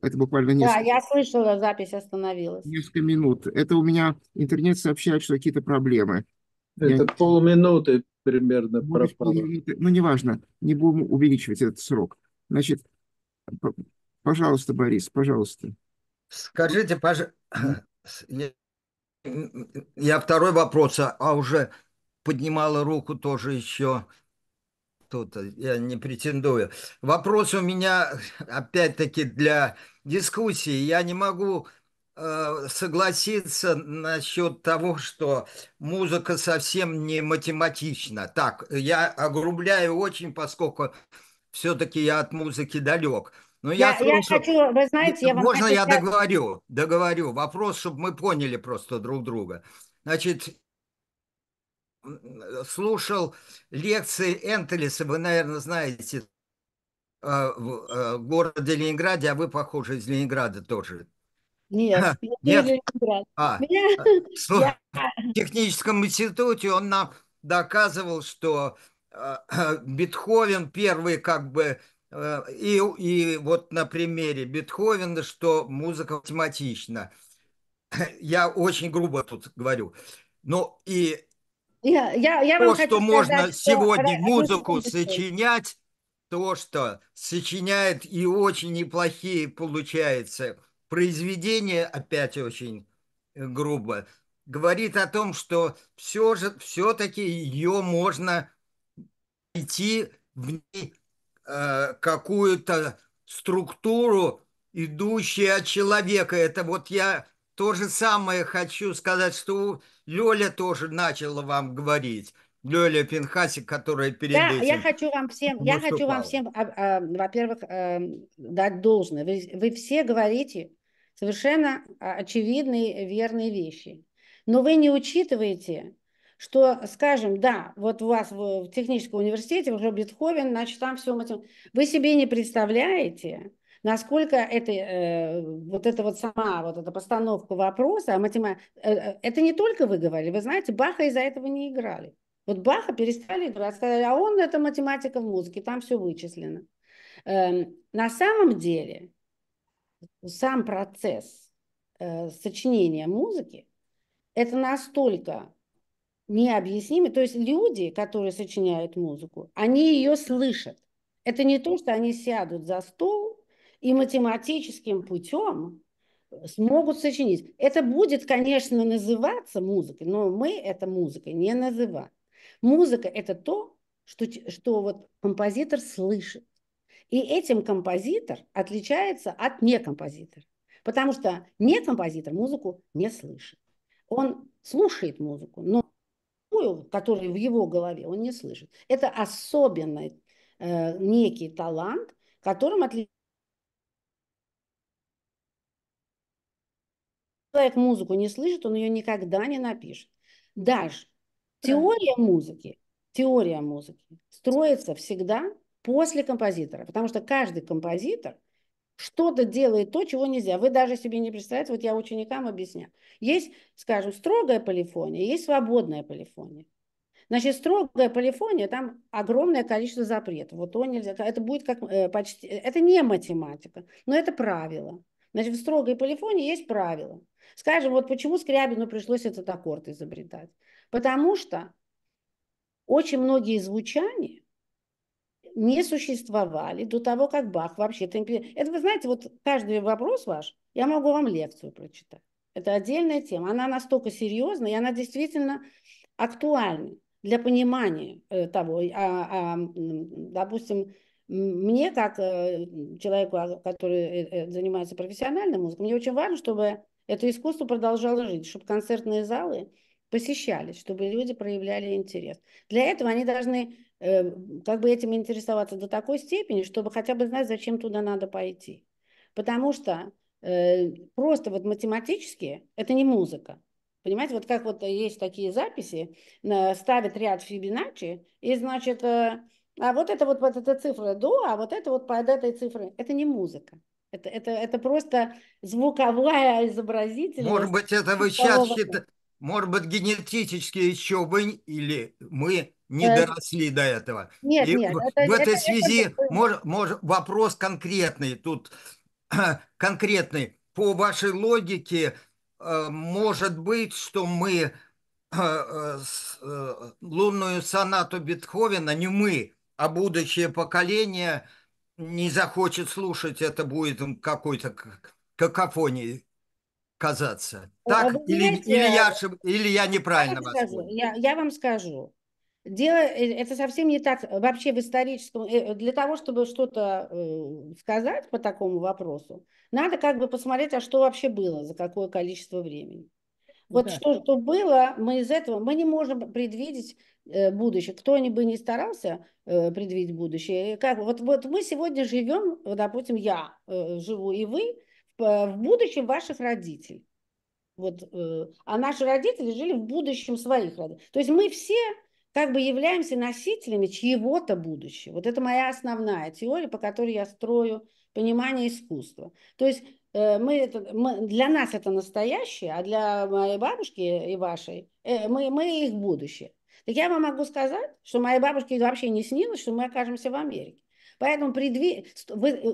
это буквально несколько... Да, я слышала, запись остановилась. Несколько минут. Это у меня интернет сообщает, что какие-то проблемы. Это я... полминуты примерно Может, ну, пропало. Ну, неважно, не будем увеличивать этот срок. Значит, пожалуйста, Борис, пожалуйста. Скажите, пожалуйста, я второй вопрос, а, а уже поднимала руку тоже еще Тут э, я не претендую. Вопрос у меня, опять-таки, для дискуссии. Я не могу э, согласиться насчет того, что музыка совсем не математична. Так, я огрубляю очень, поскольку все-таки я от музыки далек. Но я, я, слушаю... я хочу, вы знаете, я вам Можно хочу я договорю? Договорю. Вопрос, чтобы мы поняли просто друг друга. Значит, Э, слушал лекции Энтелиса, вы, наверное, знаете, э, в э, городе Ленинграде, а вы, похоже, из Ленинграда тоже. Нет, я Нет? Ленинград. А, а В техническом институте он нам доказывал, что Бетховен первый как бы и, и вот на примере Бетховена, что музыка математична. Я очень грубо тут говорю. но ну, и я, я, то, что можно сказать, сегодня что... музыку сочинять, то, что сочиняет и очень неплохие получается произведения, опять очень э, грубо, говорит о том, что все же, все-таки ее можно найти в ней э, какую-то структуру, идущую от человека. Это вот я то же самое хочу сказать, что Лёля тоже начала вам говорить. Лёля Пинхасик, которая перед да, этим я хочу вам всем, выступала. я хочу вам всем, а, а, во-первых, а, дать должное. Вы, вы все говорите совершенно а, очевидные, верные вещи. Но вы не учитываете, что, скажем, да, вот у вас в, в техническом университете уже Бетховен, значит, там все... Вы себе не представляете, насколько это, э, вот эта вот сама вот эта постановка вопроса, а математи... Э, э, это не только вы говорили, вы знаете, Баха из-за этого не играли. Вот Баха перестали играть, сказали, а он это математика в музыке, там все вычислено. Э, на самом деле сам процесс э, сочинения музыки это настолько необъяснимый. То есть люди, которые сочиняют музыку, они ее слышат. Это не то, что они сядут за стол и математическим путем э, смогут сочинить. Это будет, конечно, называться музыкой, но мы это музыкой не называем. Музыка – это то, что, что вот композитор слышит. И этим композитор отличается от некомпозитора. Потому что некомпозитор музыку не слышит. Он слушает музыку, но такую, которая в его голове, он не слышит. Это особенный э, некий талант, которым отличается человек музыку не слышит, он ее никогда не напишет. Даже теория музыки, теория музыки строится всегда после композитора, потому что каждый композитор что-то делает то, чего нельзя. Вы даже себе не представляете, вот я ученикам объясняю. Есть, скажем, строгая полифония, есть свободная полифония. Значит, строгая полифония, там огромное количество запретов. Вот то нельзя. Это будет как э, почти... Это не математика, но это правило. Значит, в строгой полифонии есть правила. Скажем, вот почему Скрябину пришлось этот аккорд изобретать. Потому что очень многие звучания не существовали до того, как Бах вообще... Это, вы знаете, вот каждый вопрос ваш, я могу вам лекцию прочитать. Это отдельная тема. Она настолько серьезная и она действительно актуальна для понимания э, того, а, а, допустим, мне, как э, человеку, а, который э, э, занимается профессиональной музыкой, мне очень важно, чтобы это искусство продолжало жить, чтобы концертные залы посещались, чтобы люди проявляли интерес. Для этого они должны как бы этим интересоваться до такой степени, чтобы хотя бы знать, зачем туда надо пойти. Потому что просто вот математически это не музыка. Понимаете, вот как вот есть такие записи, ставят ряд Фибоначчи, и значит а вот это вот, вот эта цифра до, а вот это вот под этой цифрой. Это не музыка. Это, это, это просто звуковая изобразительность. Может быть, это вы сейчас считаете, может быть, генетически еще вы или мы не это... доросли до этого. Нет, и нет. В, это, в этой это, связи это... Мож, мож, вопрос конкретный тут, конкретный. По вашей логике, э, может быть, что мы э, э, лунную сонату Бетховена, не мы, а будущее поколение не захочет слушать, это будет какой-то какофонией казаться. А так? Вы или, или, я, или я неправильно я вам, скажу, я, я вам скажу. Дело, э, это совсем не так вообще в историческом. Э, для того, чтобы что-то э, сказать по такому вопросу, надо как бы посмотреть, а что вообще было, за какое количество времени. Ну вот да. что, что было, мы из этого, мы не можем предвидеть Э, будущее. Кто ни бы не старался э, предвидеть будущее, как вот, вот мы сегодня живем, вот, допустим, я э, живу и вы в будущем ваших родителей. Вот, а наши родители жили в будущем своих родителей. То есть мы все как бы являемся носителями чьего-то будущего. Вот это моя основная теория, по которой я строю понимание искусства. То есть мы это, мы, для нас это настоящее, а для моей бабушки и вашей мы, мы их будущее. Так я вам могу сказать, что моей бабушке вообще не снилось, что мы окажемся в Америке. Поэтому предви...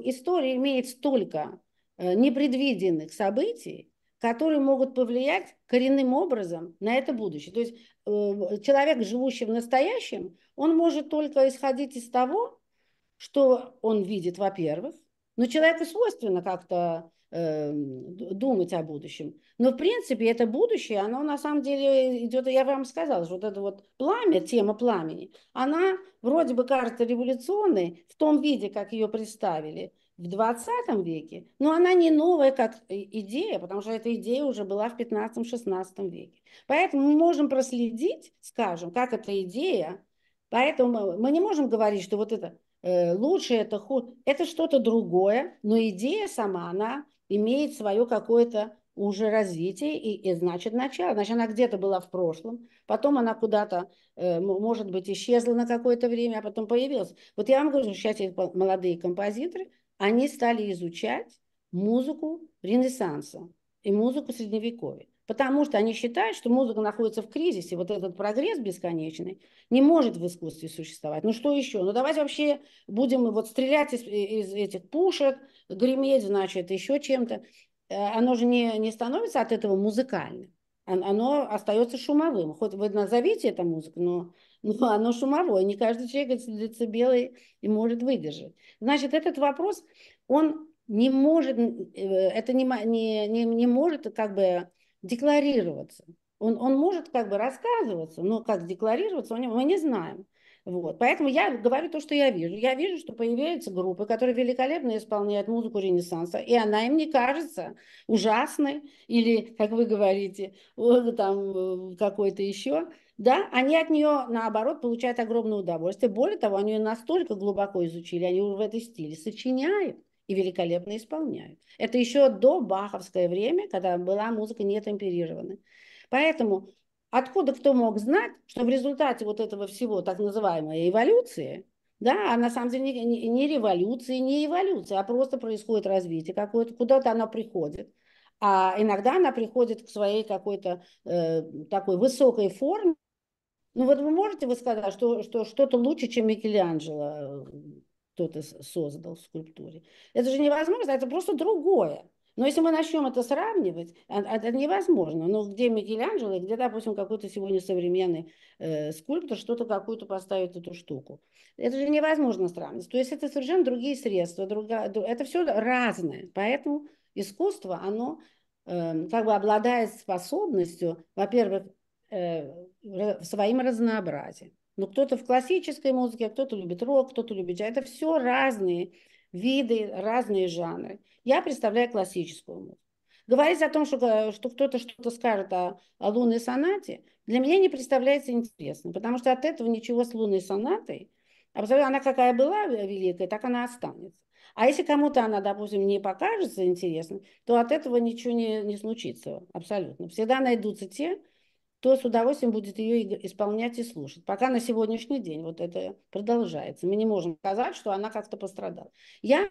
история имеет столько э, непредвиденных событий, которые могут повлиять коренным образом на это будущее. То есть э, человек, живущий в настоящем, он может только исходить из того, что он видит, во-первых, но человеку свойственно как-то Эм, думать о будущем. Но, в принципе, это будущее, оно на самом деле идет, я вам сказала, что вот это вот пламя, тема пламени, она вроде бы кажется революционной в том виде, как ее представили в 20 веке, но она не новая как идея, потому что эта идея уже была в 15-16 веке. Поэтому мы можем проследить, скажем, как эта идея, поэтому мы не можем говорить, что вот это э, лучше это хуже. Это что-то другое, но идея сама, она имеет свое какое-то уже развитие и, и значит начало. Значит, она где-то была в прошлом, потом она куда-то, э, может быть, исчезла на какое-то время, а потом появилась. Вот я вам говорю, сейчас эти молодые композиторы, они стали изучать музыку Ренессанса и музыку Средневековья потому что они считают, что музыка находится в кризисе, вот этот прогресс бесконечный не может в искусстве существовать. Ну что еще? Ну давайте вообще будем вот стрелять из, э, из этих пушек, греметь, значит, еще чем-то. Э, оно же не, не становится от этого музыкальным. Оно остается шумовым. Хоть вы назовите это музыкой, но, но оно шумовое. Не каждый человек белый и может выдержать. Значит, этот вопрос, он не может, э, это не, не, не, не может как бы декларироваться. Он, он может как бы рассказываться, но как декларироваться, мы не знаем. Вот. Поэтому я говорю то, что я вижу. Я вижу, что появляются группы, которые великолепно исполняют музыку Ренессанса, и она им не кажется ужасной или, как вы говорите, там э, какой-то еще. Да, они от нее, наоборот, получают огромное удовольствие. Более того, они ее настолько глубоко изучили, они уже в этой стиле сочиняют и великолепно исполняют. Это еще до баховское время, когда была музыка не темперирована. Поэтому откуда кто мог знать, что в результате вот этого всего так называемой эволюции, да, а на самом деле не, не, не революции, не эволюции, а просто происходит развитие какое-то, куда-то оно приходит. А иногда она приходит к своей какой-то э, такой высокой форме. Ну вот вы можете вы сказать, что, что что-то лучше, чем Микеланджело э, кто-то создал в скульптуре. Это же невозможно, это просто другое. Но если мы начнем это сравнивать, а, а, это невозможно. Но ну, где Микеланджело где, допустим, какой-то сегодня современный э, скульптор что-то какую-то поставит эту штуку. Это же невозможно сравнить. То есть это совершенно другие средства, другая, это все разное. Поэтому искусство, оно э, как бы обладает способностью, во-первых, э, своим разнообразием. Но ну, кто-то в классической музыке, а кто-то любит рок, кто-то любит джаз. Это все разные виды, разные жанры. Я представляю классическую музыку. Говорить о том, что, э, что кто-то что-то скажет о, о лунной сонате, для меня не представляется интересным, потому что от этого ничего с лунной сонатой, а она какая была э, великая, так она останется. А если кому-то она, допустим, не покажется интересной, то от этого ничего не, не случится абсолютно. Всегда найдутся те, то с удовольствием будет ее исполнять и слушать. Пока на сегодняшний день вот это продолжается. Мы не можем сказать, что она как-то пострадала. Я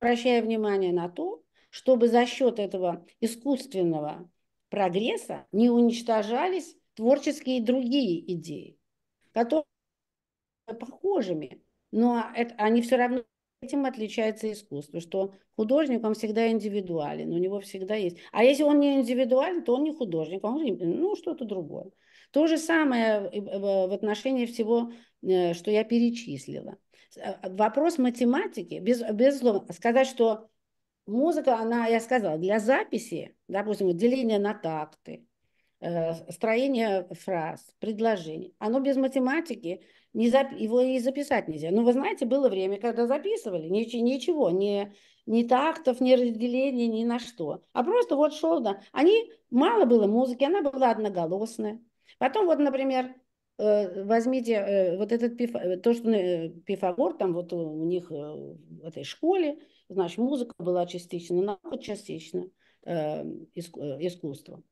обращаю внимание на то, чтобы за счет этого искусственного прогресса не уничтожались творческие другие идеи, которые похожими, но это, они все равно этим отличается искусство, что художник, он всегда индивидуален, у него всегда есть. А если он не индивидуален, то он не художник, он ну, что-то другое. То же самое э, э, в отношении всего, э, что я перечислила. Вопрос математики, без, безусловно, сказать, что музыка, она, я сказала, для записи, допустим, деление на такты, строение фраз, предложений, оно без математики не зап... его и записать нельзя. Ну, вы знаете, было время, когда записывали, ничего, ничего ни, ни тактов, ни разделения, ни на что. А просто вот шел, да. Они, мало было музыки, она была одноголосная. Потом вот, например, э, возьмите э, вот этот пиф... Э, то, что Пифагор там вот у них в этой школе, значит, музыка была частично, наука частично, искусство.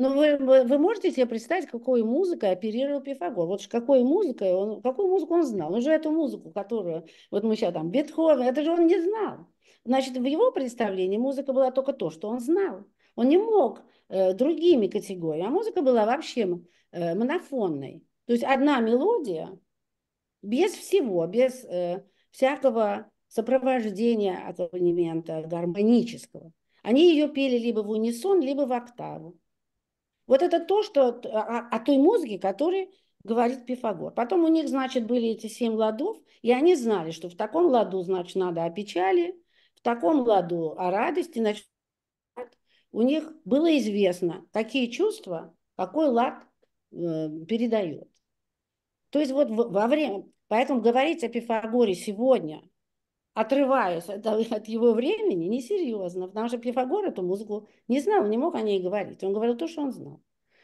Но ну, вы, вы можете себе представить, какой музыкой оперировал Пифагор? Вот какой музыкой он, какую музыку он знал? Он же эту музыку, которую вот мы сейчас там, Бетховен, это же он не знал. Значит, в его представлении музыка была только то, что он знал. Он не мог э, другими категориями, а музыка была вообще э, монофонной. То есть одна мелодия без всего, без э, всякого сопровождения аккомпанемента гармонического. Они ее пели либо в унисон, либо в октаву. Вот это то, что о, а, а, о той музыке, которой говорит Пифагор. Потом у них, значит, были эти семь ладов, и они знали, что в таком ладу, значит, надо о печали, в таком ладу о радости, значит, у них было известно, какие чувства, какой лад э, передает. То есть вот во время, поэтому говорить о Пифагоре сегодня, отрываюсь от, от его времени, несерьезно, потому что Пифагор эту музыку не знал, не мог о ней говорить. Он говорил то, что он знал.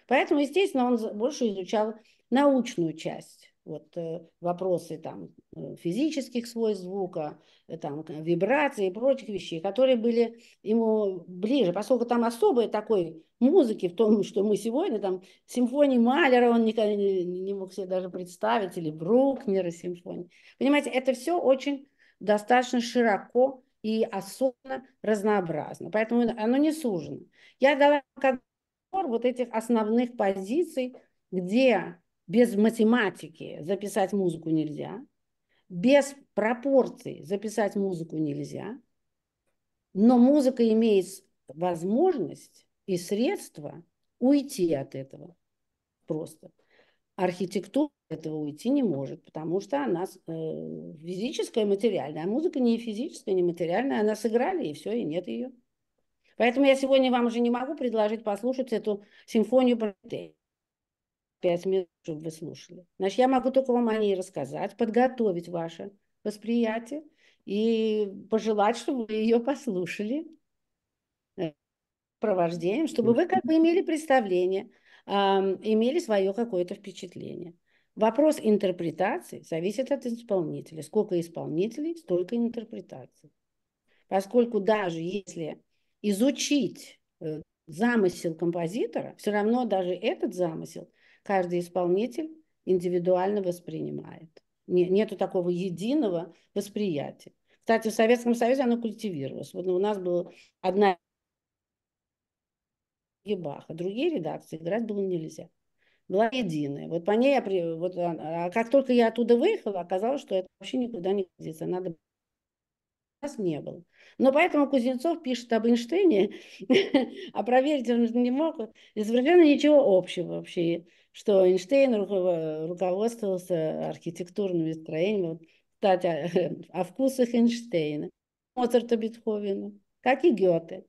Поэтому, естественно, он больше изучал научную часть. Вот э, вопросы там, э, физических свойств звука, э, там, вибрации, и прочих вещей, которые были ему ближе, поскольку там особой такой музыки в том, что мы сегодня, там симфонии Малера он никогда не, не мог себе даже представить, или Брукнера симфонии. Понимаете, это все очень достаточно широко и особенно разнообразно. Поэтому оно не сужено. Я дала контур вот этих основных позиций, где без математики записать музыку нельзя, без пропорций записать музыку нельзя, но музыка имеет возможность и средства уйти от этого просто. Архитектура этого уйти не может, потому что она э, физическая материальная. А музыка не физическая, не материальная. Она сыграли, и все, и нет ее. Поэтому я сегодня вам уже не могу предложить послушать эту симфонию Бартель. Пять минут, чтобы вы слушали. Значит, я могу только вам о ней рассказать, подготовить ваше восприятие и пожелать, чтобы вы ее послушали э, провождением, чтобы вы как бы имели представление, имели свое какое-то впечатление. Вопрос интерпретации зависит от исполнителя. Сколько исполнителей, столько интерпретаций. Поскольку даже если изучить э, замысел композитора, все равно даже этот замысел каждый исполнитель индивидуально воспринимает. Нету такого единого восприятия. Кстати, в Советском Союзе оно культивировалось. Вот у нас была одна Ебаха, другие редакции играть было нельзя была единая. Вот по ней я... При... Вот, а, а, а как только я оттуда выехала, оказалось, что это вообще никуда не годится. Надо нас не было. Но поэтому Кузнецов пишет об Эйнштейне, а проверить он не мог. И совершенно ничего общего вообще, что Эйнштейн руководствовался архитектурными строениями. Кстати, о, о вкусах Эйнштейна, Моцарта Бетховена, как и Гёте.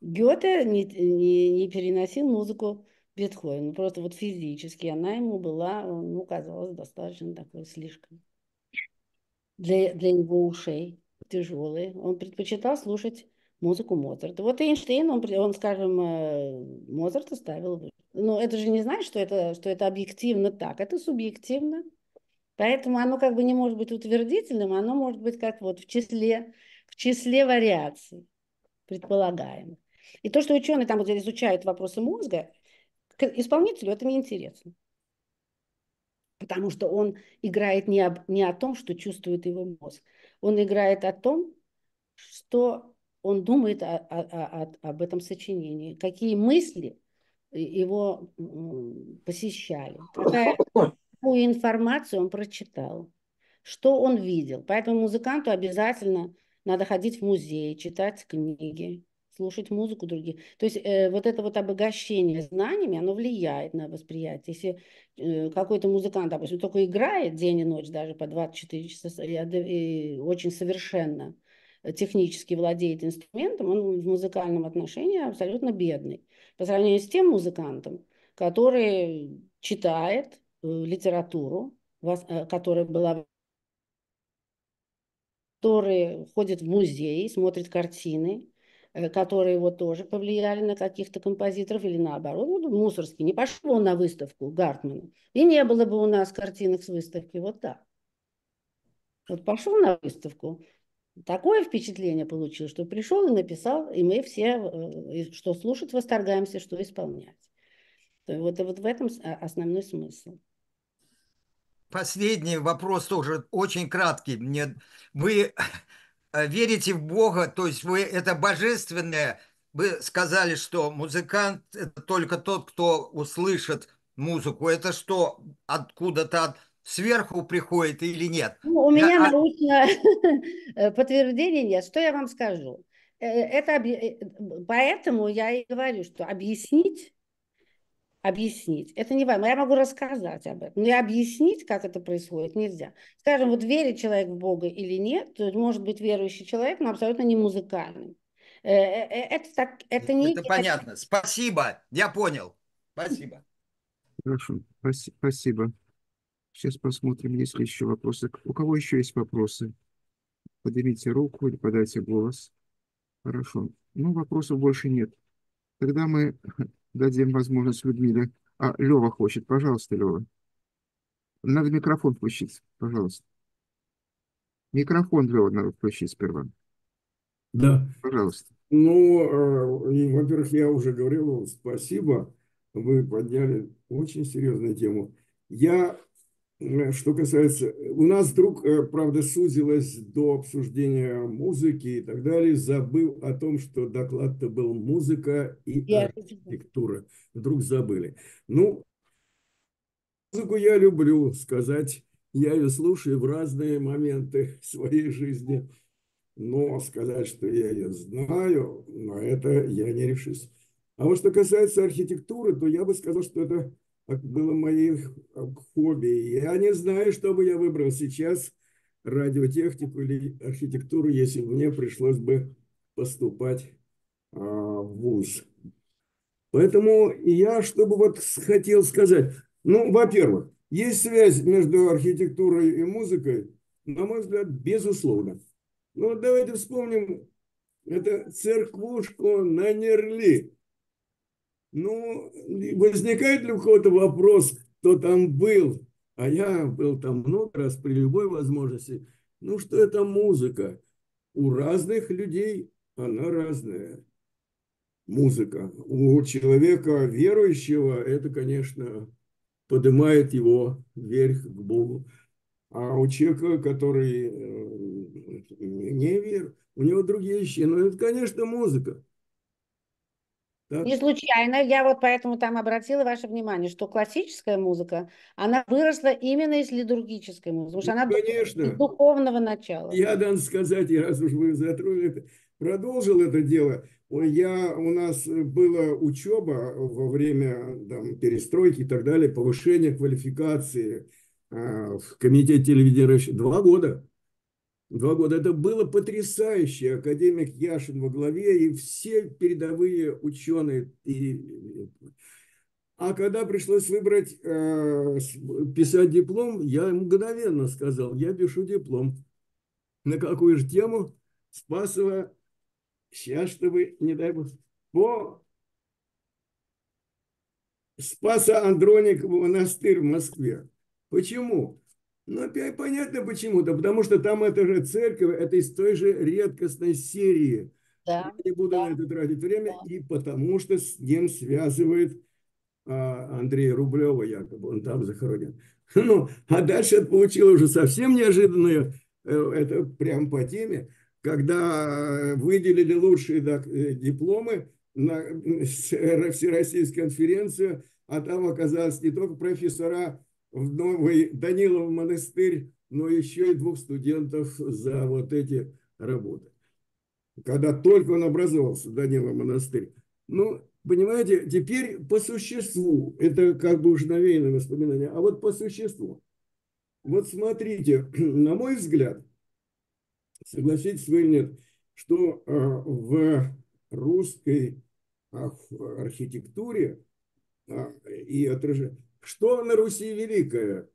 Гёте не, не, не переносил музыку Бетховен. Ну, просто вот физически она ему была, ну, казалось, достаточно такой слишком для, для его ушей тяжелый. Он предпочитал слушать музыку Моцарта. Вот Эйнштейн, он, он скажем, э, Моцарта ставил. Но это же не значит, что это, что это объективно так, это субъективно. Поэтому оно как бы не может быть утвердительным, оно может быть как вот в числе, в числе вариаций предполагаемых. И то, что ученые там вот изучают вопросы мозга, к исполнителю это неинтересно. Потому что он играет не, об, не о том, что чувствует его мозг. Он играет о том, что он думает о, о, о, об этом сочинении, какие мысли его посещали, какую информацию он прочитал, что он видел. Поэтому музыканту обязательно надо ходить в музей, читать книги, слушать музыку других. То есть э, вот это вот обогащение знаниями, оно влияет на восприятие. Если э, какой-то музыкант, допустим, только играет день и ночь, даже по 24 часа, и, и очень совершенно технически владеет инструментом, он в музыкальном отношении абсолютно бедный. По сравнению с тем музыкантом, который читает э, литературу, вас, э, которая была который ходит в музей, смотрит картины, Э, которые вот тоже повлияли на каких-то композиторов или наоборот. ну Мусорский не пошел он на выставку Гартмана, и не было бы у нас картинок с выставки вот так. Вот пошел на выставку, такое впечатление получил, что пришел и написал, и мы все, э, что слушать, восторгаемся, что исполнять. Вот, вот в этом а, основной смысл. Последний вопрос тоже очень краткий. Мне вы Э, верите в Бога, то есть вы это божественное, вы сказали, что музыкант это только тот, кто услышит музыку. Это что, откуда-то от сверху приходит или нет? Ну, у меня я... А научное э, подтверждение нет. Что я вам скажу? Э, это поэтому я и говорю, что объяснить объяснить. Это не важно. Я могу рассказать об этом, но и объяснить, как это происходит, нельзя. Скажем, вот верит человек в Бога или нет, то может быть верующий человек, но абсолютно не музыкальный. Э, э, э, это, так, это не... Это понятно. Спасибо. Я понял. Спасибо. Хорошо. Спасибо. Сейчас посмотрим, есть ли еще вопросы. У кого еще есть вопросы? Поднимите руку или подайте голос. Хорошо. Ну, вопросов больше нет. Тогда мы дадим возможность Людмиле. А, Лева хочет, пожалуйста, Лева. Надо микрофон включить, пожалуйста. Микрофон, Лева, надо включить сперва. Да. Пожалуйста. Ну, э, во-первых, я уже говорил, спасибо. Вы подняли очень серьезную тему. Я Э, что касается... У нас вдруг, э, правда, сузилось до обсуждения музыки и так далее, забыл о том, что доклад-то был музыка и архитектура. Вдруг забыли. Ну, музыку я люблю сказать. Я ее слушаю в разные моменты своей жизни. Но сказать, что я ее знаю, на это я не решусь. А вот что касается архитектуры, то я бы сказал, что это было моих э, хобби. Я не знаю, что бы я выбрал сейчас, радиотехнику или архитектуру, если бы мне пришлось бы поступать а, в ВУЗ. Поэтому я, чтобы вот хотел сказать, ну, во-первых, есть связь между архитектурой и музыкой, на мой взгляд, безусловно. Ну, давайте вспомним это церквушку на Нерли. Ну, возникает ли у кого-то вопрос, кто там был? А я был там много раз при любой возможности. Ну, что это музыка? У разных людей она разная. Музыка. У человека верующего это, конечно, поднимает его вверх к Богу. А у человека, который э, не верит, у него другие вещи. Но ну, это, конечно, музыка. Да. Не случайно, я вот поэтому там обратила ваше внимание, что классическая музыка, она выросла именно из литургической музыки, потому что ну, она конечно. духовного начала. Я, дан сказать, и раз уж вы затронули это, продолжил это дело, я, у нас была учеба во время там, перестройки и так далее, повышение квалификации э, в комитете телевидения два года два года. Это было потрясающе. Академик Яшин во главе и все передовые ученые. И... А когда пришлось выбрать, э, писать диплом, я мгновенно сказал, я пишу диплом. На какую же тему? Спасова, сейчас, чтобы, не дай бог, по Спаса Андроникову монастырь в Москве. Почему? Ну, понятно почему. то потому что там эта же церковь, это из той же редкостной серии. Да, Я не буду да, на это тратить время, да. и потому что с ним связывает а, Андрея Рублева, якобы он там захоронен. Ну, а дальше это получило уже совсем неожиданное, э, это прям по теме, когда выделили лучшие э, дипломы на э, Всероссийскую конференцию, а там оказалось не только профессора в Новый Данилов монастырь, но еще и двух студентов за вот эти работы. Когда только он образовался, Данилов монастырь. Ну, понимаете, теперь по существу, это как бы уже навеянное воспоминание, а вот по существу. Вот смотрите, на мой взгляд, согласитесь вы или нет, что э, в русской архитектуре э, и отражение что на Руси великое?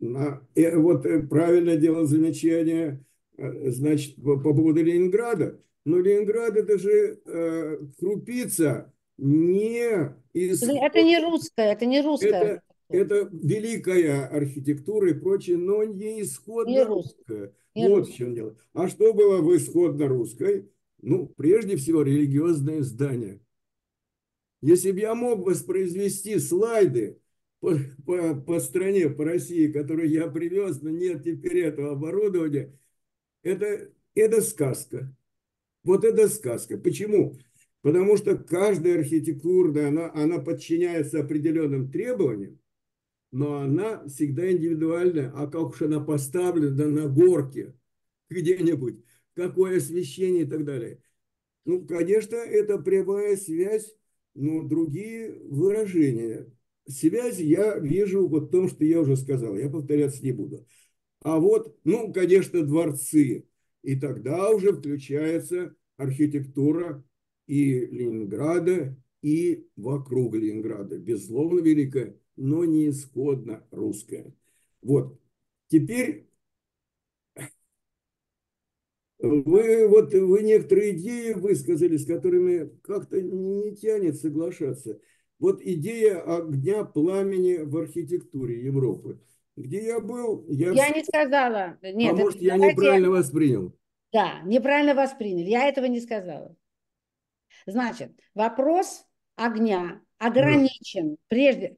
Э, вот э, правильно делал замечание, э, значит, по поводу Ленинграда. Но Ленинград это же э, крупица не из... Это не русская, это не русская. Это, это великая архитектура и прочее, но не исходно не русская. Не вот русская. в чем дело. А что было в исходно русской? Ну, прежде всего, религиозные здания. Если бы я мог воспроизвести слайды по, по, по стране, по России, которую я привез, но нет теперь этого оборудования, это, это сказка. Вот это сказка. Почему? Потому что каждая архитектурная, она, она подчиняется определенным требованиям, но она всегда индивидуальная. А как уж она поставлена на горке где-нибудь, какое освещение и так далее. Ну, конечно, это прямая связь, но другие выражения – связи я вижу вот в том, что я уже сказал, я повторяться не буду. А вот, ну, конечно, дворцы. И тогда уже включается архитектура и Ленинграда, и вокруг Ленинграда. Безусловно, великая, но не исходно русская. Вот. Теперь вы, вот, вы некоторые идеи высказали, с которыми как-то не тянет соглашаться – вот идея огня, а, пламени в архитектуре Европы. Где я был, я... Я не сказала. Нет, а это... может, я давайте... неправильно воспринял? Да, неправильно восприняли. Я этого не сказала. Значит, вопрос огня ограничен. Да. Прежде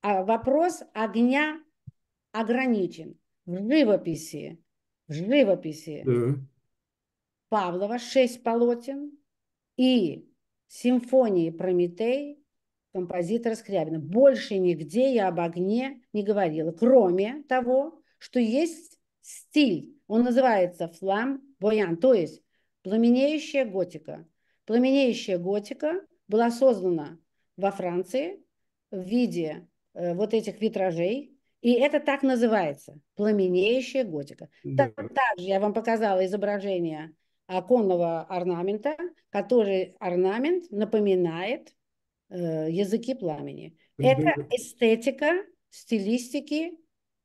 а вопрос огня ограничен в живописи. В живописи да. Павлова шесть полотен и симфонии Прометей композитора Скрябина. Больше нигде я об огне не говорила, кроме того, что есть стиль. Он называется флам боян, то есть пламенеющая готика. Пламенеющая готика была создана во Франции в виде э, вот этих витражей, и это так называется, пламенеющая готика. Да. также я вам показала изображение оконного орнамента, который орнамент напоминает Э, языки пламени. Это эстетика, стилистики,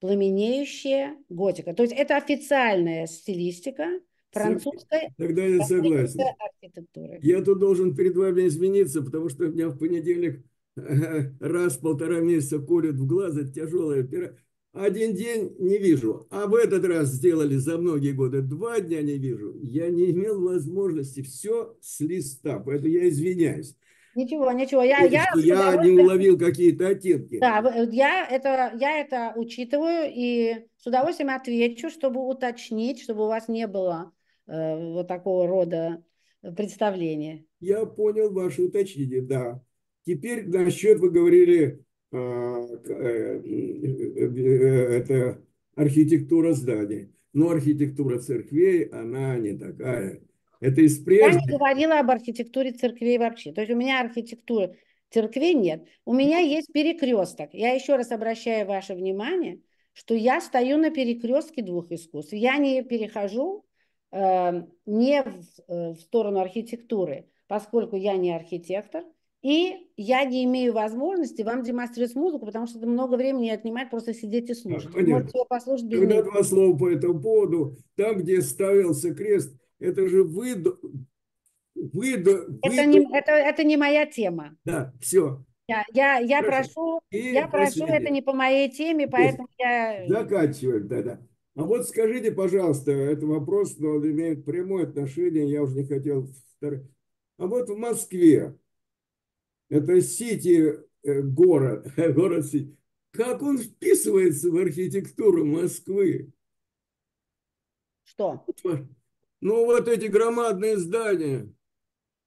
пламенеющая готика. То есть это официальная стилистика французской Тогда я согласен. архитектуры. Я тут должен перед вами извиниться, потому что у меня в понедельник э, раз в полтора месяца колют в глаз, тяжелая операция. Один день не вижу, а в этот раз сделали за многие годы, два дня не вижу. Я не имел возможности все с листа, поэтому я извиняюсь. Ничего, ничего. Я, я, я не уловил какие-то оттенки. Да, э, я это, я это учитываю и с удовольствием отвечу, чтобы уточнить, чтобы у вас не было э, вот такого рода представления. Я понял ваше уточнение, да. Теперь насчет, вы говорили, а, э, э, это архитектура зданий. Но архитектура церквей, она не такая это из прежних. Я не говорила об архитектуре церквей вообще. То есть у меня архитектуры церквей нет. У меня есть перекресток. Я еще раз обращаю ваше внимание, что я стою на перекрестке двух искусств. Я не перехожу э, не в, э, в сторону архитектуры, поскольку я не архитектор, и я не имею возможности вам демонстрировать музыку, потому что это много времени отнимает просто сидеть и а, слушать. Ну, понятно. Можете его послушать без Тогда меня. два слова по этому поводу. Там, где ставился крест, это же вы... вы, это, вы не, это, это не моя тема. Да, все. Я, я, я прошу, я прошу, это не по моей теме, поэтому я... Заканчиваем, да-да. А вот скажите, пожалуйста, это вопрос, но он имеет прямое отношение, я уже не хотел... А вот в Москве, это сити э, город, город сити, как он вписывается в архитектуру Москвы? Что? Ну, вот эти громадные здания.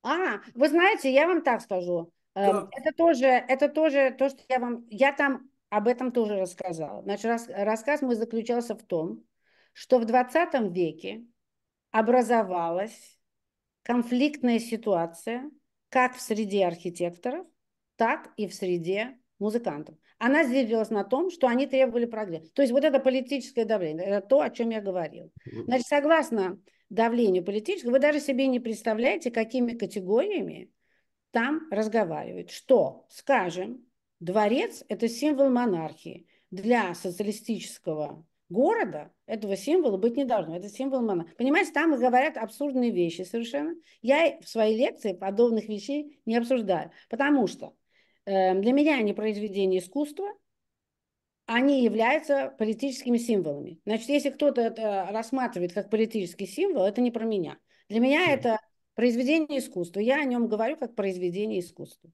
А, вы знаете, я вам так скажу. Да. Э, это тоже, это тоже то, что я вам, я там об этом тоже рассказала. Значит, рас, рассказ мой заключался в том, что в 20 веке образовалась конфликтная ситуация как в среде архитекторов, так и в среде музыкантов. Она зрелась на том, что они требовали прогресса. То есть вот это политическое давление, это то, о чем я говорил. Значит, согласно давлению политическому, вы даже себе не представляете, какими категориями там разговаривают. Что, скажем, дворец – это символ монархии. Для социалистического города этого символа быть не должно. Это символ монархии. Понимаете, там говорят абсурдные вещи совершенно. Я в своей лекции подобных вещей не обсуждаю, потому что э, для меня они произведения искусства – они являются политическими символами. Значит, если кто-то это рассматривает как политический символ, это не про меня. Для меня да. это произведение искусства. Я о нем говорю как произведение искусства.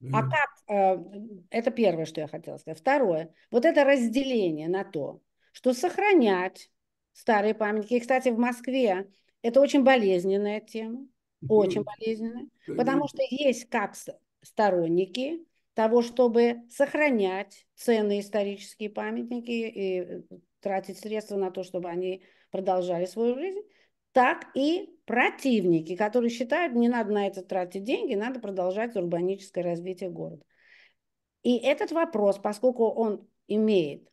Да. А как, э, это первое, что я хотела сказать. Второе, вот это разделение на то, что сохранять старые памятники. И, кстати, в Москве это очень болезненная тема, очень болезненная, потому что есть как сторонники того, чтобы сохранять ценные исторические памятники и э, тратить средства на то, чтобы они продолжали свою жизнь, так и противники, которые считают, не надо на это тратить деньги, надо продолжать урбаническое развитие города. И этот вопрос, поскольку он имеет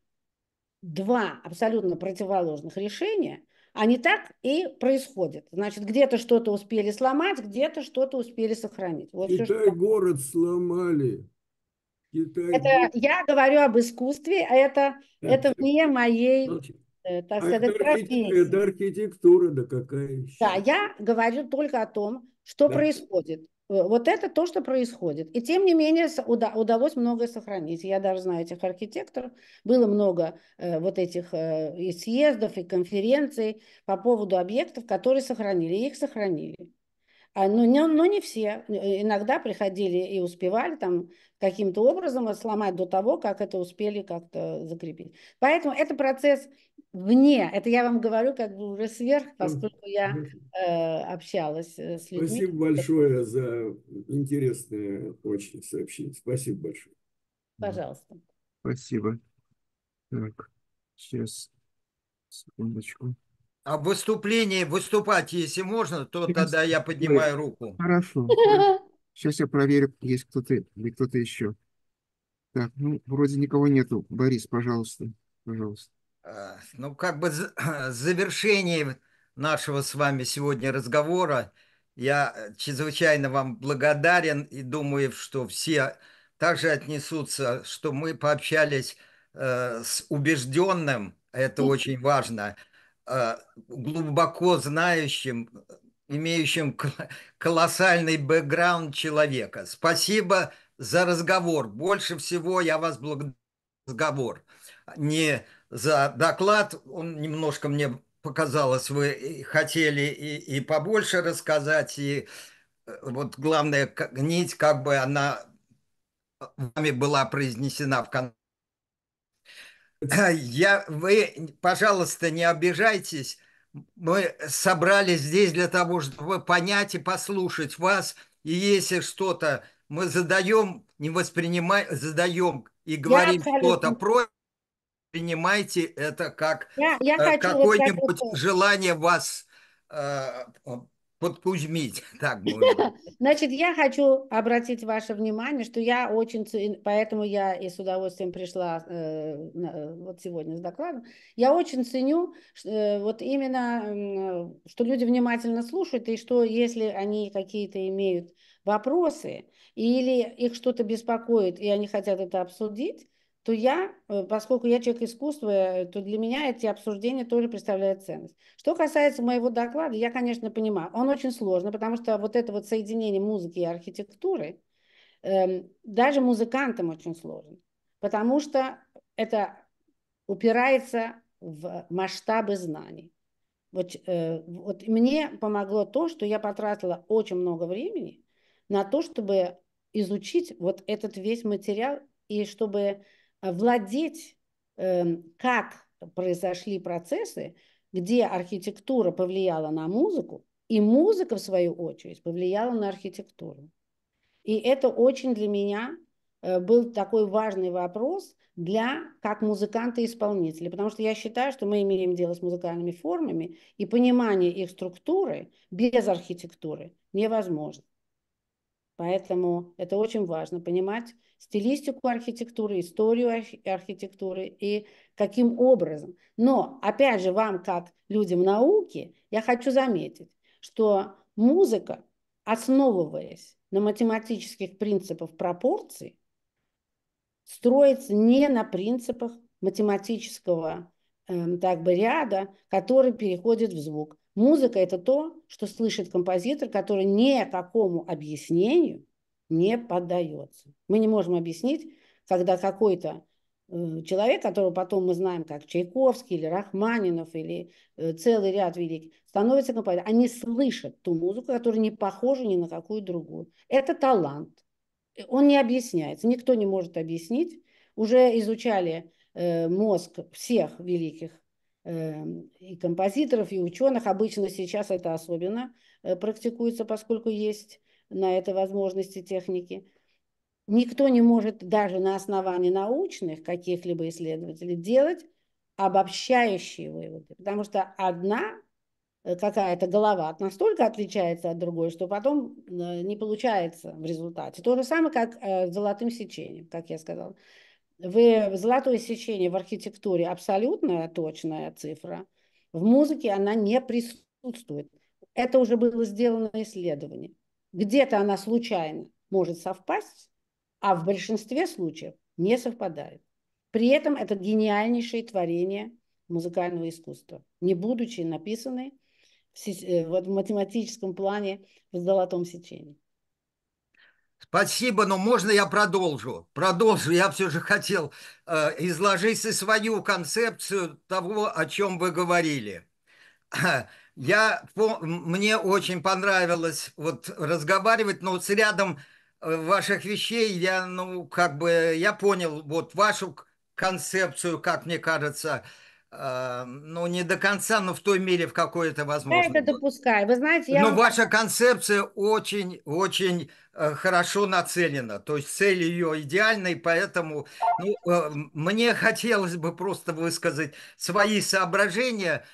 два абсолютно противоположных решения, они так и происходят. Значит, где-то что-то успели сломать, где-то что-то успели сохранить. Вот Китай все, что... город сломали. Это я говорю об искусстве, а это, это вне моей, э, так а сказать, а профессии. Это архитектура, да какая еще. Да, я говорю только о том, что да. происходит. Э, вот это то, что происходит. И тем не менее удалось многое сохранить. Я даже знаю этих архитекторов. Было много э, вот этих и съездов, и конференций по поводу объектов, которые сохранили. И их сохранили. А, но ну, не, но ну, не все. Э, иногда приходили и успевали там каким-то образом сломать до того, как это успели как-то закрепить. Поэтому это процесс вне. Это я вам говорю как бы уже сверх, поскольку я э, общалась э, с людьми. Спасибо большое за интересное очень сообщение. Спасибо большое. Пожалуйста. Спасибо. Так, сейчас, секундочку. А в выступлении выступать, если можно, то Интересно. тогда я поднимаю руку. Хорошо. Сейчас я проверю, есть кто-то или кто-то еще. Так, ну, вроде никого нету. Борис, пожалуйста. Пожалуйста. А, ну, как бы завершение нашего с вами сегодня разговора. Я чрезвычайно вам благодарен и думаю, что все также отнесутся, что мы пообщались э, с убежденным, это очень важно, Э, глубоко знающим, имеющим колоссальный бэкграунд человека. Спасибо за разговор. Больше всего я вас благодарю за разговор. Не за доклад, он немножко мне показалось, вы хотели и, и побольше рассказать, и э, вот главная нить, как бы она э, вами была произнесена в конце да, я, вы, пожалуйста, не обижайтесь. Мы собрались здесь для того, чтобы понять и послушать вас. И если что-то мы задаем, не воспринимаем, задаем и говорим что-то против, принимайте это как э, какое-нибудь желание вас э, подкузьмить, так можно. Значит, я хочу обратить ваше внимание, что я очень, поэтому я и с удовольствием пришла э, э, вот сегодня с докладом, я очень ценю э, вот именно, что люди внимательно слушают, и что если они какие-то имеют вопросы или их что-то беспокоит, и они хотят это обсудить, то я, э, поскольку я человек искусства, э, то для меня эти обсуждения тоже представляют ценность. Что касается моего доклада, я, конечно, понимаю, он очень сложный, потому что вот это вот соединение музыки и архитектуры, эм, даже музыкантам очень сложно, потому что это упирается в масштабы знаний. Вот, э, вот мне помогло то, что я потратила очень много времени на то, чтобы изучить вот этот весь материал и чтобы Э, владеть, эм, как произошли процессы, где архитектура повлияла на музыку, и музыка, в свою очередь, повлияла на архитектуру. И это очень для меня э, был такой важный вопрос для как музыканта-исполнителя, потому что я считаю, что мы имеем дело с музыкальными формами, и понимание их структуры без архитектуры невозможно. Поэтому это очень важно понимать стилистику архитектуры, историю архитектуры и каким образом. Но, опять же, вам, как людям науки, я хочу заметить, что музыка, основываясь на математических принципах пропорций, строится не на принципах математического эм, так бы ряда, который переходит в звук. Музыка – это то, что слышит композитор, который ни какому объяснению не поддается. Мы не можем объяснить, когда какой-то э, человек, которого потом мы знаем как Чайковский или Рахманинов или э, целый ряд великих, становится композитором. Они слышат ту музыку, которая не похожа ни на какую другую. Это талант. Он не объясняется, никто не может объяснить. Уже изучали э, мозг всех великих Эм, и композиторов, и ученых. Обычно сейчас это особенно э, практикуется, поскольку есть на это возможности техники. Никто не может даже на основании научных каких-либо исследователей делать обобщающие выводы, потому что одна э, какая-то голова настолько отличается от другой, что потом э, не получается в результате. То же самое, как с золотым сечением, как я сказала. Вы, золотое сечение в архитектуре абсолютно точная цифра. В музыке она не присутствует. Это уже было сделано исследование. Где-то она случайно может совпасть, а в большинстве случаев не совпадает. При этом это гениальнейшее творение музыкального искусства, не будучи написаны э, в математическом плане в золотом сечении. Спасибо, но можно я продолжу? Продолжу, я все же хотел э, изложить и свою концепцию того, о чем вы говорили. Я, по, мне очень понравилось вот разговаривать, но с рядом э, ваших вещей я, ну, как бы, я понял вот вашу концепцию, как мне кажется, э, Э, ну, не до конца, но в той мере, в какой это возможно. Я это допускаю. Вы знаете, я... Но ваша концепция очень-очень э, хорошо нацелена. То есть цель ее идеальна, и поэтому ну, э, мне хотелось бы просто высказать свои соображения,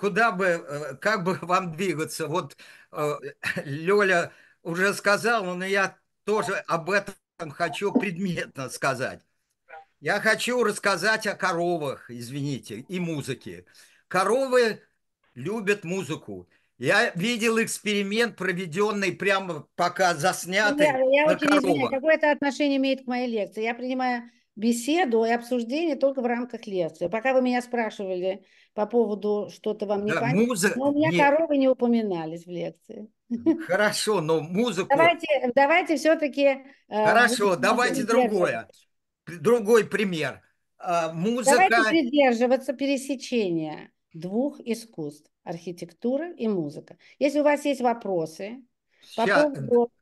куда бы, как бы вам двигаться. Вот Лёля уже сказала, но я тоже об этом хочу предметно сказать. Я хочу рассказать о коровах, извините, и музыке. Коровы любят музыку. Я видел эксперимент, проведенный прямо пока заснятый. Да, я очень коровах. извиняюсь, какое это отношение имеет к моей лекции? Я принимаю беседу и обсуждение только в рамках лекции. Пока вы меня спрашивали по поводу что-то вам не да, понятно, но у меня Нет. коровы не упоминались в лекции. Хорошо, но музыку... Давайте, давайте все-таки... Э, Хорошо, давайте другое. Лекцию другой пример. А, музыка... Давайте придерживаться пересечения двух искусств – архитектура и музыка. Если у вас есть вопросы по Сейчас... Э, поводу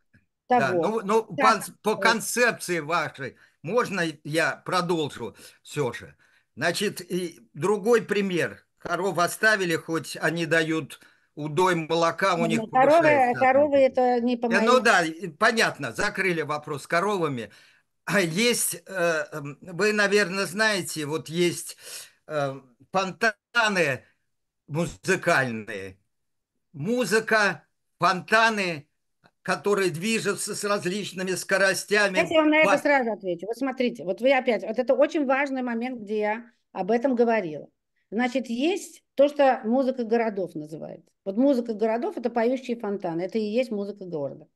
того... ну, ну да. По, по концепции вашей, можно я продолжу все же? Значит, и другой пример. Коров оставили, хоть они дают удой молока у них ну, коровы, коровы это не помогает. Э, ну да, понятно, закрыли вопрос с коровами. А есть, э, эм, вы, наверное, знаете, вот есть э, фонтаны музыкальные. Музыка, фонтаны, которые движутся с различными скоростями. я вам на это сразу отвечу. Вот смотрите, вот вы опять, вот это очень важный момент, где я об этом говорила. Значит, есть то, что музыка городов называется. Вот музыка городов – это поющие фонтаны, это и есть музыка города.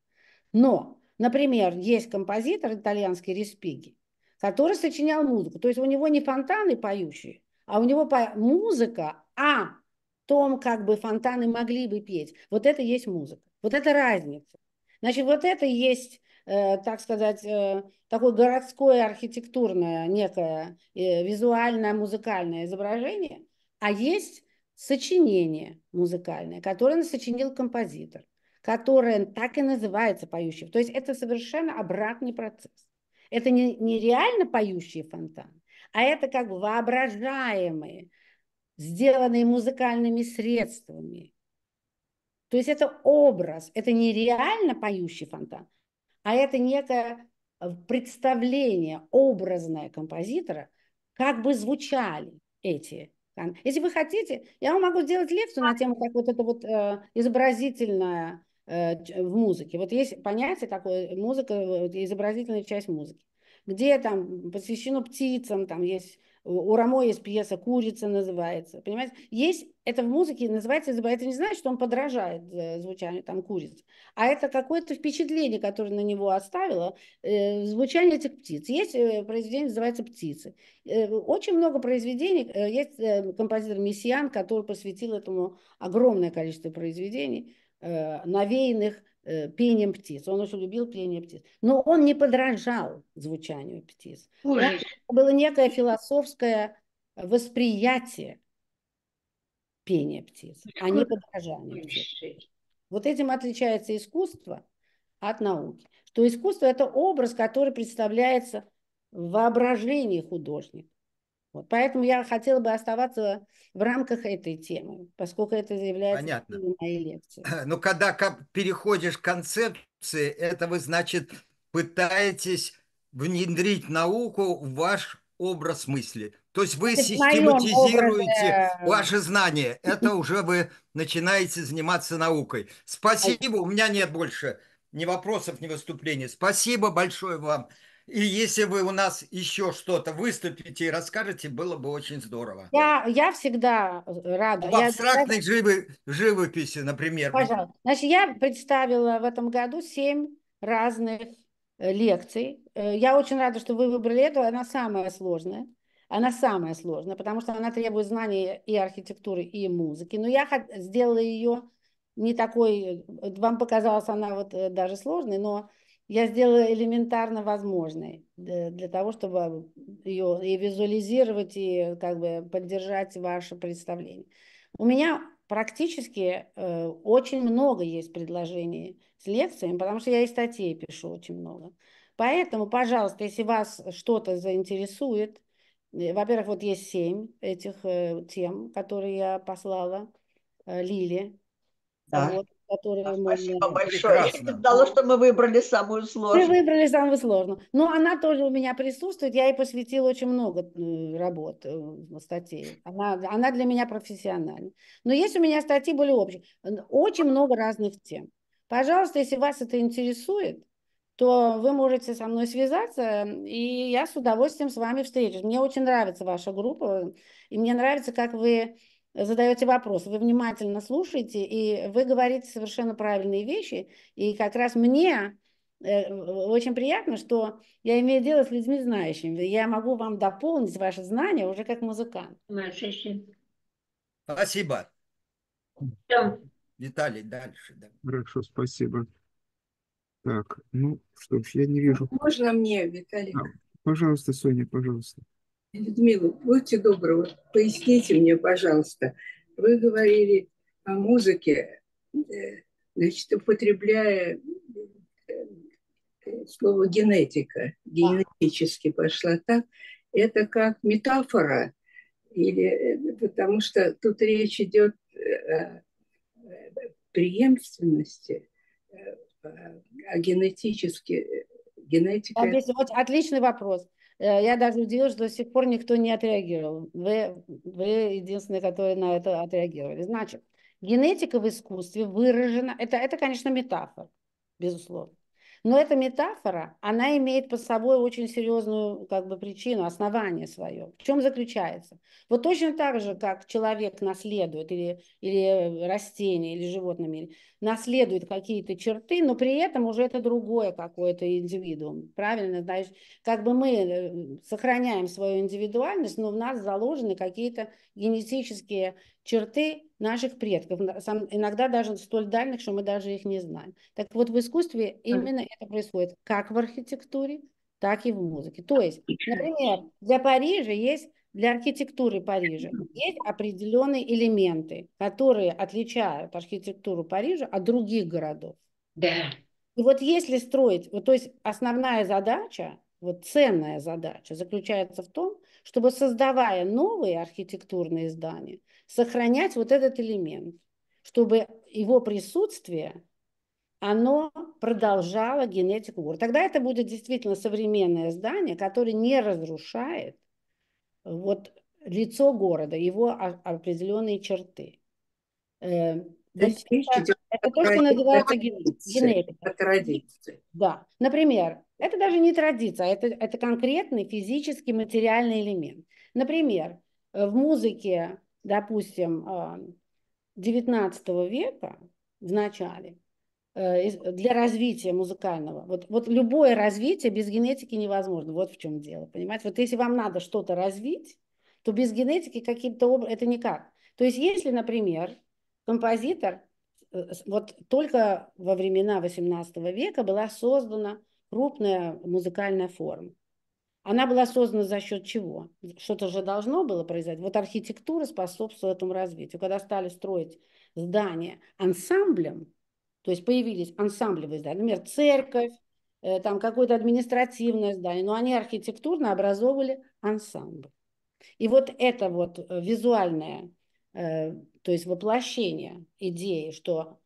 Но Например, есть композитор итальянский Респиги, который сочинял музыку. То есть у него не фонтаны поющие, а у него музыка о а том, как бы фонтаны могли бы петь. Вот это есть музыка. Вот это разница. Значит, вот это есть, э, так сказать, э, такое городское архитектурное некое э, визуальное музыкальное изображение, а есть сочинение музыкальное, которое сочинил композитор которая так и называется поющий. То есть это совершенно обратный процесс. Это не, не реально поющие фонтан, а это как бы воображаемые, сделанные музыкальными средствами. То есть это образ, это не реально поющий фонтан, а это некое э, представление образное композитора, как бы звучали эти. Если вы хотите, я вам могу сделать лекцию на тему, как вот это вот э, изобразительное Э, в музыке. Вот есть понятие такое, музыка, э, изобразительная часть музыки, где там посвящено птицам, там есть э, у Рамо есть пьеса «Курица» называется. Понимаете? Есть, это в музыке называется, это не значит, что он подражает звучанию там курицы, а это какое-то впечатление, которое на него оставило звучание этих птиц. Есть произведение, называется «Птицы». очень много произведений, есть композитор Мессиан, который посвятил этому огромное количество произведений, Э, навеянных э, пением птиц. Он очень любил пение птиц. Но он не подражал звучанию птиц. Ужас. Было некое философское восприятие пения птиц, а не подражание птиц. Вот этим отличается искусство от науки. Что искусство – это образ, который представляется в воображении художника. Вот, поэтому я хотела бы оставаться в рамках этой темы, поскольку это является Понятно. моей лекцией. Ну, когда переходишь к концепции, это вы, значит, пытаетесь внедрить науку в ваш образ мысли. То есть вы это систематизируете образе... ваши знания. Это уже вы начинаете заниматься наукой. Спасибо, у меня нет больше ни вопросов, ни выступлений. Спасибо большое вам. И если вы у нас еще что-то выступите и расскажете, было бы очень здорово. Я, я всегда э, рада. В абстрактной я... живы, живописи, например. Пожалуйста. Значит, я представила в этом году семь разных э, лекций. Э, я очень рада, что вы выбрали эту. Она самая сложная. Она самая сложная, потому что она требует знаний и архитектуры, и музыки. Но я сделала ее не такой... Вам показалась она вот даже сложной, но я сделала элементарно возможной для того, чтобы ее и визуализировать, и как бы поддержать ваше представление. У меня практически э, очень много есть предложений с лекциями, потому что я и статей пишу очень много. Поэтому, пожалуйста, если вас что-то заинтересует, э, во-первых, вот есть семь этих э, тем, которые я послала э, Лиле. Да. Вот которые а, мы... Спасибо большое. Прекрасно. что мы выбрали самую сложную. Мы выбрали самую сложную. Но она тоже у меня присутствует. Я ей посвятила очень много э, работ, э, статей. Она, она для меня профессиональна. Но есть у меня статьи более общие. Очень много разных тем. Пожалуйста, если вас это интересует, то вы можете со мной связаться, и я с удовольствием с вами встречусь. Мне очень нравится ваша группа, э, и мне нравится, как вы задаете вопрос, вы внимательно слушаете, и вы говорите совершенно правильные вещи. И как раз мне э, очень приятно, что я имею дело с людьми знающими. Я могу вам дополнить ваши знания уже как музыкант. Спасибо. Виталий, дальше. Да. Хорошо, спасибо. Так, ну что ж, я не вижу. Можно мне, Виталий? А, пожалуйста, Соня, пожалуйста. Людмила, будьте добры, поясните мне, пожалуйста, вы говорили о музыке, э, значит, употребляя э, э, слово генетика, генетически пошла так, это как метафора, или, потому что тут речь идет о преемственности, о генетически, генетика. Вот отличный вопрос. Э, я даже удивилась, что до сих пор никто не отреагировал. Вы, вы единственные, которые на это отреагировали. Значит, генетика в искусстве выражена, это, это конечно, метафора, безусловно. Но эта метафора, она имеет под собой очень серьезную как бы, причину, основание свое. В чем заключается? Вот точно так же, как человек наследует или, или э, растение, или животными, наследует какие-то черты, но при этом уже это другое какое-то индивидуум. Правильно? Значит, как бы мы э, сохраняем свою индивидуальность, но в нас заложены какие-то генетические черты наших предков, иногда даже столь дальних, что мы даже их не знаем. Так вот, в искусстве именно это происходит как в архитектуре, так и в музыке. То есть, например, для Парижа есть, для архитектуры Парижа есть определенные элементы, которые отличают архитектуру Парижа от других городов. Да. И вот если строить, вот, то есть основная задача вот ценная задача заключается в том, чтобы создавая новые архитектурные здания, сохранять вот этот элемент, чтобы его присутствие, оно продолжало генетику города. Тогда это будет действительно современное здание, которое не разрушает вот лицо города, его определенные черты. Э, это то, что называется генетика. Традиции. Да. Например, это даже не традиция, а это, это конкретный физический материальный элемент. Например, в музыке, допустим, 19 а, века в начале э, для развития музыкального. Вот, вот любое развитие без генетики невозможно. Вот в чем дело, понимаете? Вот если вам надо что-то развить, то без генетики каким-то образом это никак. То есть если, например, композитор, э, вот только во времена 18 века была создана крупная музыкальная форма. Она была создана за счет чего? Что-то же должно было произойти. Вот архитектура способствовала этому развитию. Когда стали строить здания ансамблем, то есть появились ансамблевые здания, например, церковь, э, там какое-то административное здание, но они архитектурно образовывали ансамбль. И вот это вот э, визуальное, э, то есть воплощение идеи, что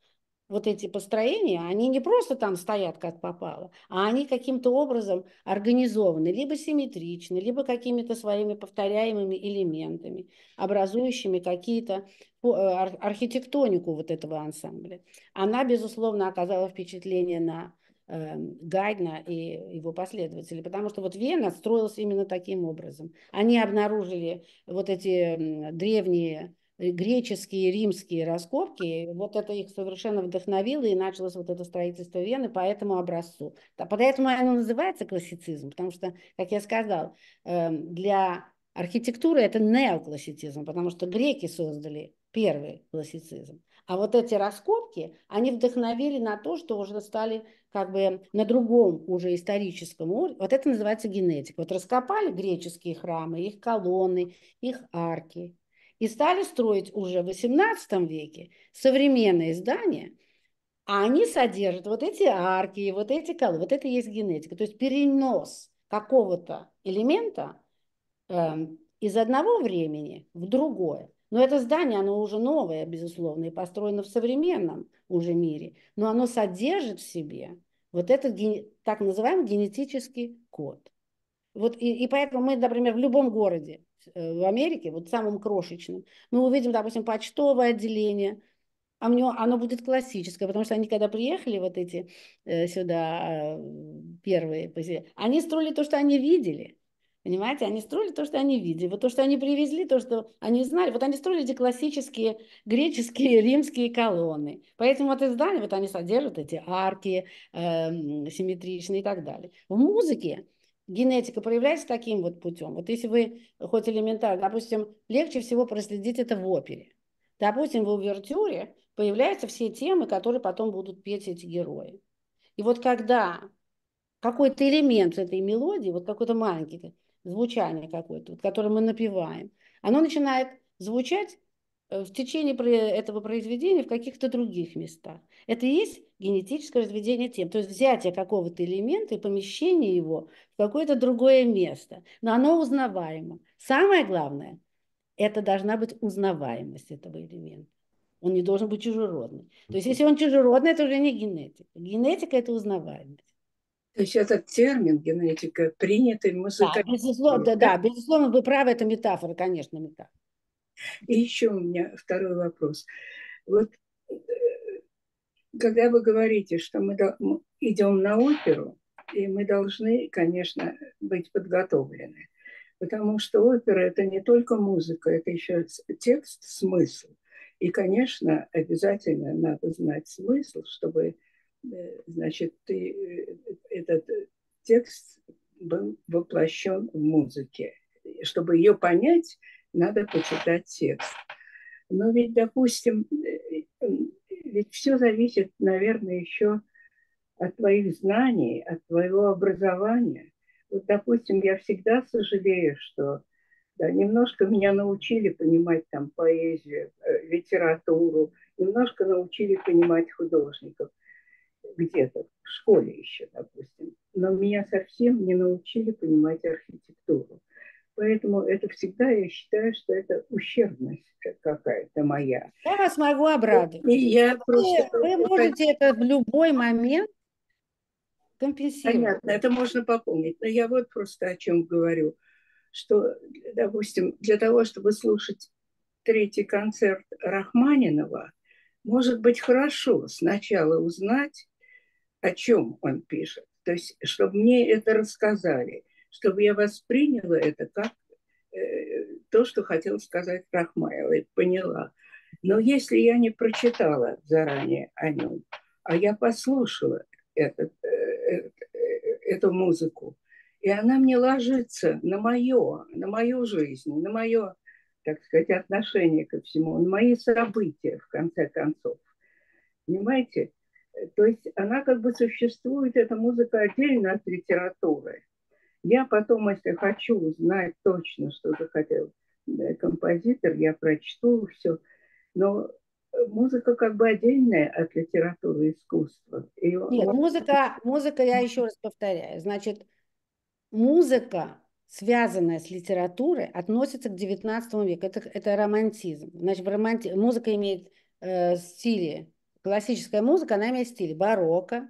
вот эти построения, они не просто там стоят как попало, а они каким-то образом организованы, либо симметричны, либо какими-то своими повторяемыми элементами, образующими какие-то э, архитектонику вот этого ансамбля. Она, безусловно, оказала впечатление на эм, Гайдна и его последователей, потому что вот Вена строилась именно таким образом. Они обнаружили вот эти древние греческие, римские раскопки, вот это их совершенно вдохновило, и началось вот это строительство Вены по этому образцу. Поэтому оно называется классицизм, потому что, как я сказал, эм, для архитектуры это неоклассицизм, потому что греки создали первый классицизм. А вот эти раскопки, они вдохновили на то, что уже стали как бы на другом уже историческом уровне. Вот это называется генетика. Вот раскопали греческие храмы, их колонны, их арки, и стали строить уже в XVIII веке современные здания, а они содержат вот эти арки, вот эти колы, вот это и есть генетика. То есть перенос какого-то элемента э, из одного времени в другое. Но это здание, оно уже новое, безусловно, и построено в современном уже мире. Но оно содержит в себе вот этот так называемый генетический код. Вот и, и поэтому мы, например, в любом городе Э, в Америке, вот самым крошечным, мы увидим, допустим, почтовое отделение, а у него, оно будет классическое, потому что они, когда приехали вот эти э, сюда э, первые, они строили то, что они видели – Понимаете, они строили то, что они видели, вот то, что они привезли, то, что они знали. Вот они строили эти классические греческие, римские колонны. Поэтому вот эти здания, вот они содержат эти арки э, симметричные и так далее. В музыке генетика проявляется таким вот путем. Вот если вы хоть элементарно, допустим, легче всего проследить это в опере. Допустим, в увертюре появляются все темы, которые потом будут петь эти герои. И вот когда какой-то элемент этой мелодии, вот какой-то маленький звучание какое-то, вот, которое мы напеваем, оно начинает звучать Э, в течение этого произведения в каких-то других местах. Это и есть генетическое разведение тем, то есть взятие какого-то элемента и помещение его в какое-то другое место. Но оно узнаваемо. Самое главное, это должна быть узнаваемость этого элемента. Он не должен быть чужеродный. То есть если он чужеродный, это уже не генетика. Генетика – это узнаваемость. То есть этот термин генетика принятый музыкальный. Да, безусловно, да, да, безусловно, вы правы, это метафора, конечно, метафора. И еще у меня второй вопрос. Вот э, когда вы говорите, что мы идем на оперу, и мы должны, конечно, быть подготовлены, потому что опера это не только музыка, это еще текст, смысл. И, конечно, обязательно надо знать смысл, чтобы, э, значит, ты, э, этот текст был воплощен в музыке. Чтобы ее понять, надо почитать текст. Но ведь, допустим, э, э, ведь все зависит, наверное, еще от твоих знаний, от твоего образования. Вот, допустим, я всегда сожалею, что да, немножко меня научили понимать там поэзию, э, литературу, немножко научили понимать художников где-то в школе еще, допустим. Но меня совсем не научили понимать архитектуру. Поэтому это всегда, я считаю, что это ущербность какая-то моя. Я вас могу обрадовать. И я вы, просто... вы можете это в любой момент компенсировать. Понятно, это можно пополнить. Но я вот просто о чем говорю, что, допустим, для того, чтобы слушать третий концерт Рахманинова, может быть хорошо сначала узнать, о чем он пишет. То есть, чтобы мне это рассказали – чтобы я восприняла это как э, то, что хотел сказать Рахмаева, и поняла. Но если я не прочитала заранее о нем, а я послушала этот, э, э, эту музыку, и она мне ложится на мое, на мою жизнь, на мое, так сказать, отношение ко всему, на мои события, в конце концов. Понимаете? То есть она как бы существует, эта музыка отдельно от литературы. Я потом, если хочу узнать точно, что захотел композитор, я прочту все. Но э, музыка как бы отдельная от литературы и искусства. И Нет, он... музыка, музыка, я еще раз повторяю, значит, музыка, связанная с литературой, относится к XIX веку. Это, это романтизм. Значит, романти... музыка имеет э, стили. Классическая музыка, она имеет стили барокко,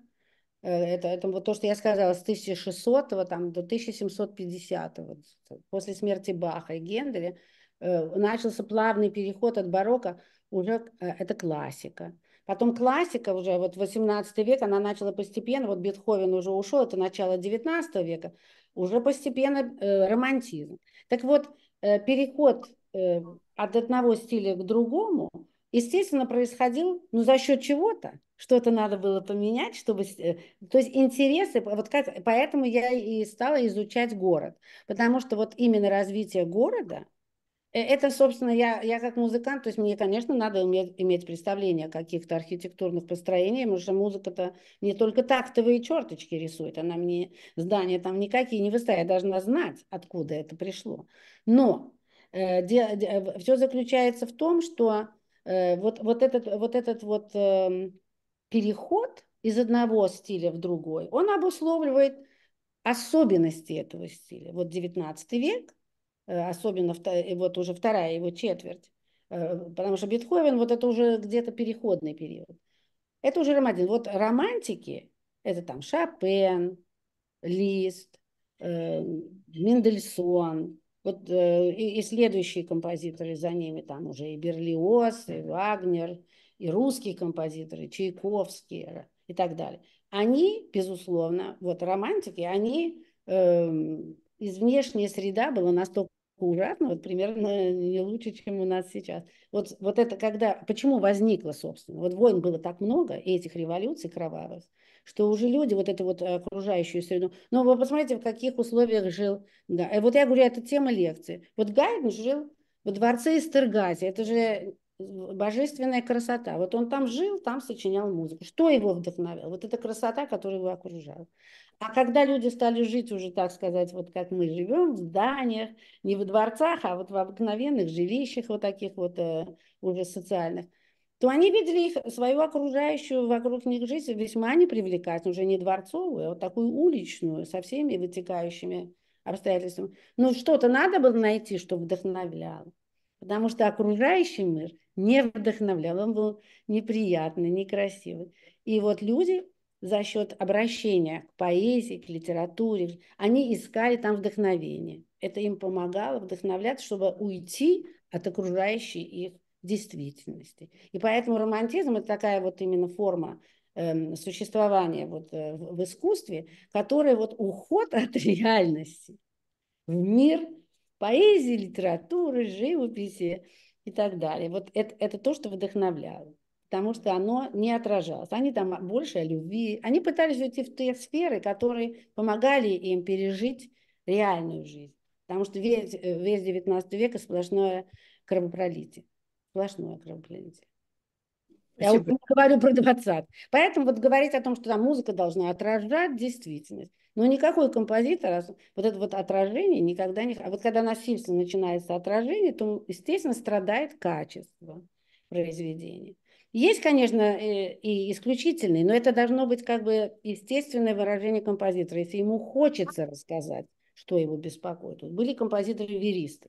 Э, это, это вот то, что я сказала, с 1600 там, до 1750 вот, после смерти Баха и Генделя э, начался плавный переход от барокко уже э, это классика. Потом классика уже, вот 18 век, она начала постепенно, вот Бетховен уже ушел, это начало 19 века, уже постепенно э, романтизм. Так вот, э, переход э, от одного стиля к другому – естественно, происходил, ну, за счет чего-то. Что-то надо было поменять, чтобы... Э, то есть интересы... Вот как... Поэтому я и стала изучать город. Потому что вот именно развитие города, э, это, собственно, я, я как музыкант, то есть мне, конечно, надо иметь, иметь представление о каких-то архитектурных построениях, потому что музыка-то не только тактовые черточки рисует, она мне здания там никакие не выставит, я должна знать, откуда это пришло. Но э, де, де, все заключается в том, что Э, вот, вот этот вот, этот вот эм, переход из одного стиля в другой, он обусловливает особенности этого стиля. Вот 19 век, э, особенно вот уже вторая его четверть, э, потому что Бетховен, вот это уже где-то переходный период. Это уже романтики. Вот романтики, это там Шопен, Лист, эм, Мендельсон, вот э, и, и следующие композиторы за ними, там уже и Берлиоз, и Вагнер, и русские композиторы, Чайковский э, и так далее. Они, безусловно, вот романтики, они э, из внешней среда была настолько ужасно, вот примерно не лучше, чем у нас сейчас. Вот, вот это когда, почему возникло, собственно, вот войн было так много, и этих революций кровавых, что уже люди, вот эту вот э, окружающую среду, но ну, вы посмотрите, в каких условиях жил да, и э, Вот я говорю, это тема лекции. Вот Гайден жил во дворце Истергази, это же божественная красота. Вот он там жил, там сочинял музыку. Что его вдохновило? Вот эта красота, которая его окружала. А когда люди стали жить уже, так сказать, вот как мы живем, в зданиях, не во дворцах, а вот в обыкновенных жилищах вот таких вот э, уже социальных – то они видели их, свою окружающую вокруг них жизнь весьма непривлекательную, уже не дворцовую, а вот такую уличную, со всеми вытекающими обстоятельствами. Но что-то надо было найти, что вдохновляло. Потому что окружающий мир не вдохновлял, он был неприятный, некрасивый. И вот люди за счет обращения к поэзии, к литературе, они искали там вдохновение. Это им помогало вдохновляться, чтобы уйти от окружающей их действительности. И поэтому романтизм – это такая вот именно форма эм, существования вот э, в искусстве, который вот уход от реальности в мир поэзии, литературы, живописи и так далее. Вот это, это то, что вдохновляло потому что оно не отражалось. Они там больше о любви. Они пытались уйти в те сферы, которые помогали им пережить реальную жизнь. Потому что весь, э, весь 19 век сплошное кровопролитие. Сплошное ограбление. Я вот говорю про 20. Поэтому вот говорить о том, что там музыка должна отражать действительность. Но никакой композитор, вот это вот отражение никогда не... А вот когда насильственно начинается отражение, то, естественно, страдает качество произведения. Есть, конечно, э, и исключительные, но это должно быть как бы естественное выражение композитора, если ему хочется рассказать, что его беспокоит. Вот были композиторы-веристы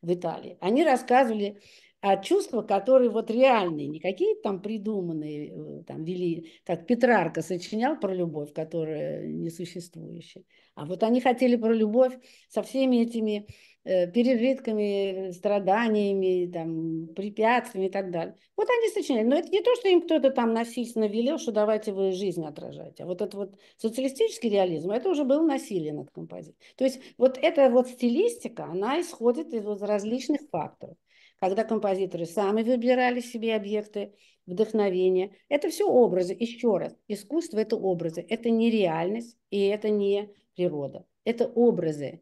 в Италии. Они рассказывали а чувства, которые вот реальные, не какие-то там придуманные, э, там вели, как Петрарка сочинял про любовь, которая несуществующая. А вот они хотели про любовь со всеми этими э, пережитками, э, страданиями, там, препятствиями и так далее. Вот они сочиняли. Но это не то, что им кто-то там насильственно велел, что давайте вы жизнь отражаете. А вот этот вот социалистический реализм, это уже было насилие над композицией. То есть вот эта вот стилистика, она исходит из вот различных факторов когда композиторы сами выбирали себе объекты вдохновения. Это все образы. Еще раз, искусство – это образы. Это не реальность и это не природа. Это образы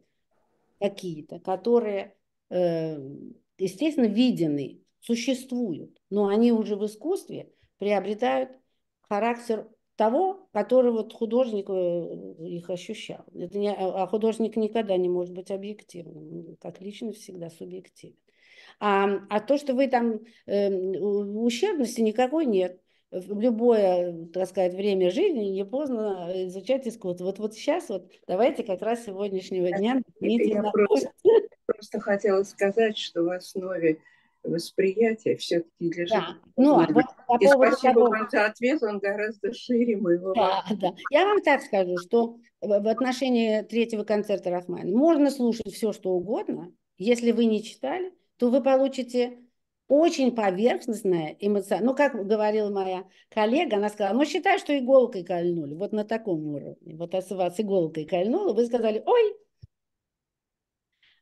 какие-то, которые, э, естественно, видены, существуют, но они уже в искусстве приобретают характер того, которого художник э, их ощущал. Это не, а, а художник никогда не может быть объективным, как лично всегда субъективен. А, а то, что вы там э, ущербности никакой нет. В любое, так сказать, время жизни не поздно э, изучать искусство. Вот, вот сейчас вот давайте как раз сегодняшнего а дня... Я просто, просто хотела сказать, что в основе восприятия все-таки лежит. Да. Ну, а вот, по и поводу спасибо того... вам за ответ, он гораздо шире моего. Да, да. Я вам так скажу, что в отношении третьего концерта Рахмана можно слушать все, что угодно, если вы не читали, то вы получите очень поверхностное эмоциональное. Ну, как говорила моя коллега, она сказала, ну, считай, что иголкой кольнули, вот на таком уровне. Вот если вас иголкой кольнуло, вы сказали, ой,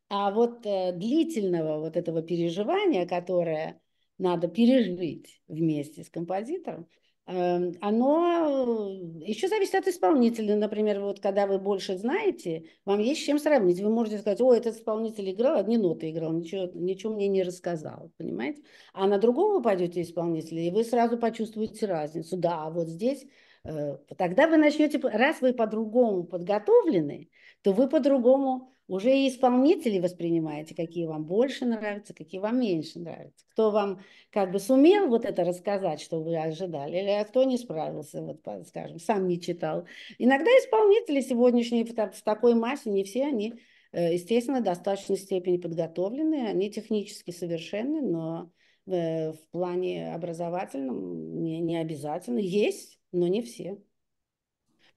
а вот э, длительного вот этого переживания, которое надо пережить вместе с композитором, Эм, оно э, еще зависит от исполнителя. Например, вот когда вы больше знаете, вам есть с чем сравнить. Вы можете сказать, о, этот исполнитель играл, одни ноты играл, ничего, ничего мне не рассказал, понимаете? А на другого вы пойдете исполнителя, и вы сразу почувствуете разницу. Да, вот здесь, э, тогда вы начнете, раз вы по-другому подготовлены, то вы по-другому уже и исполнителей воспринимаете, какие вам больше нравятся, какие вам меньше нравятся. Кто вам как бы сумел вот это рассказать, что вы ожидали, или а кто не справился, вот скажем, сам не читал. Иногда исполнители сегодняшние в такой массе, не все они, э, естественно, в достаточной степени подготовлены, они технически совершенны, но э, в плане образовательном не, не обязательно. Есть, но не все.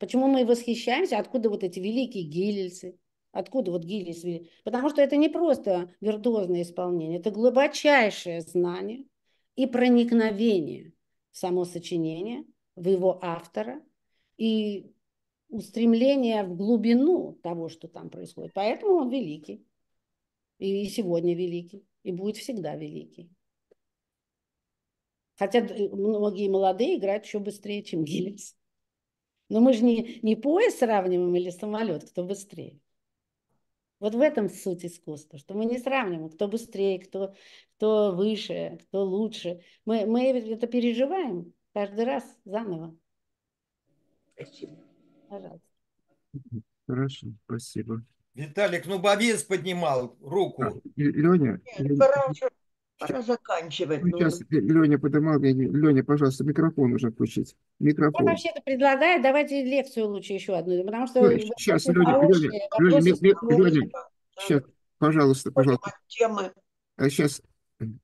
Почему мы восхищаемся? Откуда вот эти великие гильцы? Откуда вот гильз? Потому что это не просто виртуозное исполнение, это глубочайшее знание и проникновение в само сочинение, в его автора и устремление в глубину того, что там происходит. Поэтому он великий. И сегодня великий. И будет всегда великий. Хотя многие молодые играют еще быстрее, чем Гиллис. Но мы же не, не поезд сравниваем или самолет, кто быстрее. Вот в этом суть искусства, что мы не сравниваем, кто быстрее, кто, кто выше, кто лучше. Мы, мы это переживаем каждый раз заново. Спасибо. Пожалуйста. Хорошо, спасибо. Виталик, ну, Бобец поднимал руку. А, Леня. Леня. Пора заканчивать. Сейчас ну... Леня поднимал, Леня, пожалуйста, микрофон нужно включить. Микрофон. Я вообще-то предлагаю, давайте лекцию лучше еще одну, потому что... Сейчас, Леня, Леня, Леня, Леня, Леня, сейчас, пожалуйста, пожалуйста. Темы. А сейчас,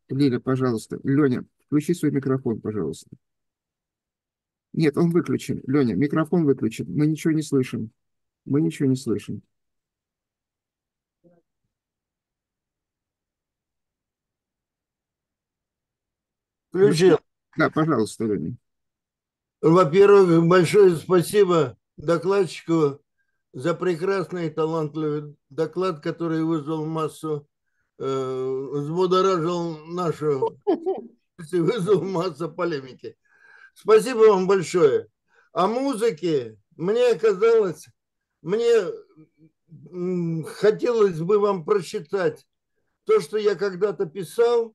Лиля, пожалуйста, Леня, включи свой микрофон, пожалуйста. Нет, он выключен. Леня, микрофон выключен. Мы ничего не слышим. Мы ничего не слышим. Включил. Ну, да, пожалуйста, Рами. Во-первых, большое спасибо докладчику за прекрасный и талантливый доклад, который вызвал массу, э, взбудоражил нашу, вызвал массу полемики. Спасибо вам большое. О музыке мне казалось, мне хотелось бы вам прочитать то, что я когда-то писал,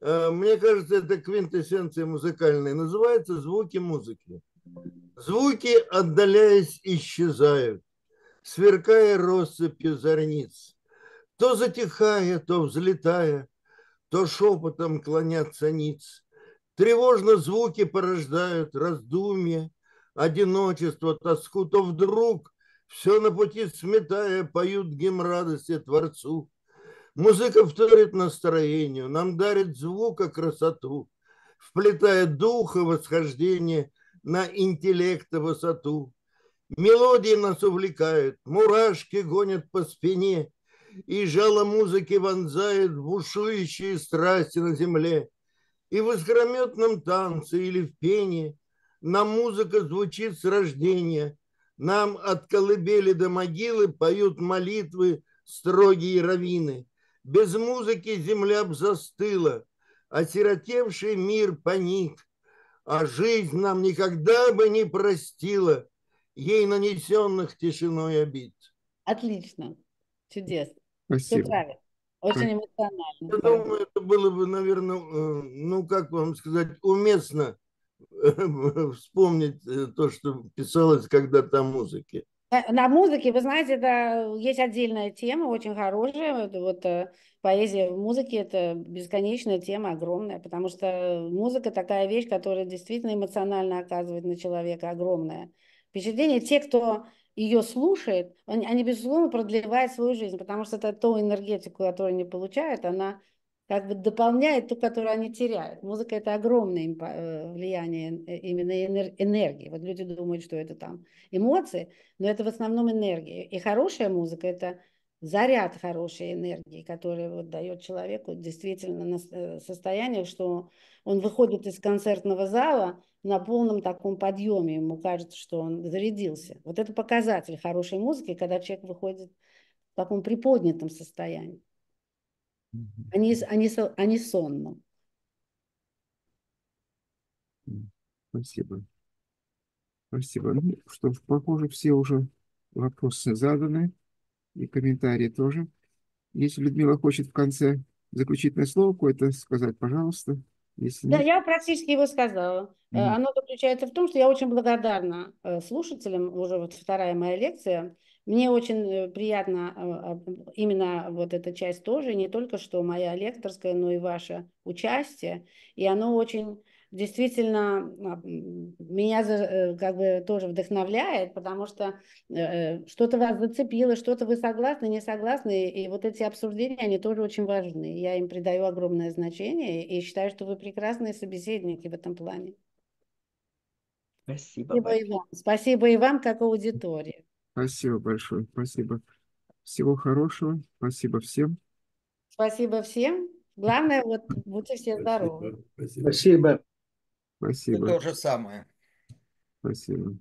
Э, мне кажется, это квинтэссенция музыкальная, называется «Звуки музыки». Звуки, отдаляясь, исчезают, сверкая россыпью зорниц. То затихая, то взлетая, то шепотом клонятся ниц. Тревожно звуки порождают раздумья, одиночество, тоску, то вдруг, все на пути сметая, поют гимн радости Творцу. Музыка вторит настроению, нам дарит звука красоту, вплетая духа восхождение на интеллекта высоту. Мелодии нас увлекают, мурашки гонят по спине, и жало музыки вонзает бушующие страсти на земле. И в искрометном танце или в пении нам музыка звучит с рождения, нам от колыбели до могилы поют молитвы строгие равины. Без музыки земля б застыла, Осиротевший мир паник, А жизнь нам никогда бы не простила Ей нанесенных тишиной обид. Отлично, чудесно. Спасибо. Все правильно. Очень эмоционально. Я думаю, это было бы, наверное, э, ну, как вам сказать, уместно э, вспомнить э, то, что писалось когда-то о музыке. Э, на музыке, вы знаете, это есть отдельная тема, очень хорошая. Это вот э, поэзия в музыке – это бесконечная тема, огромная, потому что музыка такая вещь, которая действительно эмоционально оказывает на человека огромное впечатление. Те, кто ее слушает, они, безусловно, продлевают свою жизнь, потому что это ту энергетику, которую они получают, она как бы дополняет ту, которую они теряют. Музыка это огромное э, влияние э, именно энергии. Вот люди думают, что это там эмоции, но это в основном энергия. И хорошая музыка это заряд хорошей энергии, который вот дает человеку действительно э, состояние, что он выходит из концертного зала на полном таком подъеме, ему кажется, что он зарядился. Вот это показатель хорошей музыки, когда человек выходит в таком приподнятом состоянии а не, а не, а не сонным. Спасибо. Спасибо. Ну что ж, похоже, все уже вопросы заданы и комментарии тоже. Если Людмила хочет в конце заключительное слово какое-то сказать, пожалуйста. Если да, нет... я практически его сказала. Mm-hmm. Оно заключается в том, что я очень благодарна э, слушателям, уже вот вторая моя лекция, мне очень э, приятно а, а, именно вот эта часть тоже, не только что моя лекторская, но и ваше участие. И оно очень действительно а, меня э, как бы тоже вдохновляет, потому что э, что-то вас зацепило, что-то вы согласны, не согласны, и вот эти обсуждения, они тоже очень важны. Я им придаю огромное значение и считаю, что вы прекрасные собеседники в этом плане. Спасибо. Спасибо и вам, спасибо и вам как аудитория. Спасибо большое. Спасибо. Всего хорошего. Спасибо всем. Спасибо всем. Главное, вот будьте все здоровы. Спасибо. Спасибо. Спасибо. то же самое. Спасибо.